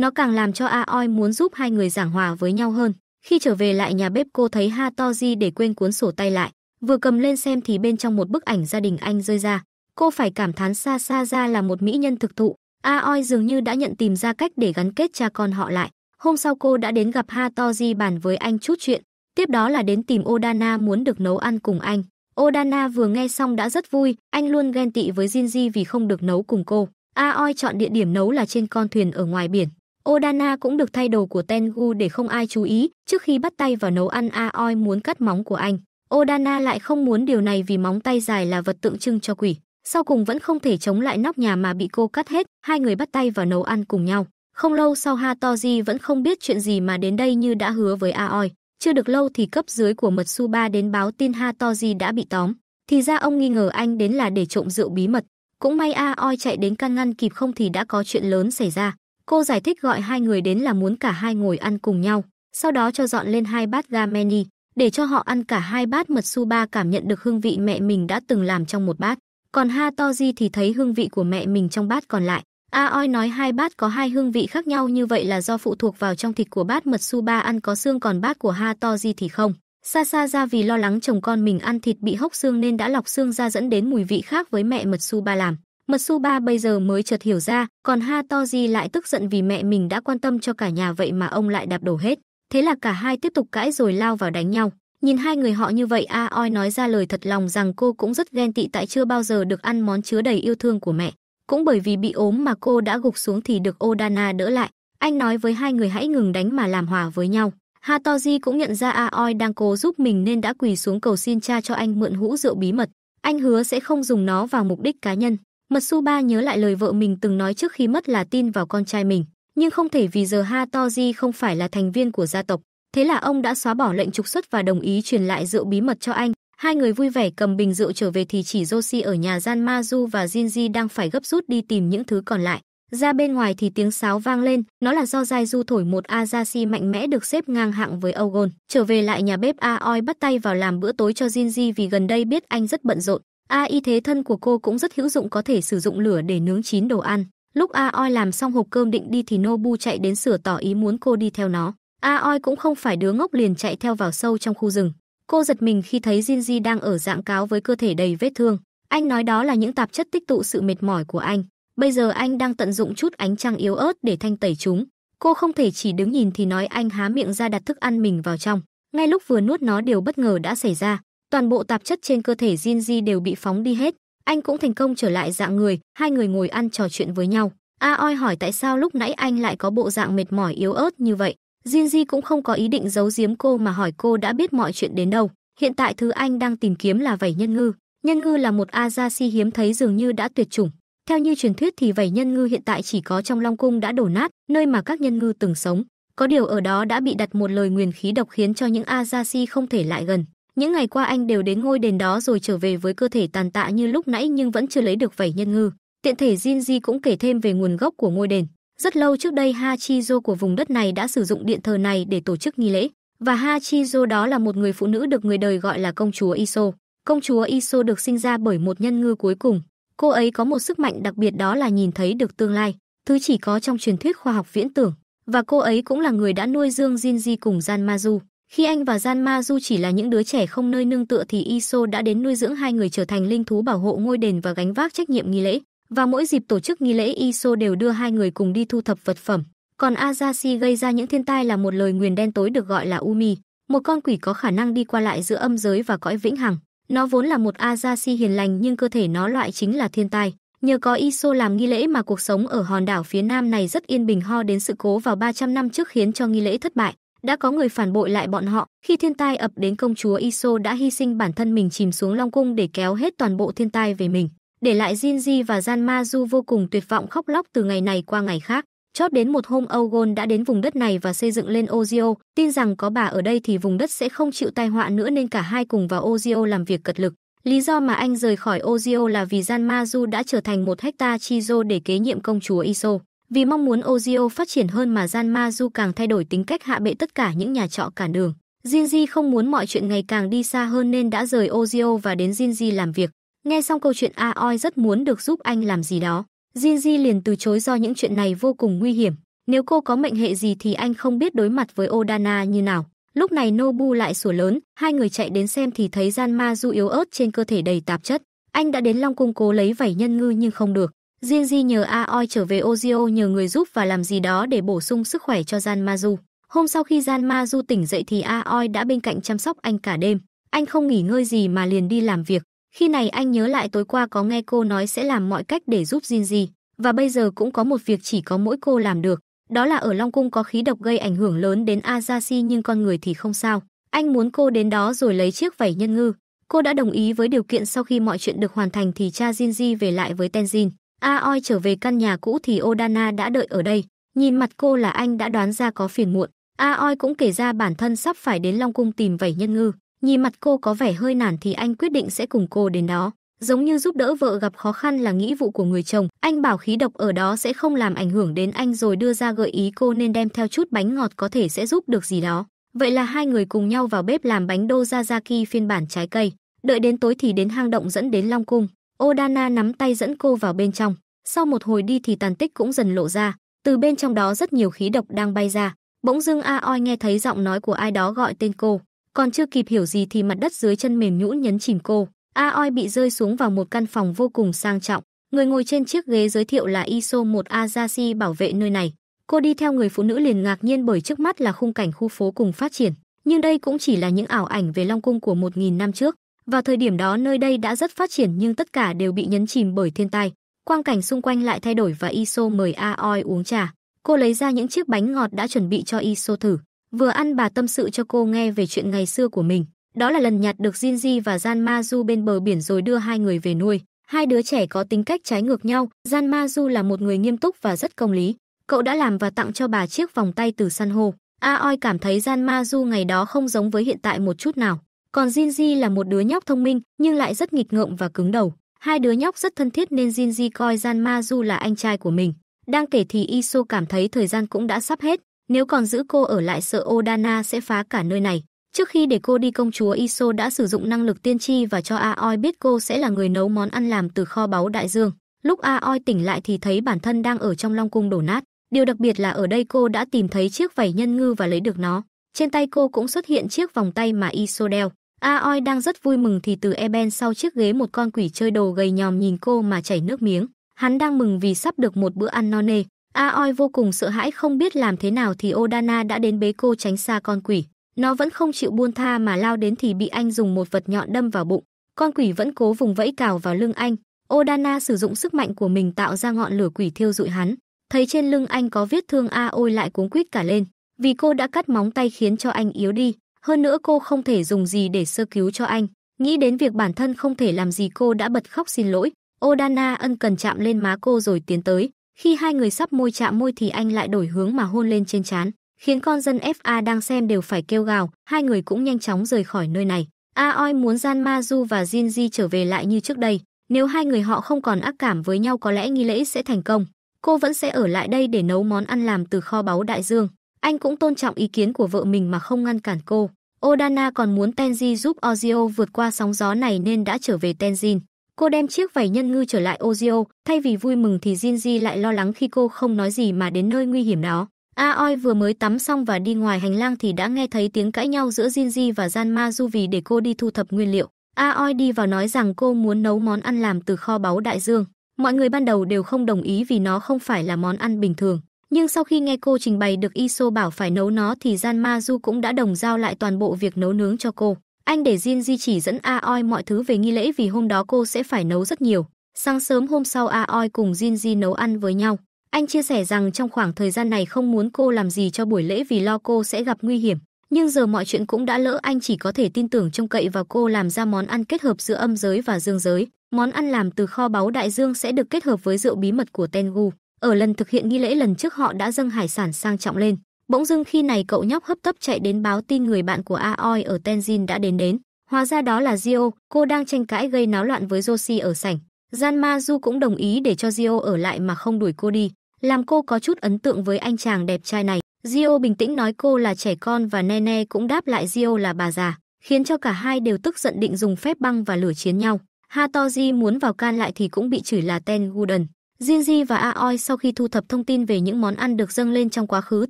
nó càng làm cho Aoi muốn giúp hai người giảng hòa với nhau hơn. Khi trở về lại nhà bếp cô thấy Ha Hatoji để quên cuốn sổ tay lại, vừa cầm lên xem thì bên trong một bức ảnh gia đình anh rơi ra. Cô phải cảm thán xa xa ra là một mỹ nhân thực thụ. Aoi dường như đã nhận tìm ra cách để gắn kết cha con họ lại. Hôm sau cô đã đến gặp Ha Hatoji bàn với anh chút chuyện, tiếp đó là đến tìm Odana muốn được nấu ăn cùng anh. Odana vừa nghe xong đã rất vui, anh luôn ghen tị với Jinji vì không được nấu cùng cô. Aoi chọn địa điểm nấu là trên con thuyền ở ngoài biển. Odana cũng được thay đồ của Tengu để không ai chú ý, trước khi bắt tay vào nấu ăn Aoi muốn cắt móng của anh. Odana lại không muốn điều này vì móng tay dài là vật tượng trưng cho quỷ. Sau cùng vẫn không thể chống lại nóc nhà mà bị cô cắt hết, hai người bắt tay vào nấu ăn cùng nhau. Không lâu sau Hatoji vẫn không biết chuyện gì mà đến đây như đã hứa với Aoi. Chưa được lâu thì cấp dưới của Matsuba đến báo tin Hatoji đã bị tóm. Thì ra ông nghi ngờ anh đến là để trộm rượu bí mật. Cũng may Aoi chạy đến can ngăn kịp không thì đã có chuyện lớn xảy ra. Cô giải thích gọi hai người đến là muốn cả hai ngồi ăn cùng nhau, sau đó cho dọn lên hai bát gameni, để cho họ ăn cả hai bát mật su ba cảm nhận được hương vị mẹ mình đã từng làm trong một bát. Còn Ha Toji thì thấy hương vị của mẹ mình trong bát còn lại. A Oi nói hai bát có hai hương vị khác nhau như vậy là do phụ thuộc vào trong thịt của bát mật su ba ăn có xương còn bát của Ha Toji thì không. Xa xa ra vì lo lắng chồng con mình ăn thịt bị hốc xương nên đã lọc xương ra dẫn đến mùi vị khác với mẹ mật su ba làm. Matsuba bây giờ mới chợt hiểu ra, còn Hatoji lại tức giận vì mẹ mình đã quan tâm cho cả nhà vậy mà ông lại đạp đổ hết. Thế là cả hai tiếp tục cãi rồi lao vào đánh nhau. Nhìn hai người họ như vậy Aoi nói ra lời thật lòng rằng cô cũng rất ghen tị tại chưa bao giờ được ăn món chứa đầy yêu thương của mẹ. Cũng bởi vì bị ốm mà cô đã gục xuống thì được Odana đỡ lại. Anh nói với hai người hãy ngừng đánh mà làm hòa với nhau. Hatoji cũng nhận ra Aoi đang cố giúp mình nên đã quỳ xuống cầu xin cha cho anh mượn hũ rượu bí mật. Anh hứa sẽ không dùng nó vào mục đích cá nhân. Mật Su Ba nhớ lại lời vợ mình từng nói trước khi mất là tin vào con trai mình, nhưng không thể vì giờ Ha Hatoji không phải là thành viên của gia tộc, thế là ông đã xóa bỏ lệnh trục xuất và đồng ý truyền lại rượu bí mật cho anh. Hai người vui vẻ cầm bình rượu trở về thì chỉ Joshi ở nhà Gian Ma Janmazu và Jinji đang phải gấp rút đi tìm những thứ còn lại. Ra bên ngoài thì tiếng sáo vang lên, nó là do Jai Du thổi một Azashi mạnh mẽ được xếp ngang hạng với Ogon. Trở về lại nhà bếp Aoi bắt tay vào làm bữa tối cho Jinji vì gần đây biết anh rất bận rộn. A y thế thân của cô cũng rất hữu dụng có thể sử dụng lửa để nướng chín đồ ăn. Lúc A Oi làm xong hộp cơm định đi thì Nobu chạy đến sửa tỏ ý muốn cô đi theo nó. A Oi cũng không phải đứa ngốc liền chạy theo vào sâu trong khu rừng. Cô giật mình khi thấy Jinji đang ở dạng cáo với cơ thể đầy vết thương. Anh nói đó là những tạp chất tích tụ sự mệt mỏi của anh. Bây giờ anh đang tận dụng chút ánh trăng yếu ớt để thanh tẩy chúng. Cô không thể chỉ đứng nhìn thì nói anh há miệng ra đặt thức ăn mình vào trong. Ngay lúc vừa nuốt nó điều bất ngờ đã xảy ra. Toàn bộ tạp chất trên cơ thể Jinji đều bị phóng đi hết, anh cũng thành công trở lại dạng người, hai người ngồi ăn trò chuyện với nhau. A Oi hỏi tại sao lúc nãy anh lại có bộ dạng mệt mỏi yếu ớt như vậy. Jinji cũng không có ý định giấu giếm cô mà hỏi cô đã biết mọi chuyện đến đâu. Hiện tại thứ anh đang tìm kiếm là vảy nhân ngư. Nhân ngư là một Azashi hiếm thấy dường như đã tuyệt chủng. Theo như truyền thuyết thì vảy nhân ngư hiện tại chỉ có trong Long Cung đã đổ nát, nơi mà các nhân ngư từng sống. Có điều ở đó đã bị đặt một lời nguyền khí độc khiến cho những Azashi không thể lại gần. Những ngày qua anh đều đến ngôi đền đó rồi trở về với cơ thể tàn tạ như lúc nãy nhưng vẫn chưa lấy được vảy nhân ngư. Tiện thể Jinji cũng kể thêm về nguồn gốc của ngôi đền. Rất lâu trước đây Hachizo của vùng đất này đã sử dụng điện thờ này để tổ chức nghi lễ, và Hachizo đó là một người phụ nữ được người đời gọi là công chúa Iso. Công chúa Iso được sinh ra bởi một nhân ngư cuối cùng. Cô ấy có một sức mạnh đặc biệt đó là nhìn thấy được tương lai, thứ chỉ có trong truyền thuyết khoa học viễn tưởng, và cô ấy cũng là người đã nuôi dương Jinji cùng Zanmazu. Khi anh và Gian Ma Du chỉ là những đứa trẻ không nơi nương tựa thì Iso đã đến nuôi dưỡng hai người trở thành linh thú bảo hộ ngôi đền và gánh vác trách nhiệm nghi lễ. Và mỗi dịp tổ chức nghi lễ Iso đều đưa hai người cùng đi thu thập vật phẩm. Còn Azashi gây ra những thiên tai là một lời nguyền đen tối được gọi là Umi, một con quỷ có khả năng đi qua lại giữa âm giới và cõi vĩnh hằng. Nó vốn là một Azashi hiền lành nhưng cơ thể nó loại chính là thiên tai. Nhờ có ISO làm nghi lễ mà cuộc sống ở hòn đảo phía nam này rất yên bình ho đến sự cố vào 300 năm trước khiến cho nghi lễ thất bại. Đã có người phản bội lại bọn họ, khi thiên tai ập đến công chúa Iso đã hy sinh bản thân mình chìm xuống Long Cung để kéo hết toàn bộ thiên tai về mình, để lại Jinji và Janmazu vô cùng tuyệt vọng khóc lóc từ ngày này qua ngày khác. Chót đến một hôm Ogon đã đến vùng đất này và xây dựng lên Ozio, tin rằng có bà ở đây thì vùng đất sẽ không chịu tai họa nữa nên cả hai cùng vào Ozio làm việc cật lực. Lý do mà anh rời khỏi Ozio là vì Gian Mazu đã trở thành một hecta Chizo để kế nhiệm công chúa Iso. Vì mong muốn Ozio phát triển hơn mà Gian Ma Du càng thay đổi tính cách hạ bệ tất cả những nhà trọ cản đường. Jinji không muốn mọi chuyện ngày càng đi xa hơn nên đã rời Ozio và đến Jinji làm việc. Nghe xong câu chuyện Aoi rất muốn được giúp anh làm gì đó. Jinji liền từ chối do những chuyện này vô cùng nguy hiểm. Nếu cô có mệnh hệ gì thì anh không biết đối mặt với Odana như nào. Lúc này Nobu lại sủa lớn, hai người chạy đến xem thì thấy Gian Ma du yếu ớt trên cơ thể đầy tạp chất. Anh đã đến Long Cung cố lấy vảy nhân ngư nhưng không được. Riêng Di nhờ Aoi trở về Ozio nhờ người giúp và làm gì đó để bổ sung sức khỏe cho Janmazu. Hôm sau khi Janmazu tỉnh dậy thì Aoi đã bên cạnh chăm sóc anh cả đêm. Anh không nghỉ ngơi gì mà liền đi làm việc. Khi này anh nhớ lại tối qua có nghe cô nói sẽ làm mọi cách để giúp Jinji, và bây giờ cũng có một việc chỉ có mỗi cô làm được. Đó là ở Long Cung có khí độc gây ảnh hưởng lớn đến Azashi nhưng con người thì không sao. Anh muốn cô đến đó rồi lấy chiếc vảy nhân ngư. Cô đã đồng ý với điều kiện sau khi mọi chuyện được hoàn thành thì cha Jinji về lại với Tenjin. Aoi trở về căn nhà cũ thì Odana đã đợi ở đây. Nhìn mặt cô là anh đã đoán ra có phiền muộn. Aoi cũng kể ra bản thân sắp phải đến Long Cung tìm vẩy nhân ngư. Nhìn mặt cô có vẻ hơi nản thì anh quyết định sẽ cùng cô đến đó. Giống như giúp đỡ vợ gặp khó khăn là nghĩa vụ của người chồng, anh bảo khí độc ở đó sẽ không làm ảnh hưởng đến anh rồi đưa ra gợi ý cô nên đem theo chút bánh ngọt có thể sẽ giúp được gì đó. Vậy là hai người cùng nhau vào bếp làm bánh đô Dozazaki phiên bản trái cây. Đợi đến tối thì đến hang động dẫn đến Long Cung. Odana nắm tay dẫn cô vào bên trong, sau một hồi đi thì tàn tích cũng dần lộ ra, từ bên trong đó rất nhiều khí độc đang bay ra. Bỗng dưng A Oi nghe thấy giọng nói của ai đó gọi tên cô, còn chưa kịp hiểu gì thì mặt đất dưới chân mềm nhũn nhấn chìm cô. A Oi bị rơi xuống vào một căn phòng vô cùng sang trọng, người ngồi trên chiếc ghế giới thiệu là ISO 1 Azashi bảo vệ nơi này. Cô đi theo người phụ nữ liền ngạc nhiên bởi trước mắt là khung cảnh khu phố cùng phát triển, nhưng đây cũng chỉ là những ảo ảnh về Long cung của 1000 năm trước. Vào thời điểm đó nơi đây đã rất phát triển nhưng tất cả đều bị nhấn chìm bởi thiên tai. Quang cảnh xung quanh lại thay đổi và Iso mời A Oi uống trà. Cô lấy ra những chiếc bánh ngọt đã chuẩn bị cho Iso thử. Vừa ăn bà tâm sự cho cô nghe về chuyện ngày xưa của mình. Đó là lần nhặt được Jinji và Janmazu bên bờ biển rồi đưa hai người về nuôi. Hai đứa trẻ có tính cách trái ngược nhau, Janmazu là một người nghiêm túc và rất công lý. Cậu đã làm và tặng cho bà chiếc vòng tay từ san hô. Aoi cảm thấy Janmazu ngày đó không giống với hiện tại một chút nào. Còn Jinji là một đứa nhóc thông minh nhưng lại rất nghịch ngợm và cứng đầu. Hai đứa nhóc rất thân thiết nên Jinji coi Janmazu là anh trai của mình. Đang kể thì Iso cảm thấy thời gian cũng đã sắp hết, nếu còn giữ cô ở lại sợ Odana sẽ phá cả nơi này. Trước khi để cô đi công chúa Iso đã sử dụng năng lực tiên tri và cho Aoi biết cô sẽ là người nấu món ăn làm từ kho báu đại dương. Lúc Aoi tỉnh lại thì thấy bản thân đang ở trong long cung đổ nát. Điều đặc biệt là ở đây cô đã tìm thấy chiếc vảy nhân ngư và lấy được nó. Trên tay cô cũng xuất hiện chiếc vòng tay mà Iso đeo. Aoi đang rất vui mừng thì từ Eben sau chiếc ghế một con quỷ chơi đồ gầy nhòm nhìn cô mà chảy nước miếng. Hắn đang mừng vì sắp được một bữa ăn no nê. Aoi vô cùng sợ hãi không biết làm thế nào thì Odana đã đến bế cô tránh xa con quỷ. Nó vẫn không chịu buông tha mà lao đến thì bị anh dùng một vật nhọn đâm vào bụng. Con quỷ vẫn cố vùng vẫy cào vào lưng anh. Odana sử dụng sức mạnh của mình tạo ra ngọn lửa quỷ thiêu dụi hắn. Thấy trên lưng anh có vết thương Aoi lại cuống quýt cả lên, vì cô đã cắt móng tay khiến cho anh yếu đi. Hơn nữa cô không thể dùng gì để sơ cứu cho anh. Nghĩ đến việc bản thân không thể làm gì cô đã bật khóc xin lỗi. Odana ân cần chạm lên má cô rồi tiến tới. Khi hai người sắp môi chạm môi thì anh lại đổi hướng mà hôn lên trên trán, khiến con dân FA đang xem đều phải kêu gào, hai người cũng nhanh chóng rời khỏi nơi này. Aoi muốn Gian Maju và Jinji trở về lại như trước đây, nếu hai người họ không còn ác cảm với nhau có lẽ nghi lễ sẽ thành công. Cô vẫn sẽ ở lại đây để nấu món ăn làm từ kho báu đại dương. Anh cũng tôn trọng ý kiến của vợ mình mà không ngăn cản cô. Odana còn muốn Tenji giúp Ozio vượt qua sóng gió này nên đã trở về Tenjin. Cô đem chiếc vảy nhân ngư trở lại Ozio, thay vì vui mừng thì Jinji lại lo lắng khi cô không nói gì mà đến nơi nguy hiểm đó. Aoi vừa mới tắm xong và đi ngoài hành lang thì đã nghe thấy tiếng cãi nhau giữa Jinji và Janma Du vì để cô đi thu thập nguyên liệu. Aoi đi vào nói rằng cô muốn nấu món ăn làm từ kho báu đại dương. Mọi người ban đầu đều không đồng ý vì nó không phải là món ăn bình thường. Nhưng sau khi nghe cô trình bày được Iso bảo phải nấu nó thì Gian Ma Du cũng đã đồng giao lại toàn bộ việc nấu nướng cho cô. Anh để Jin Di chỉ dẫn Aoi mọi thứ về nghi lễ vì hôm đó cô sẽ phải nấu rất nhiều. Sáng sớm hôm sau Aoi cùng Jin Di nấu ăn với nhau. Anh chia sẻ rằng trong khoảng thời gian này không muốn cô làm gì cho buổi lễ vì lo cô sẽ gặp nguy hiểm. Nhưng giờ mọi chuyện cũng đã lỡ anh chỉ có thể tin tưởng trông cậy vào cô làm ra món ăn kết hợp giữa âm giới và dương giới. Món ăn làm từ kho báu đại dương sẽ được kết hợp với rượu bí mật của Tengu. Ở lần thực hiện nghi lễ lần trước họ đã dâng hải sản sang trọng lên. Bỗng dưng khi này cậu nhóc hấp tấp chạy đến báo tin người bạn của Aoi ở Tenzin đã đến đến. Hóa ra đó là Gio, cô đang tranh cãi gây náo loạn với Joshi ở sảnh. Gian Ma Du cũng đồng ý để cho Gio ở lại mà không đuổi cô đi, làm cô có chút ấn tượng với anh chàng đẹp trai này. Gio bình tĩnh nói cô là trẻ con và Nene cũng đáp lại Gio là bà già, khiến cho cả hai đều tức giận định dùng phép băng và lửa chiến nhau. Hatoji muốn vào can lại thì cũng bị chửi là Ten Guden. Jinji và Aoi sau khi thu thập thông tin về những món ăn được dâng lên trong quá khứ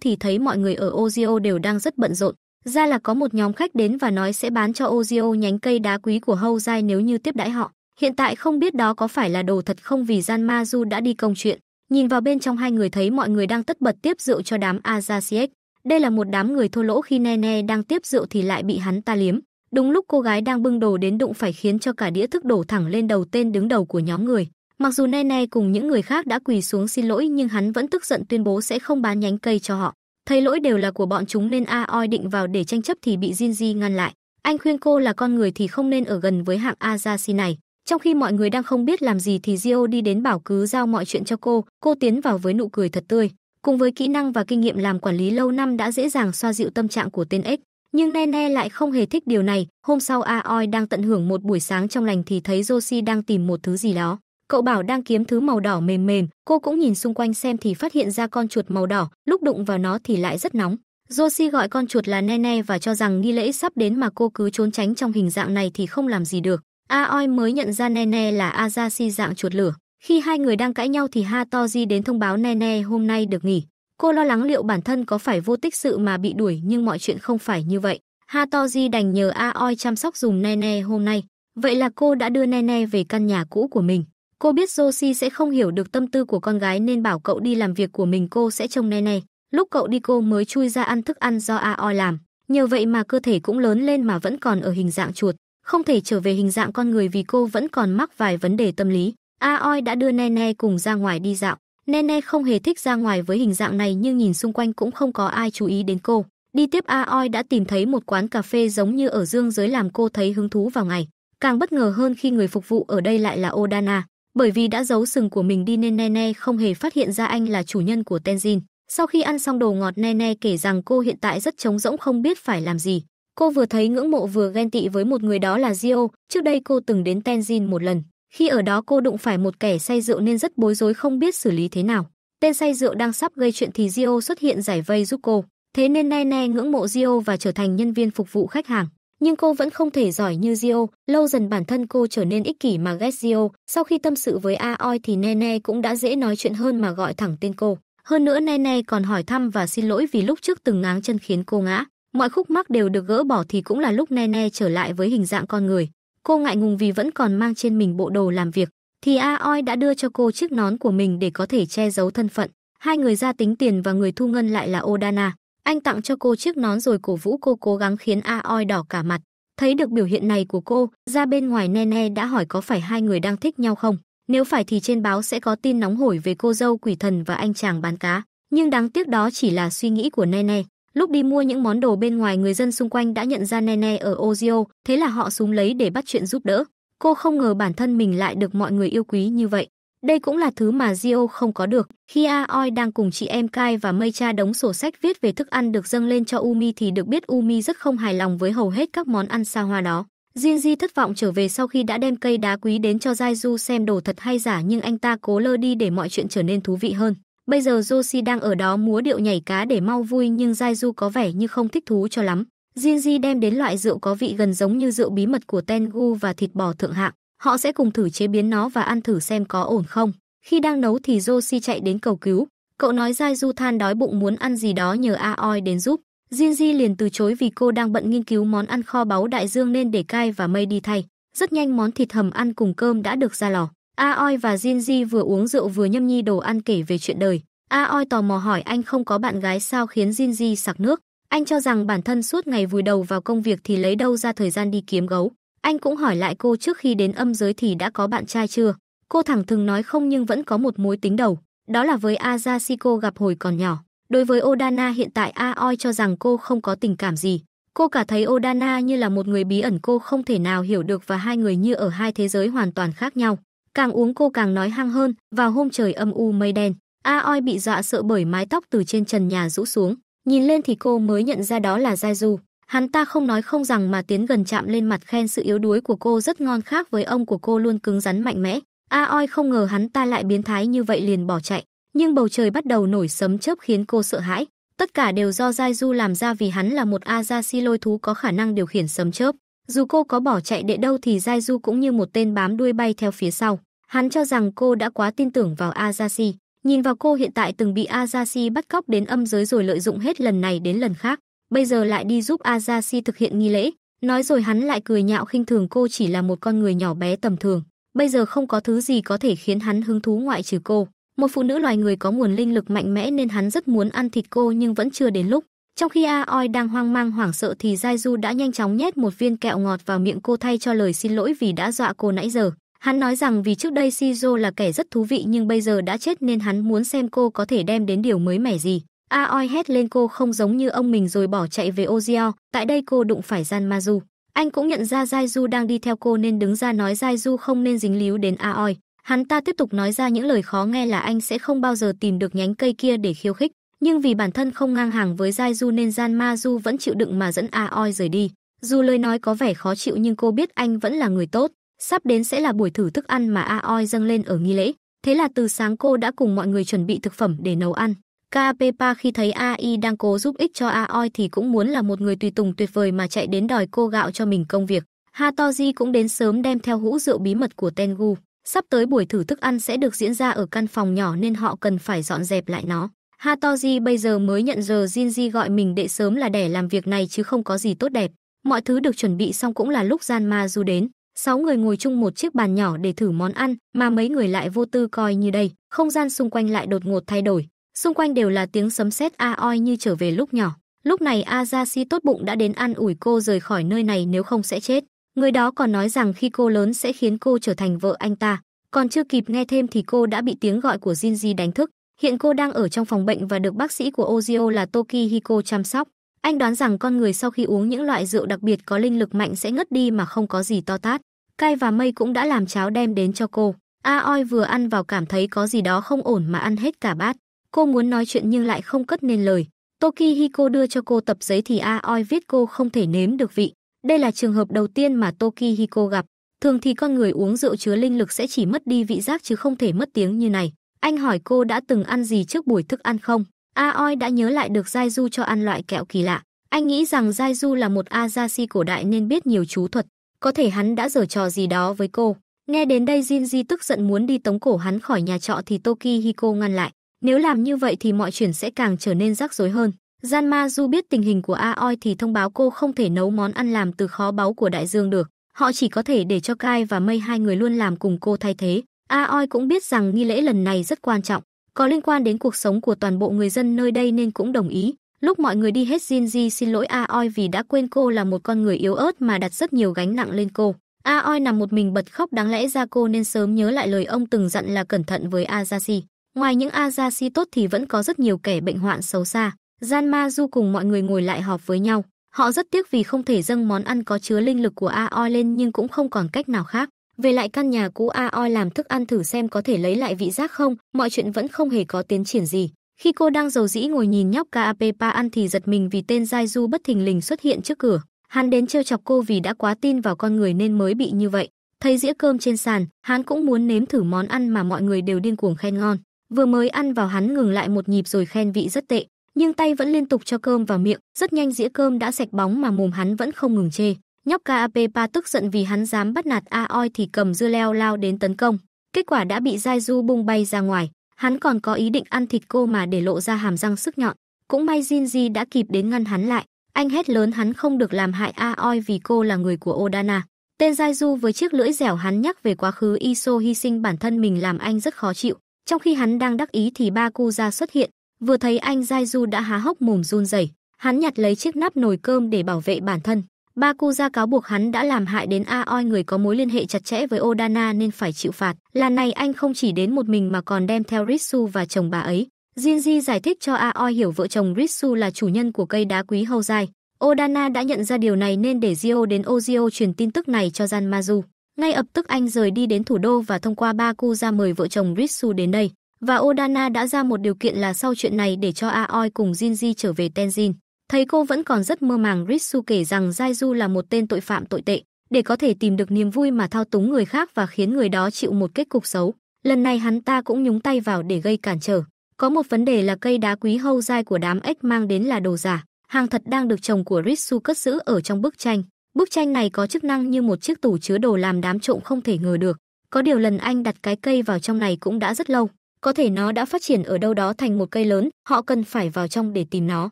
thì thấy mọi người ở Ozio đều đang rất bận rộn. Ra là có một nhóm khách đến và nói sẽ bán cho Ozio nhánh cây đá quý của Hâu Giai nếu như tiếp đãi họ. Hiện tại không biết đó có phải là đồ thật không vì Gian Ma Du đã đi công chuyện. Nhìn vào bên trong hai người thấy mọi người đang tất bật tiếp rượu cho đám Azasiek. Đây là một đám người thô lỗ khi Nene đang tiếp rượu thì lại bị hắn ta liếm. Đúng lúc cô gái đang bưng đồ đến đụng phải khiến cho cả đĩa thức đổ thẳng lên đầu tên đứng đầu của nhóm người. Mặc dù Nene cùng những người khác đã quỳ xuống xin lỗi nhưng hắn vẫn tức giận tuyên bố sẽ không bán nhánh cây cho họ. Thấy lỗi đều là của bọn chúng nên A Oi định vào để tranh chấp thì bị Jinji ngăn lại. Anh khuyên cô là con người thì không nên ở gần với hạng Azashi này. Trong khi mọi người đang không biết làm gì thì Gio đi đến bảo cứ giao mọi chuyện cho cô, cô tiến vào với nụ cười thật tươi. Cùng với kỹ năng và kinh nghiệm làm quản lý lâu năm đã dễ dàng xoa dịu tâm trạng của tên ếch. Nhưng Nene lại không hề thích điều này, hôm sau Aoi đang tận hưởng một buổi sáng trong lành thì thấy Joshi đang tìm một thứ gì đó. Cậu bảo đang kiếm thứ màu đỏ mềm mềm, cô cũng nhìn xung quanh xem thì phát hiện ra con chuột màu đỏ, lúc đụng vào nó thì lại rất nóng. Josie gọi con chuột là Nene và cho rằng nghi lễ sắp đến mà cô cứ trốn tránh trong hình dạng này thì không làm gì được. Aoi mới nhận ra Nene là Azashi dạng chuột lửa. Khi hai người đang cãi nhau thì Hatoji đến thông báo Nene hôm nay được nghỉ. Cô lo lắng liệu bản thân có phải vô tích sự mà bị đuổi nhưng mọi chuyện không phải như vậy. Hatoji đành nhờ Aoi chăm sóc dùm Nene hôm nay. Vậy là cô đã đưa Nene về căn nhà cũ của mình. Cô biết Josie sẽ không hiểu được tâm tư của con gái nên bảo cậu đi làm việc của mình cô sẽ trông ne ne. Lúc cậu đi cô mới chui ra ăn thức ăn do Aoi làm. Nhờ vậy mà cơ thể cũng lớn lên mà vẫn còn ở hình dạng chuột. Không thể trở về hình dạng con người vì cô vẫn còn mắc vài vấn đề tâm lý. AOI đã đưa Nene cùng ra ngoài đi dạo. Nene không hề thích ra ngoài với hình dạng này nhưng nhìn xung quanh cũng không có ai chú ý đến cô. Đi tiếp Aoi đã tìm thấy một quán cà phê giống như ở dương giới làm cô thấy hứng thú vào ngày. Càng bất ngờ hơn khi người phục vụ ở đây lại là Odana bởi vì đã giấu sừng của mình đi nên Nene không hề phát hiện ra anh là chủ nhân của Tenzin. Sau khi ăn xong đồ ngọt Nene kể rằng cô hiện tại rất trống rỗng không biết phải làm gì. Cô vừa thấy ngưỡng mộ vừa ghen tị với một người đó là Gio, trước đây cô từng đến Tenzin một lần. Khi ở đó cô đụng phải một kẻ say rượu nên rất bối rối không biết xử lý thế nào. Tên say rượu đang sắp gây chuyện thì Gio xuất hiện giải vây giúp cô. Thế nên Nene ngưỡng mộ Gio và trở thành nhân viên phục vụ khách hàng nhưng cô vẫn không thể giỏi như Gio, lâu dần bản thân cô trở nên ích kỷ mà ghét Gio, sau khi tâm sự với Aoi thì Nene cũng đã dễ nói chuyện hơn mà gọi thẳng tên cô. Hơn nữa Nene còn hỏi thăm và xin lỗi vì lúc trước từng ngáng chân khiến cô ngã. Mọi khúc mắc đều được gỡ bỏ thì cũng là lúc Nene trở lại với hình dạng con người. Cô ngại ngùng vì vẫn còn mang trên mình bộ đồ làm việc, thì Aoi đã đưa cho cô chiếc nón của mình để có thể che giấu thân phận. Hai người ra tính tiền và người thu ngân lại là Odana. Anh tặng cho cô chiếc nón rồi cổ vũ cô cố gắng khiến A Oi đỏ cả mặt. Thấy được biểu hiện này của cô, ra bên ngoài Nene đã hỏi có phải hai người đang thích nhau không. Nếu phải thì trên báo sẽ có tin nóng hổi về cô dâu quỷ thần và anh chàng bán cá. Nhưng đáng tiếc đó chỉ là suy nghĩ của Nene. Lúc đi mua những món đồ bên ngoài người dân xung quanh đã nhận ra Nene ở Ozio, thế là họ súng lấy để bắt chuyện giúp đỡ. Cô không ngờ bản thân mình lại được mọi người yêu quý như vậy. Đây cũng là thứ mà Gio không có được. Khi Aoi đang cùng chị em Kai và Mây Cha đóng sổ sách viết về thức ăn được dâng lên cho Umi thì được biết Umi rất không hài lòng với hầu hết các món ăn xa hoa đó. Jinji thất vọng trở về sau khi đã đem cây đá quý đến cho Jaiju xem đồ thật hay giả nhưng anh ta cố lơ đi để mọi chuyện trở nên thú vị hơn. Bây giờ Joshi đang ở đó múa điệu nhảy cá để mau vui nhưng Jaiju có vẻ như không thích thú cho lắm. Jinji đem đến loại rượu có vị gần giống như rượu bí mật của Tengu và thịt bò thượng hạng. Họ sẽ cùng thử chế biến nó và ăn thử xem có ổn không. Khi đang nấu thì Joshi chạy đến cầu cứu. Cậu nói Jai Du than đói bụng muốn ăn gì đó nhờ Aoi đến giúp. Jinji liền từ chối vì cô đang bận nghiên cứu món ăn kho báu đại dương nên để Kai và Mây đi thay. Rất nhanh món thịt hầm ăn cùng cơm đã được ra lò. Aoi và Jinji vừa uống rượu vừa nhâm nhi đồ ăn kể về chuyện đời. Aoi tò mò hỏi anh không có bạn gái sao khiến Jinji sặc nước. Anh cho rằng bản thân suốt ngày vùi đầu vào công việc thì lấy đâu ra thời gian đi kiếm gấu. Anh cũng hỏi lại cô trước khi đến âm giới thì đã có bạn trai chưa? Cô thẳng thừng nói không nhưng vẫn có một mối tính đầu, đó là với Azasiko gặp hồi còn nhỏ. Đối với Odana hiện tại Aoi cho rằng cô không có tình cảm gì. Cô cả thấy Odana như là một người bí ẩn cô không thể nào hiểu được và hai người như ở hai thế giới hoàn toàn khác nhau. Càng uống cô càng nói hăng hơn, vào hôm trời âm u mây đen, Aoi bị dọa sợ bởi mái tóc từ trên trần nhà rũ xuống. Nhìn lên thì cô mới nhận ra đó là Jaizu. Hắn ta không nói không rằng mà tiến gần chạm lên mặt khen sự yếu đuối của cô rất ngon khác với ông của cô luôn cứng rắn mạnh mẽ. A Oi không ngờ hắn ta lại biến thái như vậy liền bỏ chạy, nhưng bầu trời bắt đầu nổi sấm chớp khiến cô sợ hãi. Tất cả đều do Jai Du làm ra vì hắn là một Azashi lôi thú có khả năng điều khiển sấm chớp. Dù cô có bỏ chạy đệ đâu thì Jai Du cũng như một tên bám đuôi bay theo phía sau. Hắn cho rằng cô đã quá tin tưởng vào Azashi. Nhìn vào cô hiện tại từng bị Azashi bắt cóc đến âm giới rồi lợi dụng hết lần này đến lần khác bây giờ lại đi giúp Azashi thực hiện nghi lễ, nói rồi hắn lại cười nhạo khinh thường cô chỉ là một con người nhỏ bé tầm thường, bây giờ không có thứ gì có thể khiến hắn hứng thú ngoại trừ cô. Một phụ nữ loài người có nguồn linh lực mạnh mẽ nên hắn rất muốn ăn thịt cô nhưng vẫn chưa đến lúc. Trong khi Aoi đang hoang mang hoảng sợ thì Jai đã nhanh chóng nhét một viên kẹo ngọt vào miệng cô thay cho lời xin lỗi vì đã dọa cô nãy giờ. Hắn nói rằng vì trước đây Shizo là kẻ rất thú vị nhưng bây giờ đã chết nên hắn muốn xem cô có thể đem đến điều mới mẻ gì. A Oi hét lên cô không giống như ông mình rồi bỏ chạy về Ozio, tại đây cô đụng phải Gian Mazu. Anh cũng nhận ra Jai Du đang đi theo cô nên đứng ra nói Jai Du không nên dính líu đến A Oi. Hắn ta tiếp tục nói ra những lời khó nghe là anh sẽ không bao giờ tìm được nhánh cây kia để khiêu khích, nhưng vì bản thân không ngang hàng với Jai Du nên Gian Ma Du vẫn chịu đựng mà dẫn A Oi rời đi. Dù lời nói có vẻ khó chịu nhưng cô biết anh vẫn là người tốt, sắp đến sẽ là buổi thử thức ăn mà A Oi dâng lên ở nghi lễ, thế là từ sáng cô đã cùng mọi người chuẩn bị thực phẩm để nấu ăn. Kapepa khi thấy AI đang cố giúp ích cho Aoi thì cũng muốn là một người tùy tùng tuyệt vời mà chạy đến đòi cô gạo cho mình công việc. Hatoji cũng đến sớm đem theo hũ rượu bí mật của Tengu. Sắp tới buổi thử thức ăn sẽ được diễn ra ở căn phòng nhỏ nên họ cần phải dọn dẹp lại nó. Hatoji bây giờ mới nhận giờ Jinji gọi mình đệ sớm là để làm việc này chứ không có gì tốt đẹp. Mọi thứ được chuẩn bị xong cũng là lúc Janma du đến. Sáu người ngồi chung một chiếc bàn nhỏ để thử món ăn mà mấy người lại vô tư coi như đây. Không gian xung quanh lại đột ngột thay đổi xung quanh đều là tiếng sấm sét a oi như trở về lúc nhỏ. Lúc này A Gia Si tốt bụng đã đến an ủi cô rời khỏi nơi này nếu không sẽ chết. Người đó còn nói rằng khi cô lớn sẽ khiến cô trở thành vợ anh ta. Còn chưa kịp nghe thêm thì cô đã bị tiếng gọi của Jinji đánh thức. Hiện cô đang ở trong phòng bệnh và được bác sĩ của Ozio là toki hiko chăm sóc. Anh đoán rằng con người sau khi uống những loại rượu đặc biệt có linh lực mạnh sẽ ngất đi mà không có gì to tát. Cai và mây cũng đã làm cháo đem đến cho cô. A Oi vừa ăn vào cảm thấy có gì đó không ổn mà ăn hết cả bát. Cô muốn nói chuyện nhưng lại không cất nên lời. Tokihiko đưa cho cô tập giấy thì Aoi viết cô không thể nếm được vị. Đây là trường hợp đầu tiên mà Tokihiko gặp. Thường thì con người uống rượu chứa linh lực sẽ chỉ mất đi vị giác chứ không thể mất tiếng như này. Anh hỏi cô đã từng ăn gì trước buổi thức ăn không? Aoi đã nhớ lại được Giai Du cho ăn loại kẹo kỳ lạ. Anh nghĩ rằng Giai Du là một Azashi cổ đại nên biết nhiều chú thuật. Có thể hắn đã giở trò gì đó với cô. Nghe đến đây Jinji tức giận muốn đi tống cổ hắn khỏi nhà trọ thì Tokihiko ngăn lại. Nếu làm như vậy thì mọi chuyện sẽ càng trở nên rắc rối hơn. Gian Ma Du biết tình hình của Aoi thì thông báo cô không thể nấu món ăn làm từ khó báu của đại dương được. Họ chỉ có thể để cho Kai và Mây hai người luôn làm cùng cô thay thế. Aoi cũng biết rằng nghi lễ lần này rất quan trọng, có liên quan đến cuộc sống của toàn bộ người dân nơi đây nên cũng đồng ý. Lúc mọi người đi hết Jinji xin lỗi Aoi vì đã quên cô là một con người yếu ớt mà đặt rất nhiều gánh nặng lên cô. Aoi nằm một mình bật khóc đáng lẽ ra cô nên sớm nhớ lại lời ông từng dặn là cẩn thận với Azashi. Ngoài những Ajaxi tốt thì vẫn có rất nhiều kẻ bệnh hoạn xấu xa. Gian ma Du cùng mọi người ngồi lại họp với nhau. Họ rất tiếc vì không thể dâng món ăn có chứa linh lực của Aoi lên nhưng cũng không còn cách nào khác. Về lại căn nhà cũ Aoi làm thức ăn thử xem có thể lấy lại vị giác không, mọi chuyện vẫn không hề có tiến triển gì. Khi cô đang dầu dĩ ngồi nhìn nhóc Kaapepa ăn thì giật mình vì tên Giai Du bất thình lình xuất hiện trước cửa. Hắn đến trêu chọc cô vì đã quá tin vào con người nên mới bị như vậy. Thấy dĩa cơm trên sàn, hắn cũng muốn nếm thử món ăn mà mọi người đều điên cuồng khen ngon vừa mới ăn vào hắn ngừng lại một nhịp rồi khen vị rất tệ, nhưng tay vẫn liên tục cho cơm vào miệng, rất nhanh dĩa cơm đã sạch bóng mà mồm hắn vẫn không ngừng chê. Nhóc Kapepa tức giận vì hắn dám bắt nạt A Oi thì cầm dưa leo lao đến tấn công. Kết quả đã bị Giai Du bung bay ra ngoài, hắn còn có ý định ăn thịt cô mà để lộ ra hàm răng sức nhọn. Cũng may Jinji đã kịp đến ngăn hắn lại, anh hét lớn hắn không được làm hại A Oi vì cô là người của Odana. Tên Giai Du với chiếc lưỡi dẻo hắn nhắc về quá khứ Iso hy sinh bản thân mình làm anh rất khó chịu, trong khi hắn đang đắc ý thì ba cu ra xuất hiện, vừa thấy anh Giai Du đã há hốc mồm run rẩy, hắn nhặt lấy chiếc nắp nồi cơm để bảo vệ bản thân. Ba cu ra cáo buộc hắn đã làm hại đến A Oi người có mối liên hệ chặt chẽ với Odana nên phải chịu phạt. Lần này anh không chỉ đến một mình mà còn đem theo Ritsu và chồng bà ấy. Jinji giải thích cho A Oi hiểu vợ chồng Ritsu là chủ nhân của cây đá quý hầu dài. Odana đã nhận ra điều này nên để Gio đến Ozio truyền tin tức này cho Janmazu. Ngay lập tức anh rời đi đến thủ đô và thông qua ba Baku ra mời vợ chồng Ritsu đến đây. Và Odana đã ra một điều kiện là sau chuyện này để cho Aoi cùng Jinji trở về Tenjin Thấy cô vẫn còn rất mơ màng Ritsu kể rằng Jaiju là một tên tội phạm tội tệ, để có thể tìm được niềm vui mà thao túng người khác và khiến người đó chịu một kết cục xấu. Lần này hắn ta cũng nhúng tay vào để gây cản trở. Có một vấn đề là cây đá quý hâu dai của đám ếch mang đến là đồ giả. Hàng thật đang được chồng của Ritsu cất giữ ở trong bức tranh. Bức tranh này có chức năng như một chiếc tủ chứa đồ làm đám trộm không thể ngờ được. Có điều lần anh đặt cái cây vào trong này cũng đã rất lâu, có thể nó đã phát triển ở đâu đó thành một cây lớn, họ cần phải vào trong để tìm nó.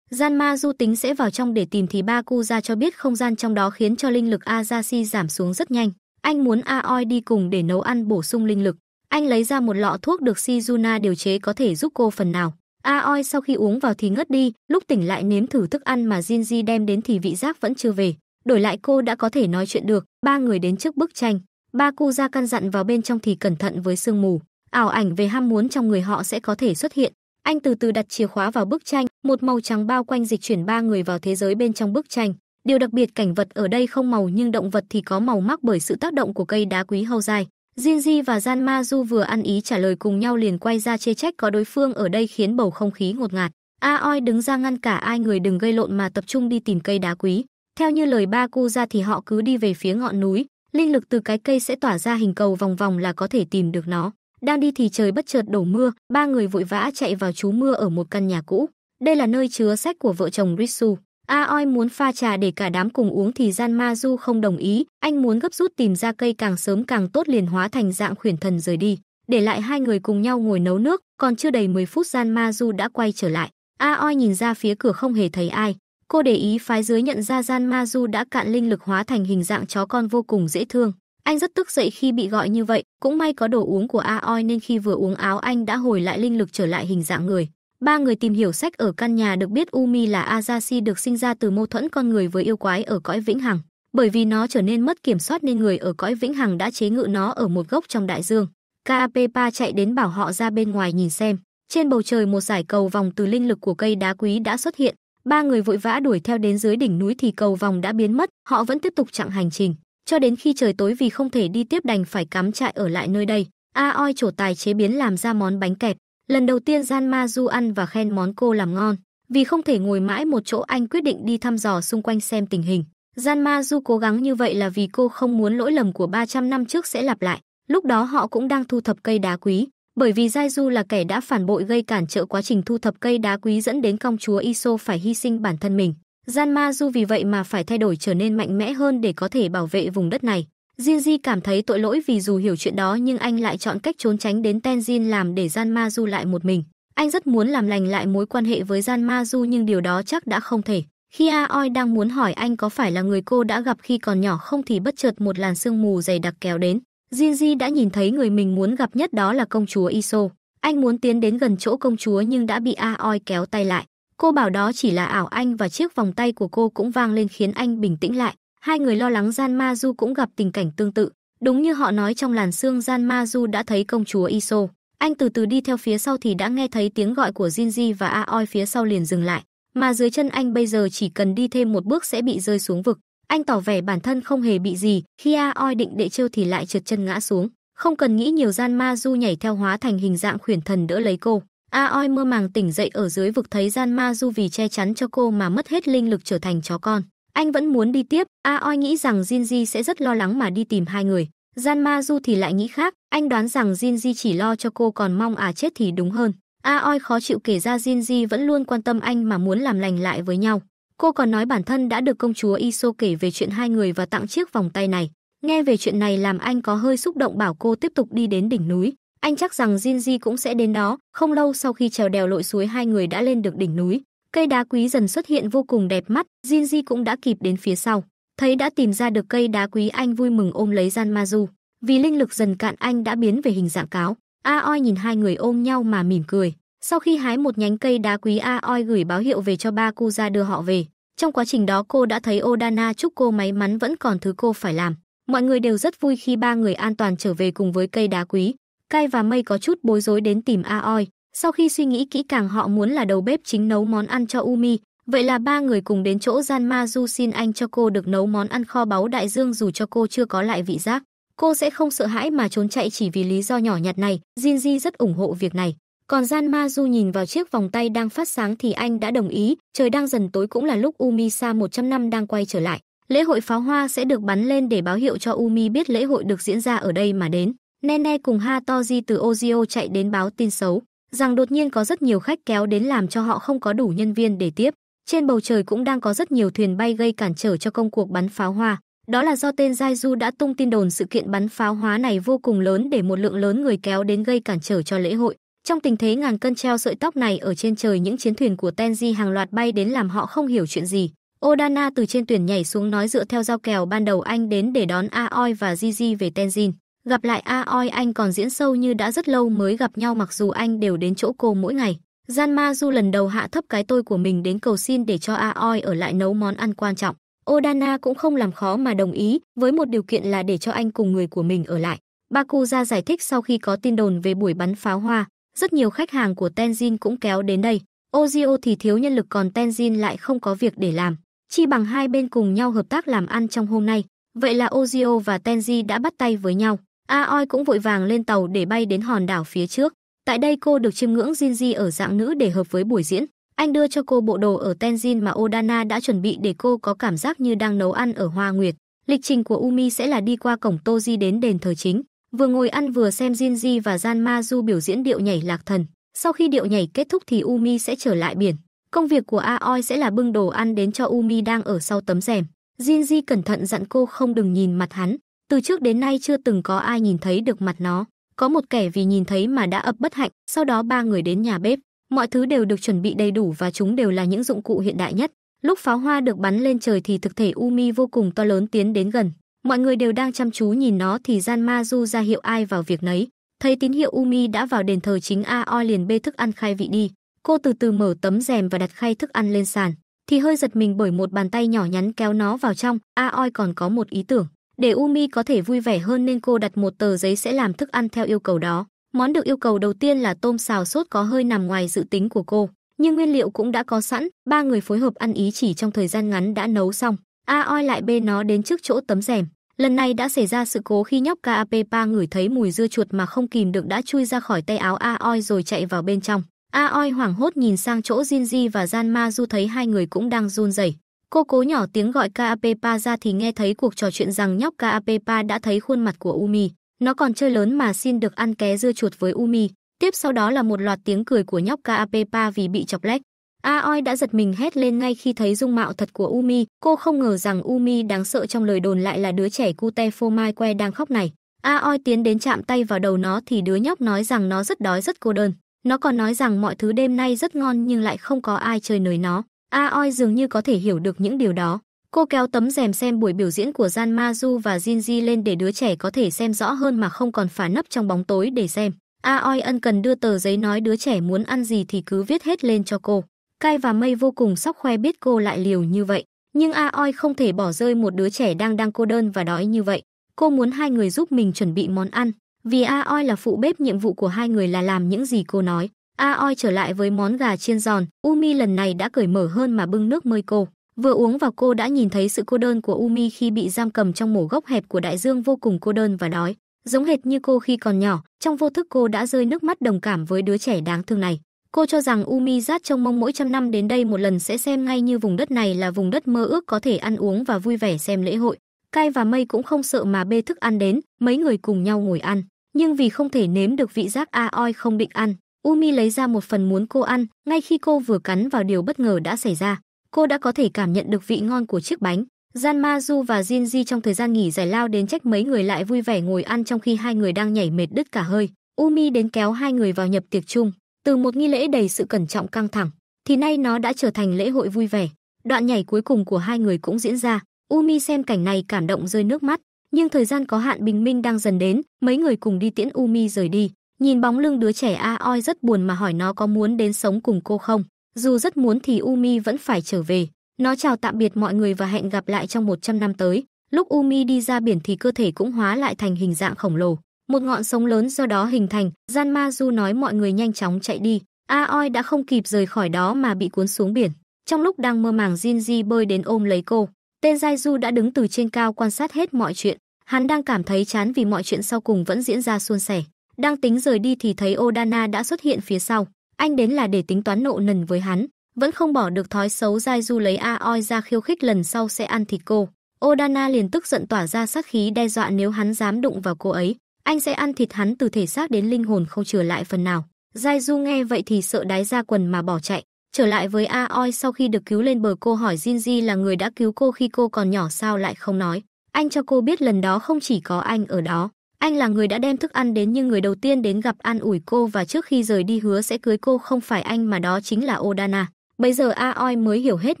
Gian ma du tính sẽ vào trong để tìm thì ba cu ra cho biết không gian trong đó khiến cho linh lực Azashi giảm xuống rất nhanh. Anh muốn Aoi đi cùng để nấu ăn bổ sung linh lực. Anh lấy ra một lọ thuốc được Shizuna điều chế có thể giúp cô phần nào. Aoi sau khi uống vào thì ngất đi, lúc tỉnh lại nếm thử thức ăn mà Jinji đem đến thì vị giác vẫn chưa về đổi lại cô đã có thể nói chuyện được. Ba người đến trước bức tranh, ba cô ra căn dặn vào bên trong thì cẩn thận với sương mù, ảo ảnh về ham muốn trong người họ sẽ có thể xuất hiện. Anh từ từ đặt chìa khóa vào bức tranh, một màu trắng bao quanh dịch chuyển ba người vào thế giới bên trong bức tranh. Điều đặc biệt cảnh vật ở đây không màu nhưng động vật thì có màu mắc bởi sự tác động của cây đá quý hâu dài. Jinji và gian ma du vừa ăn ý trả lời cùng nhau liền quay ra chê trách có đối phương ở đây khiến bầu không khí ngột ngạt. Aoi đứng ra ngăn cả ai người đừng gây lộn mà tập trung đi tìm cây đá quý. Theo như lời ba cu ra thì họ cứ đi về phía ngọn núi, linh lực từ cái cây sẽ tỏa ra hình cầu vòng vòng là có thể tìm được nó. Đang đi thì trời bất chợt đổ mưa, ba người vội vã chạy vào trú mưa ở một căn nhà cũ. Đây là nơi chứa sách của vợ chồng Ritsu. Aoi muốn pha trà để cả đám cùng uống thì Gian Ma Du không đồng ý, anh muốn gấp rút tìm ra cây càng sớm càng tốt liền hóa thành dạng khuyển thần rời đi, để lại hai người cùng nhau ngồi nấu nước, còn chưa đầy 10 phút Gian Ma Du đã quay trở lại. Aoi nhìn ra phía cửa không hề thấy ai, Cô để ý phái dưới nhận ra Gian Ma Du đã cạn linh lực hóa thành hình dạng chó con vô cùng dễ thương. Anh rất tức dậy khi bị gọi như vậy, cũng may có đồ uống của Aoi nên khi vừa uống áo anh đã hồi lại linh lực trở lại hình dạng người. Ba người tìm hiểu sách ở căn nhà được biết Umi là Azashi được sinh ra từ mâu thuẫn con người với yêu quái ở cõi Vĩnh Hằng. Bởi vì nó trở nên mất kiểm soát nên người ở cõi Vĩnh Hằng đã chế ngự nó ở một gốc trong đại dương. Kapepa chạy đến bảo họ ra bên ngoài nhìn xem. Trên bầu trời một giải cầu vòng từ linh lực của cây đá quý đã xuất hiện, Ba người vội vã đuổi theo đến dưới đỉnh núi thì cầu vòng đã biến mất, họ vẫn tiếp tục chặng hành trình, cho đến khi trời tối vì không thể đi tiếp đành phải cắm trại ở lại nơi đây. A Oi trổ tài chế biến làm ra món bánh kẹt, lần đầu tiên Gian Ma Du ăn và khen món cô làm ngon. Vì không thể ngồi mãi một chỗ anh quyết định đi thăm dò xung quanh xem tình hình. Gian Ma Du cố gắng như vậy là vì cô không muốn lỗi lầm của 300 năm trước sẽ lặp lại. Lúc đó họ cũng đang thu thập cây đá quý, bởi vì Giai Du là kẻ đã phản bội gây cản trở quá trình thu thập cây đá quý dẫn đến công chúa Iso phải hy sinh bản thân mình. Gian Ma Du vì vậy mà phải thay đổi trở nên mạnh mẽ hơn để có thể bảo vệ vùng đất này. Jin Ji cảm thấy tội lỗi vì dù hiểu chuyện đó nhưng anh lại chọn cách trốn tránh đến Tenjin làm để Gian Ma Du lại một mình. Anh rất muốn làm lành lại mối quan hệ với Gian Ma Du nhưng điều đó chắc đã không thể. Khi Aoi đang muốn hỏi anh có phải là người cô đã gặp khi còn nhỏ không thì bất chợt một làn sương mù dày đặc kéo đến. Jinji đã nhìn thấy người mình muốn gặp nhất đó là công chúa Iso. Anh muốn tiến đến gần chỗ công chúa nhưng đã bị Aoi kéo tay lại. Cô bảo đó chỉ là ảo anh và chiếc vòng tay của cô cũng vang lên khiến anh bình tĩnh lại. Hai người lo lắng Gian Ma Du cũng gặp tình cảnh tương tự. Đúng như họ nói trong làn xương Gian Ma Du đã thấy công chúa Iso. Anh từ từ đi theo phía sau thì đã nghe thấy tiếng gọi của Jinji và Aoi phía sau liền dừng lại. Mà dưới chân anh bây giờ chỉ cần đi thêm một bước sẽ bị rơi xuống vực. Anh tỏ vẻ bản thân không hề bị gì, khi A Oi định đệ trêu thì lại trượt chân ngã xuống. Không cần nghĩ nhiều gian ma du nhảy theo hóa thành hình dạng khuyển thần đỡ lấy cô. A Oi mơ màng tỉnh dậy ở dưới vực thấy gian ma du vì che chắn cho cô mà mất hết linh lực trở thành chó con. Anh vẫn muốn đi tiếp, A Oi nghĩ rằng Jinji sẽ rất lo lắng mà đi tìm hai người. Gian ma du thì lại nghĩ khác, anh đoán rằng Jinji chỉ lo cho cô còn mong à chết thì đúng hơn. A Oi khó chịu kể ra Jinji vẫn luôn quan tâm anh mà muốn làm lành lại với nhau. Cô còn nói bản thân đã được công chúa Iso kể về chuyện hai người và tặng chiếc vòng tay này. Nghe về chuyện này làm anh có hơi xúc động bảo cô tiếp tục đi đến đỉnh núi. Anh chắc rằng Jinji cũng sẽ đến đó, không lâu sau khi trèo đèo lội suối hai người đã lên được đỉnh núi. Cây đá quý dần xuất hiện vô cùng đẹp mắt, Jinji cũng đã kịp đến phía sau. Thấy đã tìm ra được cây đá quý anh vui mừng ôm lấy Janmazu. Vì linh lực dần cạn anh đã biến về hình dạng cáo. Aoi nhìn hai người ôm nhau mà mỉm cười. Sau khi hái một nhánh cây đá quý A Oi gửi báo hiệu về cho ba cô ra đưa họ về. Trong quá trình đó cô đã thấy Odana chúc cô may mắn vẫn còn thứ cô phải làm. Mọi người đều rất vui khi ba người an toàn trở về cùng với cây đá quý. Kai và Mây có chút bối rối đến tìm A Oi. Sau khi suy nghĩ kỹ càng họ muốn là đầu bếp chính nấu món ăn cho Umi. Vậy là ba người cùng đến chỗ Janma Du xin anh cho cô được nấu món ăn kho báu đại dương dù cho cô chưa có lại vị giác. Cô sẽ không sợ hãi mà trốn chạy chỉ vì lý do nhỏ nhặt này. Jinji rất ủng hộ việc này. Còn Gian Ma Du nhìn vào chiếc vòng tay đang phát sáng thì anh đã đồng ý, trời đang dần tối cũng là lúc Umi Umisa 100 năm đang quay trở lại. Lễ hội pháo hoa sẽ được bắn lên để báo hiệu cho Umi biết lễ hội được diễn ra ở đây mà đến. Nene cùng Ha Toji từ Ozio chạy đến báo tin xấu, rằng đột nhiên có rất nhiều khách kéo đến làm cho họ không có đủ nhân viên để tiếp. Trên bầu trời cũng đang có rất nhiều thuyền bay gây cản trở cho công cuộc bắn pháo hoa. Đó là do tên Du đã tung tin đồn sự kiện bắn pháo hoa này vô cùng lớn để một lượng lớn người kéo đến gây cản trở cho lễ hội. Trong tình thế ngàn cân treo sợi tóc này ở trên trời những chiến thuyền của Tenji hàng loạt bay đến làm họ không hiểu chuyện gì. Odana từ trên thuyền nhảy xuống nói dựa theo giao kèo ban đầu anh đến để đón Aoi và Gigi về Tenjin Gặp lại Aoi anh còn diễn sâu như đã rất lâu mới gặp nhau mặc dù anh đều đến chỗ cô mỗi ngày. Janma Du lần đầu hạ thấp cái tôi của mình đến cầu xin để cho Aoi ở lại nấu món ăn quan trọng. Odana cũng không làm khó mà đồng ý, với một điều kiện là để cho anh cùng người của mình ở lại. Bakuza giải thích sau khi có tin đồn về buổi bắn pháo hoa, rất nhiều khách hàng của Tenzin cũng kéo đến đây. Ozio thì thiếu nhân lực còn Tenzin lại không có việc để làm. Chi bằng hai bên cùng nhau hợp tác làm ăn trong hôm nay. Vậy là Ozio và Tenji đã bắt tay với nhau. Aoi cũng vội vàng lên tàu để bay đến hòn đảo phía trước. Tại đây cô được chiêm ngưỡng Jinji ở dạng nữ để hợp với buổi diễn. Anh đưa cho cô bộ đồ ở Tenzin mà Odana đã chuẩn bị để cô có cảm giác như đang nấu ăn ở Hoa Nguyệt. Lịch trình của Umi sẽ là đi qua cổng Toji đến đền thờ chính, vừa ngồi ăn vừa xem Jinji và Gian Janmazu biểu diễn điệu nhảy lạc thần. Sau khi điệu nhảy kết thúc thì Umi sẽ trở lại biển. Công việc của Aoi sẽ là bưng đồ ăn đến cho Umi đang ở sau tấm rèm. Jinji cẩn thận dặn cô không đừng nhìn mặt hắn. Từ trước đến nay chưa từng có ai nhìn thấy được mặt nó. Có một kẻ vì nhìn thấy mà đã ập bất hạnh, sau đó ba người đến nhà bếp. Mọi thứ đều được chuẩn bị đầy đủ và chúng đều là những dụng cụ hiện đại nhất. Lúc pháo hoa được bắn lên trời thì thực thể Umi vô cùng to lớn tiến đến gần. Mọi người đều đang chăm chú nhìn nó thì gian ma du ra hiệu ai vào việc nấy. Thấy tín hiệu Umi đã vào đền thờ chính A Oi liền bê thức ăn khai vị đi. Cô từ từ mở tấm rèm và đặt khay thức ăn lên sàn. Thì hơi giật mình bởi một bàn tay nhỏ nhắn kéo nó vào trong. A Oi còn có một ý tưởng. Để Umi có thể vui vẻ hơn nên cô đặt một tờ giấy sẽ làm thức ăn theo yêu cầu đó. Món được yêu cầu đầu tiên là tôm xào sốt có hơi nằm ngoài dự tính của cô, nhưng nguyên liệu cũng đã có sẵn, ba người phối hợp ăn ý chỉ trong thời gian ngắn đã nấu xong. A Oi lại bê nó đến trước chỗ tấm rèm. Lần này đã xảy ra sự cố khi nhóc Kaapepa ngửi thấy mùi dưa chuột mà không kìm được đã chui ra khỏi tay áo A Oi rồi chạy vào bên trong. A Oi hoảng hốt nhìn sang chỗ Jinji và Janmazu thấy hai người cũng đang run rẩy. Cô cố nhỏ tiếng gọi Kaapepa ra thì nghe thấy cuộc trò chuyện rằng nhóc Kaapepa đã thấy khuôn mặt của Umi. Nó còn chơi lớn mà xin được ăn ké dưa chuột với Umi. Tiếp sau đó là một loạt tiếng cười của nhóc Kaapepa vì bị chọc lách. A Oi đã giật mình hét lên ngay khi thấy dung mạo thật của Umi, cô không ngờ rằng Umi đáng sợ trong lời đồn lại là đứa trẻ cute phô mai que đang khóc này. A Oi tiến đến chạm tay vào đầu nó thì đứa nhóc nói rằng nó rất đói rất cô đơn. Nó còn nói rằng mọi thứ đêm nay rất ngon nhưng lại không có ai chơi nới nó. A Oi dường như có thể hiểu được những điều đó. Cô kéo tấm rèm xem buổi biểu diễn của Gian Ma Mazu và Jinji lên để đứa trẻ có thể xem rõ hơn mà không còn phải nấp trong bóng tối để xem. A Oi ân cần đưa tờ giấy nói đứa trẻ muốn ăn gì thì cứ viết hết lên cho cô. Cai và Mây vô cùng sóc khoe biết cô lại liều như vậy, nhưng A Oi không thể bỏ rơi một đứa trẻ đang đang cô đơn và đói như vậy. Cô muốn hai người giúp mình chuẩn bị món ăn, vì A Oi là phụ bếp nhiệm vụ của hai người là làm những gì cô nói. A Oi trở lại với món gà chiên giòn, Umi lần này đã cởi mở hơn mà bưng nước mời cô. Vừa uống vào cô đã nhìn thấy sự cô đơn của Umi khi bị giam cầm trong mổ gốc hẹp của đại dương vô cùng cô đơn và đói. Giống hệt như cô khi còn nhỏ, trong vô thức cô đã rơi nước mắt đồng cảm với đứa trẻ đáng thương này. Cô cho rằng Umizat trông mong mỗi trăm năm đến đây một lần sẽ xem ngay như vùng đất này là vùng đất mơ ước có thể ăn uống và vui vẻ xem lễ hội. Cai và Mây cũng không sợ mà bê thức ăn đến, mấy người cùng nhau ngồi ăn. Nhưng vì không thể nếm được vị giác a oi không định ăn, Umi lấy ra một phần muốn cô ăn, ngay khi cô vừa cắn vào điều bất ngờ đã xảy ra. Cô đã có thể cảm nhận được vị ngon của chiếc bánh. Gian Janmazu và Jinji trong thời gian nghỉ giải lao đến trách mấy người lại vui vẻ ngồi ăn trong khi hai người đang nhảy mệt đứt cả hơi. Umi đến kéo hai người vào nhập tiệc chung. Từ một nghi lễ đầy sự cẩn trọng căng thẳng, thì nay nó đã trở thành lễ hội vui vẻ. Đoạn nhảy cuối cùng của hai người cũng diễn ra, Umi xem cảnh này cảm động rơi nước mắt, nhưng thời gian có hạn bình minh đang dần đến, mấy người cùng đi tiễn Umi rời đi. Nhìn bóng lưng đứa trẻ A Oi rất buồn mà hỏi nó có muốn đến sống cùng cô không. Dù rất muốn thì Umi vẫn phải trở về. Nó chào tạm biệt mọi người và hẹn gặp lại trong 100 năm tới. Lúc Umi đi ra biển thì cơ thể cũng hóa lại thành hình dạng khổng lồ một ngọn sóng lớn do đó hình thành, Gian Ma Du nói mọi người nhanh chóng chạy đi. A Oi đã không kịp rời khỏi đó mà bị cuốn xuống biển. Trong lúc đang mơ màng Jin Ji bơi đến ôm lấy cô, tên Jai Du đã đứng từ trên cao quan sát hết mọi chuyện. Hắn đang cảm thấy chán vì mọi chuyện sau cùng vẫn diễn ra suôn sẻ. Đang tính rời đi thì thấy Odana đã xuất hiện phía sau. Anh đến là để tính toán nộ nần với hắn. Vẫn không bỏ được thói xấu Jai Du lấy A Oi ra khiêu khích lần sau sẽ ăn thịt cô. Odana liền tức giận tỏa ra sát khí đe dọa nếu hắn dám đụng vào cô ấy anh sẽ ăn thịt hắn từ thể xác đến linh hồn không chừa lại phần nào. Giai Du nghe vậy thì sợ đái ra quần mà bỏ chạy. Trở lại với A Oi sau khi được cứu lên bờ cô hỏi Jinji là người đã cứu cô khi cô còn nhỏ sao lại không nói. Anh cho cô biết lần đó không chỉ có anh ở đó. Anh là người đã đem thức ăn đến nhưng người đầu tiên đến gặp an ủi cô và trước khi rời đi hứa sẽ cưới cô không phải anh mà đó chính là Odana. Bây giờ A Oi mới hiểu hết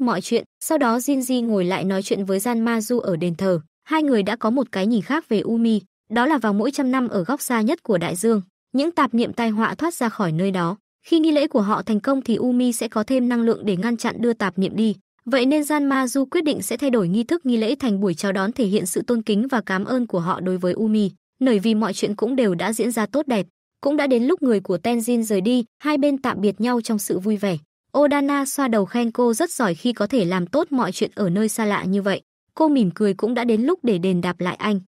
mọi chuyện, sau đó Jinji ngồi lại nói chuyện với Gian Mazu ở đền thờ. Hai người đã có một cái nhìn khác về Umi, đó là vào mỗi trăm năm ở góc xa nhất của đại dương, những tạp niệm tai họa thoát ra khỏi nơi đó. Khi nghi lễ của họ thành công thì Umi sẽ có thêm năng lượng để ngăn chặn đưa tạp niệm đi. Vậy nên Gian Ma Du quyết định sẽ thay đổi nghi thức nghi lễ thành buổi chào đón thể hiện sự tôn kính và cảm ơn của họ đối với Umi, bởi vì mọi chuyện cũng đều đã diễn ra tốt đẹp. Cũng đã đến lúc người của Tenzin rời đi, hai bên tạm biệt nhau trong sự vui vẻ. Odana xoa đầu khen cô rất giỏi khi có thể làm tốt mọi chuyện ở nơi xa lạ như vậy. Cô mỉm cười cũng đã đến lúc để đền đáp lại anh.